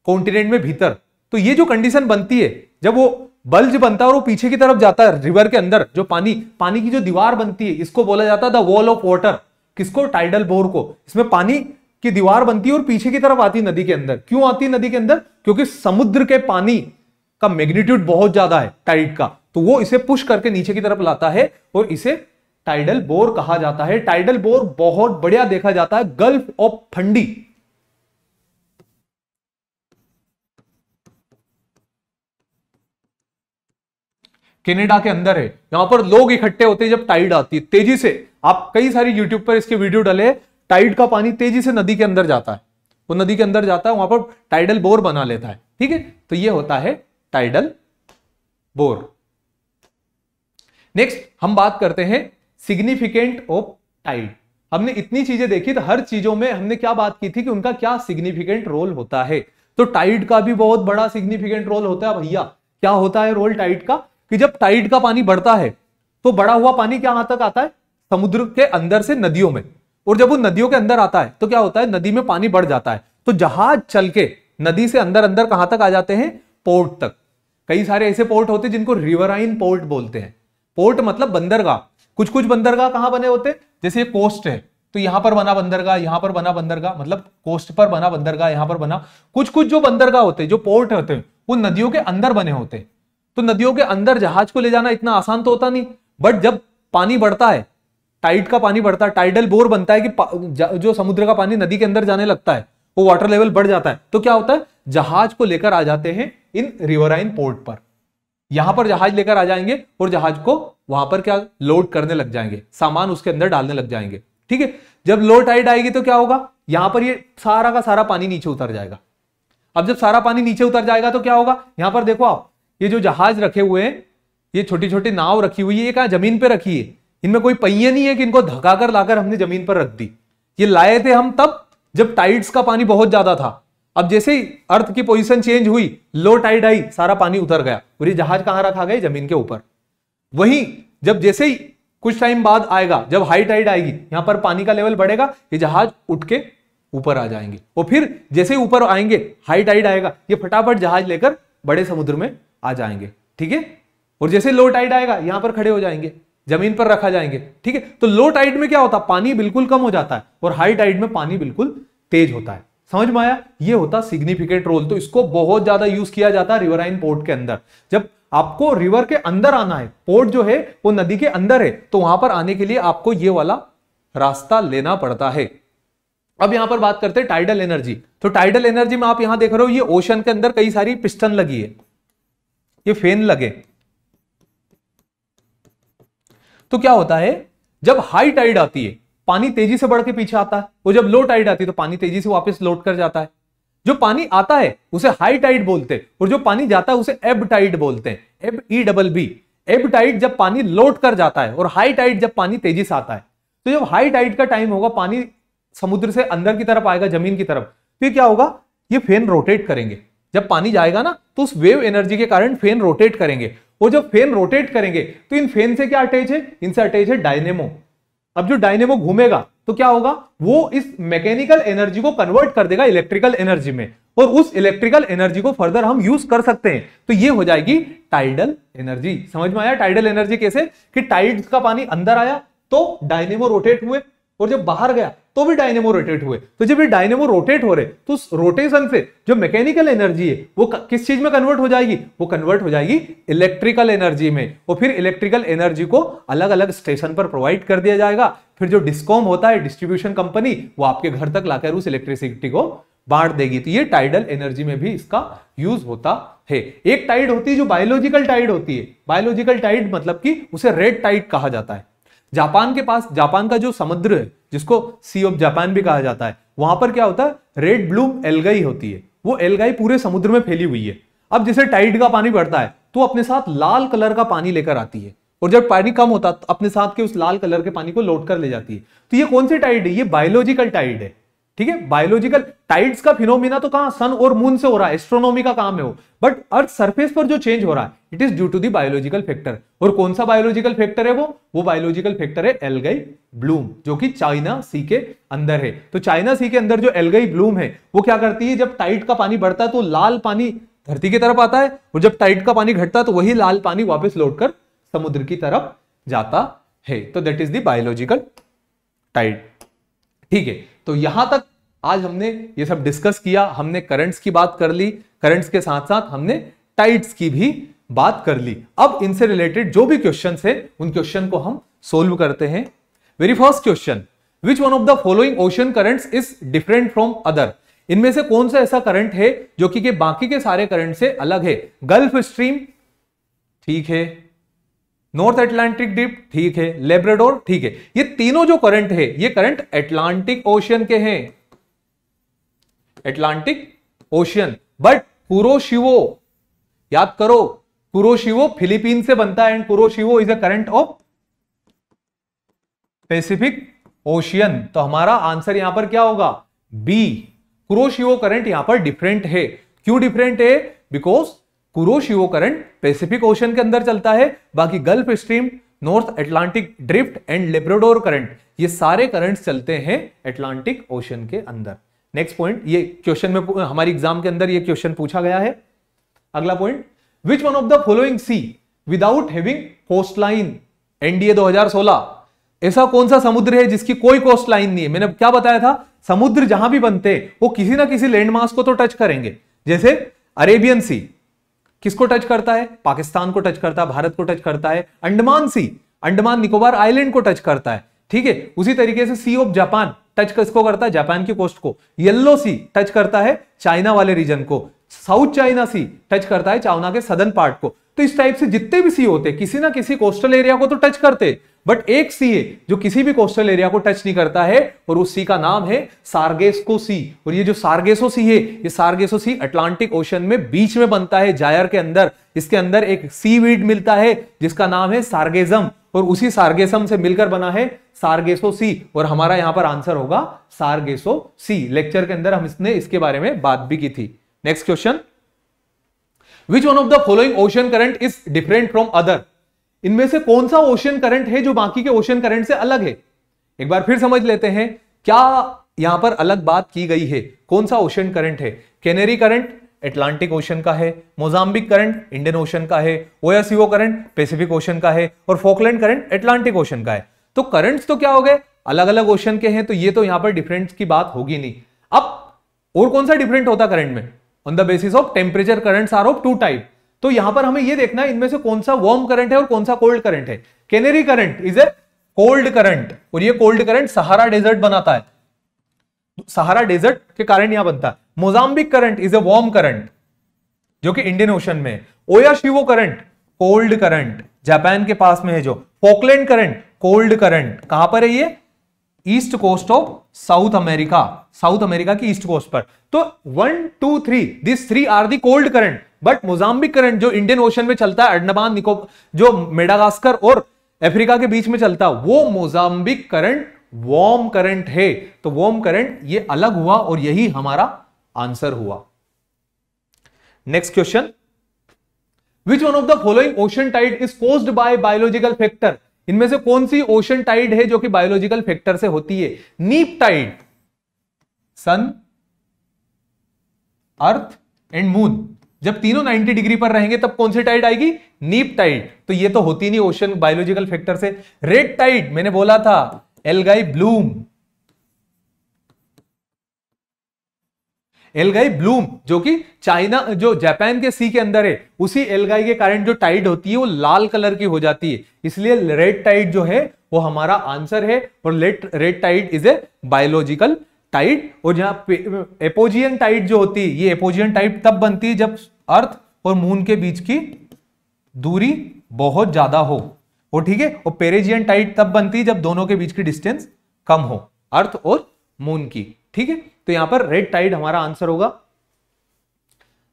कॉन्टिनेंट में भीतर तो ये जो कंडीशन बनती है जब वो बल्ज बनता है और वो पीछे की तरफ जाता है रिवर के अंदर जो पानी पानी की जो दीवार बनती है इसको बोला जाता है द वॉल ऑफ वॉटर किसको टाइडल बोर को इसमें पानी की दीवार बनती है और पीछे की तरफ आती है नदी के अंदर क्यों आती है नदी के अंदर क्योंकि समुद्र के पानी का मैग्नीट्यूड बहुत ज्यादा है टाइड का तो वो इसे पुश करके नीचे की तरफ लाता है और इसे टाइडल बोर कहा जाता है टाइडल बोर बहुत बढ़िया देखा जाता है गल्फ ऑफ फंडी कनाडा के अंदर है यहां पर लोग इकट्ठे होते हैं जब टाइड आती है तेजी से आप कई सारी यूट्यूब पर इसके वीडियो डाले टाइड का पानी तेजी से नदी के अंदर जाता है वो नदी के अंदर जाता है वहां पर टाइडल बोर बना लेता है ठीक है तो ये होता है टाइडल बोर नेक्स्ट हम बात करते हैं सिग्निफिकेंट ऑफ टाइड हमने इतनी चीजें देखी तो हर चीजों में हमने क्या बात की थी कि उनका क्या सिग्निफिकेंट रोल होता है तो टाइड का भी बहुत बड़ा सिग्निफिकेंट रोल होता है भैया क्या होता है रोल टाइड का कि जब टाइड का पानी बढ़ता है तो बढ़ा हुआ पानी क्या तक आता है समुद्र के अंदर से नदियों में और जब वो नदियों के अंदर आता है तो क्या होता है नदी में पानी बढ़ जाता है तो जहाज चल के नदी से अंदर अंदर कहां तक आ जाते हैं पोर्ट तक कई सारे ऐसे पोर्ट होते हैं जिनको रिवराइन पोर्ट बोलते हैं पोर्ट मतलब बंदरगाह कुछ कुछ बंदरगाह कहां बने होते हैं जैसे कोस्ट है तो यहां पर बना बंदरगाह यहां पर बना बंदरगाह मतलब कोस्ट पर बना बंदरगाह यहां पर बना कुछ कुछ जो बंदरगाह होते हैं जो पोर्ट होते हैं वो नदियों के अंदर बने होते हैं तो नदियों के अंदर जहाज को ले जाना इतना आसान तो होता नहीं बट जब पानी बढ़ता है टाइड का पानी बढ़ता है टाइडल बोर बनता है कि जो समुद्र का पानी नदी के अंदर जाने लगता है वो वाटर लेवल बढ़ जाता है तो क्या होता है जहाज को लेकर आ जाते हैं इन रिवराइन पोर्ट पर यहां पर जहाज लेकर आ जाएंगे और जहाज को वहां पर क्या लोड करने लग जाएंगे सामान उसके अंदर डालने लग जाएंगे ठीक है जब लो टाइड आएगी तो क्या होगा यहां पर ये सारा का सारा पानी नीचे उतर जाएगा अब जब सारा पानी नीचे उतर जाएगा तो क्या होगा यहां पर देखो आप ये जो जहाज रखे हुए हैं ये छोटी छोटी नाव रखी हुई है ये कहा जमीन पर रखी है इनमें कोई पहिए नहीं है कि इनको धकाकर लाकर हमने जमीन पर रख दी ये लाए थे हम तब जब टाइड्स का पानी बहुत ज्यादा था अब जैसे ही अर्थ की पोजीशन चेंज हुई लो टाइड आई सारा पानी उतर गया और ये जहाज कहां रखा गया जमीन के ऊपर वहीं जब जैसे ही कुछ टाइम बाद आएगा जब हाई टाइड आएगी यहां पर पानी का लेवल बढ़ेगा ये जहाज उठ के ऊपर आ जाएंगे और फिर जैसे ही ऊपर आएंगे हाई टाइड आएगा ये फटाफट जहाज लेकर बड़े समुद्र में आ जाएंगे ठीक है और जैसे लो टाइड आएगा यहां पर खड़े हो जाएंगे जमीन पर रखा जाएंगे ठीक है तो लो टाइड में क्या होता है पानी बिल्कुल कम हो जाता है और हाई टाइड में पानी बिल्कुल तेज होता है समझ में आया ये होता सिग्निफिकेंट रोल तो इसको बहुत ज्यादा यूज किया जाता है आइन पोर्ट के अंदर जब आपको रिवर के अंदर आना है पोर्ट जो है वो नदी के अंदर है तो वहां पर आने के लिए आपको ये वाला रास्ता लेना पड़ता है अब यहां पर बात करते हैं टाइडल एनर्जी तो टाइडल एनर्जी में आप यहां देख रहे हो ये ओशन के अंदर कई सारी पिस्टन लगी है ये फेन लगे तो क्या होता है जब हाई टाइड आती है पानी तेजी से बढ़ के पीछे आता है और जब लो टाइड आती है तो पानी तेजी से वापस लौट कर जाता है जो पानी आता है उसे हाई टाइड बोलते हैं और जो पानी जाता है उसे एब टाइड बोलते हैं ebb E double B ebb tide जब पानी लौट कर जाता है और हाई टाइड जब पानी तेजी से आता है तो जब हाई टाइड का टाइम होगा पानी समुद्र से अंदर की तरफ आएगा जमीन की तरफ तो क्या होगा ये फेन रोटेट करेंगे जब पानी जाएगा ना तो उस वेव एनर्जी के कारण फेन रोटेट करेंगे वो जब फेन रोटेट करेंगे तो इन फेन से क्या अटैच है इनसे अटैच है डायनेमो अब जो डायनेमो घूमेगा तो क्या होगा वो इस मैकेनिकल एनर्जी को कन्वर्ट कर देगा इलेक्ट्रिकल एनर्जी में और उस इलेक्ट्रिकल एनर्जी को फर्दर हम यूज कर सकते हैं तो ये हो जाएगी टाइडल एनर्जी समझ में आया टाइडल एनर्जी कैसे कि टाइड का पानी अंदर आया तो डायनेमो रोटेट हुए और जब बाहर गया तो भी डायनेमो रोटेट हुए तो जब ये डायनेमो रोटेट हो रहे तो उस रोटेशन से जो मैकेनिकल एनर्जी है वो किस चीज में कन्वर्ट हो जाएगी वो कन्वर्ट हो जाएगी इलेक्ट्रिकल एनर्जी में और फिर इलेक्ट्रिकल एनर्जी को अलग अलग स्टेशन पर प्रोवाइड कर दिया जाएगा फिर जो डिस्कॉम होता है डिस्ट्रीब्यूशन कंपनी वो आपके घर तक लाकर उस इलेक्ट्रिसिटी को बांट देगी तो ये टाइडल एनर्जी में भी इसका यूज होता है एक टाइड होती है जो बायोलॉजिकल टाइड होती है बायोलॉजिकल टाइड मतलब कि उसे रेड टाइड कहा जाता है जापान के पास जापान का जो समुद्र है जिसको सी ऑफ जापान भी कहा जाता है वहां पर क्या होता है रेड ब्लू एलगाई होती है वो एलगाई पूरे समुद्र में फैली हुई है अब जैसे टाइड का पानी बढ़ता है तो अपने साथ लाल कलर का पानी लेकर आती है और जब पानी कम होता तो अपने साथ के उस लाल कलर के पानी को लौट कर ले जाती है तो ये कौन सी टाइड है ये बायोलॉजिकल टाइड है ठीक है बायोलॉजिकल टाइड्स का फिनोमिना तो कहां सन और मून से हो रहा है एस्ट्रोनॉमी का काम है वो बट अर्थ सरफेस पर जो चेंज हो रहा है it is due to the biological factor और कौन सा बायोलॉजिकल फैक्टर है वो वो बायोलॉजिकल फैक्टर है एलगई ब्लूम जो कि चाइना सी के अंदर है तो चाइना सी के अंदर जो एलगई ब्लूम है वो क्या करती है जब टाइट का पानी बढ़ता है तो लाल पानी धरती की तरफ आता है और जब टाइट का पानी घटता है तो वही लाल पानी वापस लौटकर समुद्र की तरफ जाता है तो that is the biological tide ठीक है तो यहां तक आज हमने ये सब डिस्कस किया हमने करंट्स की बात कर ली करंट्स के साथ साथ हमने टाइट्स की भी बात कर ली अब इनसे रिलेटेड जो भी क्वेश्चन है उन क्वेश्चन को हम सोल्व करते हैं very first question which one of the following ocean currents is different from other इनमें से कौन सा ऐसा करंट है जो कि के बाकी के सारे करंट से अलग है गल्फ स्ट्रीम ठीक है नॉर्थ एटलांटिक डिप ठीक है लेब्रेडोर ठीक है ये तीनों जो करंट है ये करंट एटलांटिक ओशियन के हैं एटलांटिक ओशियन बट कुरोशिवो याद करो कुरोशिवो फिलीपीन से बनता है and Kuroshio is a current of Pacific Ocean तो हमारा आंसर यहां पर क्या होगा बी कुरोशिवो करंट यहां पर डिफरेंट है क्यों डिफरेंट है because Kuroshio current Pacific ocean के अंदर चलता है बाकी Gulf stream north Atlantic Drift and Labrador current ये सारे करंट चलते हैं एटलांटिक ओशन के अंदर नेक्स्ट पॉइंट ये क्वेश्चन में हमारी एग्जाम के अंदर ये क्वेश्चन पूछा गया है अगला point which one of the following sea without having coastline NDA 2016 ऐसा कौन सा समुद्र है जिसकी कोई कोस्ट लाइन नहीं है मैंने क्या बताया था समुद्र जहां भी बनते वो किसी ना किसी लैंडमार्क को तो टच करेंगे जैसे अरेबियन सी किसको टच करता है पाकिस्तान को टच करता है भारत को टच करता है अंडमान सी अंडमान निकोबार आइलैंड को टच करता है ठीक है उसी तरीके से सी ऑफ जापान टच किसको करता है जापान की कोस्ट को येल्लो सी टच करता है चाइना वाले रीजन को साउथ चाइना सी टच करता है चावना के सदन पार्ट को तो इस टाइप से जितने भी सी होते किसी ना किसी कोस्टल एरिया को तो टच करते बट एक सी है जो किसी भी कोस्टल एरिया को टच नहीं करता है और उस सी का नाम है सार्गेस्को सी और ये जो सार्गेसो सी है ये सार्गेसो सी अटलांटिक ओशन में बीच में बनता है जायर के अंदर इसके अंदर एक सी वीड मिलता है जिसका नाम है सार्गेजम और उसी सार्गेसम से मिलकर बना है सार्गेसो सी और हमारा यहां पर आंसर होगा सार्गेसो सी लेक्चर के अंदर हम इसने इसके बारे में बात भी की थी next question which one of the following ocean current is different from other इनमें से कौन सा ओशन करंट है जो बाकी के ओशन करंट से अलग है एक बार फिर समझ लेते हैं क्या यहां पर अलग बात की गई है कौन सा ओशन करंट है कैनेरी करंट एटलांटिक ओशन का है मोजाम्बिक करंट इंडियन ओशन का है ओयासीओ करंट पैसिफिक ओशन का है और फोकलैंड करंट एटलांटिक ओशन का है तो करंट्स तो क्या हो गए अलग अलग ओशन के हैं तो ये तो यहां पर डिफरेंट की बात होगी नहीं अब और कौन सा डिफरेंट होता करंट में on the basis of temperature current are of two type तो यहां पर हमें यह देखना है इनमें से कौन सा वार्म करंट है और कौन सा कोल्ड करंट है Canary current is a cold current और ये कोल्ड करंट सहारा डेजर्ट बनाता है सहारा डेजर्ट के कारण यहां बनता है Mozambique current is a warm current जो कि इंडियन ओशन में ओया शिवो करंट कोल्ड करंट जापान के पास में है जो फोकलैंड करंट कोल्ड करंट कहां पर है ये east coast of South America South America की ईस्ट कोस्ट पर तो one two three this three are the cold current but Mozambique current जो इंडियन ओशन में चलता है अंडमान निको जो मेडागास्कर और अफ्रीका के बीच में चलता है वो मोजाम्बिक करंट वॉर्म करंट है तो वॉर्म करंट ये अलग हुआ और यही हमारा आंसर हुआ next question which one of the following ocean tide is caused by biological factor इनमें से कौन सी ओशन टाइड है जो कि बायोलॉजिकल फैक्टर से होती है neap tide sun earth and moon जब तीनों 90 डिग्री पर रहेंगे तब कौन सी टाइड आएगी नीप टाइड तो ये तो होती नहीं ओशन बायोलॉजिकल फैक्टर से रेड टाइड मैंने बोला था एलगाई ब्लूम एलगाई ब्लूम जो कि चाइना जो जापान के सी के अंदर है उसी एलगाई के कारण जो टाइड होती है वो लाल कलर की हो जाती है इसलिए रेड टाइड जो है वो हमारा आंसर है और let red tide is a biological tide और जहाँ एपोजियन टाइड जो होती है ये एपोजियन टाइड तब बनती है जब अर्थ और मून के बीच की दूरी बहुत ज्यादा हो और ठीक है और पेरेजियन टाइट तब बनती है जब दोनों के बीच की डिस्टेंस कम हो अर्थ और मून की ठीक है तो यहां पर रेड टाइड हमारा आंसर होगा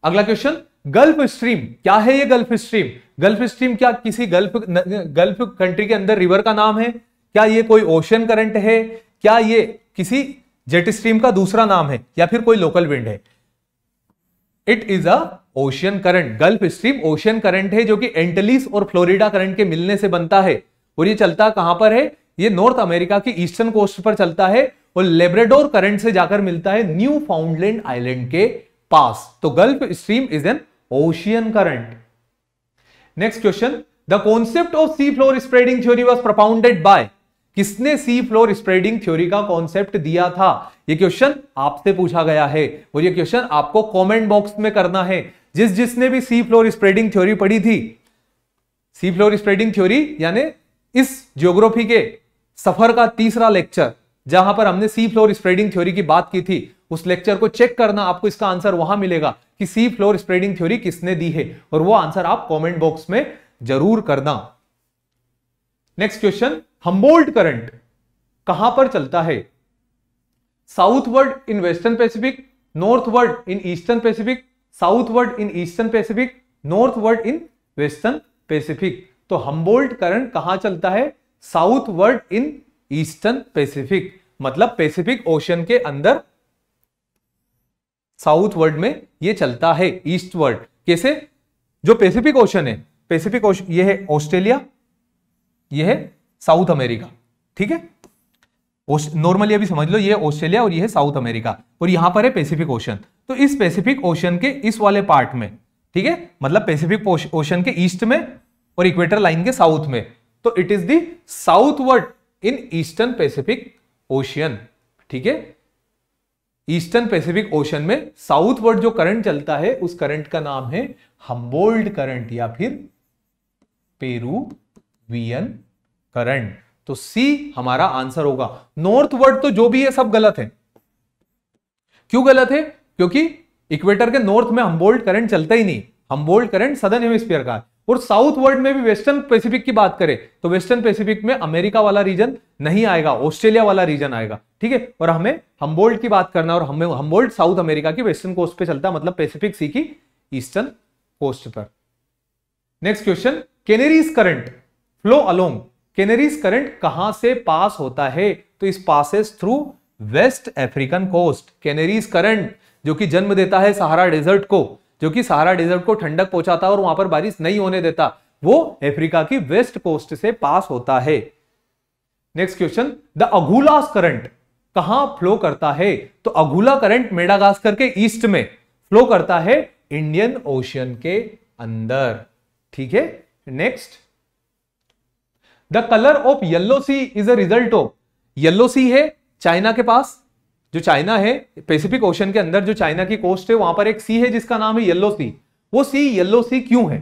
अगला क्वेश्चन गल्फ स्ट्रीम क्या है ये गल्फ स्ट्रीम गल्फ स्ट्रीम क्या किसी गल्फ गल्फ कंट्री के अंदर रिवर का नाम है क्या ये कोई ओशन करंट है क्या ये किसी जेट स्ट्रीम का दूसरा नाम है या फिर कोई लोकल विंड है it is a ocean current gulf Stream ocean current है जो कि एंटलीस और फ्लोरिडा करंट के मिलने से बनता है और ये चलता कहां पर है ये नॉर्थ अमेरिका की ईस्टर्न कोस्ट पर चलता है वो लेब्रेडोर करंट से जाकर मिलता है न्यू फाउंडलैंड आइलैंड के पास तो Gulf Stream is an ocean current next question the concept of sea floor spreading theory was propounded by किसने सी फ्लोर स्प्रेडिंग थ्योरी का कॉन्सेप्ट दिया था ये क्वेश्चन आपसे पूछा गया है और ये क्वेश्चन आपको कमेंट बॉक्स में करना है जिस जिसने भी सी फ्लोर स्प्रेडिंग थ्योरी पढ़ी थी सी फ्लोर स्प्रेडिंग थ्योरी यानी इस ज्योग्राफी के सफर का तीसरा लेक्चर जहां पर हमने सी फ्लोर स्प्रेडिंग थ्योरी की बात की थी उस लेक्चर को चेक करना आपको इसका आंसर वहां मिलेगा कि सी फ्लोर स्प्रेडिंग थ्योरी किसने दी है और वो आंसर आप कमेंट बॉक्स में जरूर करना नेक्स्ट क्वेश्चन हम्बोल्ट करंट कहां पर चलता है southward in western Pacific ward in eastern Pacific ward in eastern Pacific ward in western Pacific तो हम्बोल्ट करंट कहां चलता है southward in eastern Pacific मतलब पैसिफिक ओशन के अंदर साउथ वर्ल्ड में ये चलता है ईस्ट वर्ल्ड कैसे जो पैसिफिक ओशन है पैसिफिक ओशन ये है ऑस्ट्रेलिया ये है साउथ अमेरिका ठीक है नॉर्मली अभी समझ लो ये ऑस्ट्रेलिया और ये है साउथ अमेरिका और यहां पर है पैसिफिक ओशन तो इस पैसिफिक ओशन के इस वाले पार्ट में ठीक है मतलब पैसिफिक ओशन के ईस्ट में और इक्वेटर लाइन के साउथ में तो it is the southward in eastern Pacific Ocean ठीक है ईस्टर्न पैसिफिक ओशन में साउथ वर्ड जो करंट चलता है उस करंट का नाम है हम्बोल्ड करंट या फिर पेरू वियन करंट तो सी हमारा आंसर होगा नॉर्थ वर्ड तो जो भी है सब गलत है क्यों गलत है क्योंकि इक्वेटर के नॉर्थ में हम्बोल्ड करंट चलता ही नहीं हम्बोल्ड करंट सदन हेमिस्फीयर का और साउथ वर्ल्ड में भी वेस्टर्न पैसिफिक की बात करें तो वेस्टर्न पैसिफिक में अमेरिका वाला रीजन नहीं आएगा ऑस्ट्रेलिया वाला रीजन आएगा ठीक है और हमें हम्बोल्ट की बात करना और हमें हम्बोल्ट साउथ अमेरिका की वेस्टर्न कोस्ट पे चलता है मतलब पैसिफिक सी की ईस्टर्न कोस्ट पर next question Canaries current flow along Canaries current कहां से पास होता है तो इस passes through west African coast Canaries current जो कि जन्म देता है सहारा डेजर्ट को जो कि सारा डेजर्ट को ठंडक पहुंचाता और वहां पर बारिश नहीं होने देता वो अफ्रीका की वेस्ट कोस्ट से पास होता है next question the Agulhas current कहा फ्लो करता है तो अगुला करंट मेडागास्कर के ईस्ट में फ्लो करता है इंडियन ओशियन के अंदर ठीक है next the colour of Yellow Sea is a result of Yellow Sea है चाइना के पास जो चाइना है पैसिफिक ओशन के अंदर जो चाइना की कोस्ट है वहां पर एक सी है जिसका नाम है येल्लो सी वो सी येल्लो सी क्यों है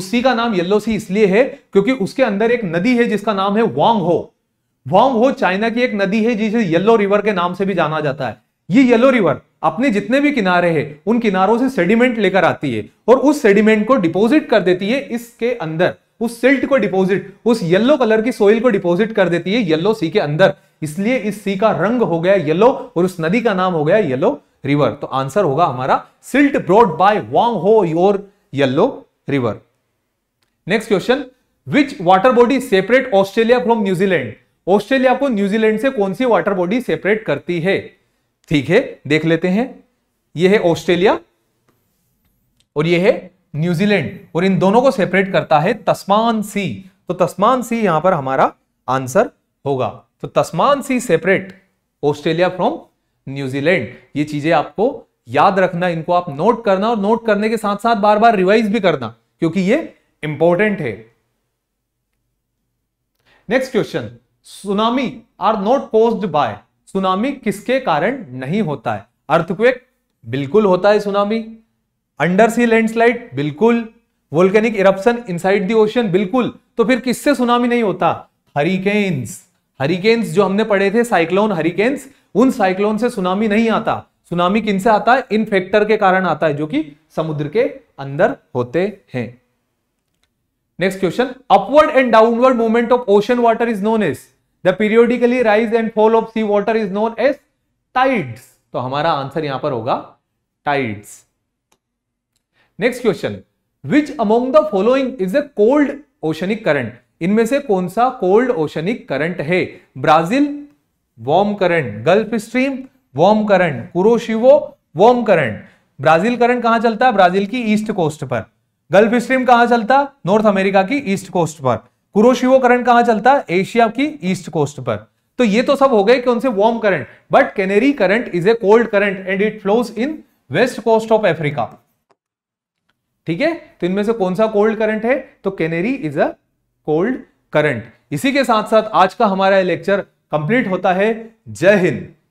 उस सी का नाम येल्लो सी इसलिए है क्योंकि उसके अंदर एक नदी है जिसका नाम है वांग हो वांग हो चाइना की एक नदी है जिसे येल्लो रिवर के नाम से भी जाना जाता है ये येलो रिवर अपने जितने भी किनारे हैं उन किनारों से सेडिमेंट लेकर आती है और उस सेडिमेंट को डिपॉजिट कर देती है इसके अंदर उस सिल्ट को डिपॉजिट उस येलो कलर की सोइल को डिपॉजिट कर देती है येलो सी के अंदर इसलिए इस सी का रंग हो गया येलो और उस नदी का नाम हो गया येलो रिवर तो आंसर होगा हमारा सिल्ट ब्रॉड बाय वांग हो your yellow river next question which water body separate Australia from New Zealand Australia को न्यूजीलैंड से कौन सी वाटर बॉडी सेपरेट करती है ठीक है देख लेते हैं यह है ऑस्ट्रेलिया और यह है न्यूजीलैंड और इन दोनों को सेपरेट करता है तस्मान सी तो तस्मान सी यहां पर हमारा आंसर होगा तो तस्मान सी सेपरेट ऑस्ट्रेलिया फ्रॉम न्यूजीलैंड ये चीजें आपको याद रखना इनको आप नोट करना और नोट करने के साथ साथ बार बार रिवाइज भी करना क्योंकि ये इंपॉर्टेंट है next question tsunami are not caused by tsunami किसके कारण नहीं होता है अर्थक्वेक बिल्कुल होता है सुनामी अंडर सी लैंडस्लाइड बिल्कुल volcanic eruption inside the ocean बिल्कुल तो फिर किससे सुनामी नहीं होता हरिकेन्स हरिकेन्स जो हमने पढ़े थे साइक्लोन हरिकेन्स उन साइक्लोन से सुनामी नहीं आता सुनामी किन से आता है इन फैक्टर के कारण आता है जो कि समुद्र के अंदर होते हैं next question upward and downward movement of ocean water is known as the periodically rise and fall of sea water is known as tides तो हमारा आंसर यहां पर होगा tides next question which among the following is a cold oceanic current इनमें से कौन सा cold oceanic current है Brazil warm current gulf Stream warm current Kuroshio warm current Brazil current कहां चलता है ब्राजील की ईस्ट कोस्ट पर गल्फ स्ट्रीम कहां चलता नॉर्थ अमेरिका की ईस्ट कोस्ट पर कुरोशिवो करंट कहां चलता एशिया की ईस्ट कोस्ट पर तो ये तो सब हो गए कि उनसे warm current but Canary current is a cold current and it flows in west coast of Africa ठीक है तो इनमें से कौन सा कोल्ड करंट है तो Canary is a cold current इसी के साथ साथ आज का हमारा लेक्चर कंप्लीट होता है जय हिंद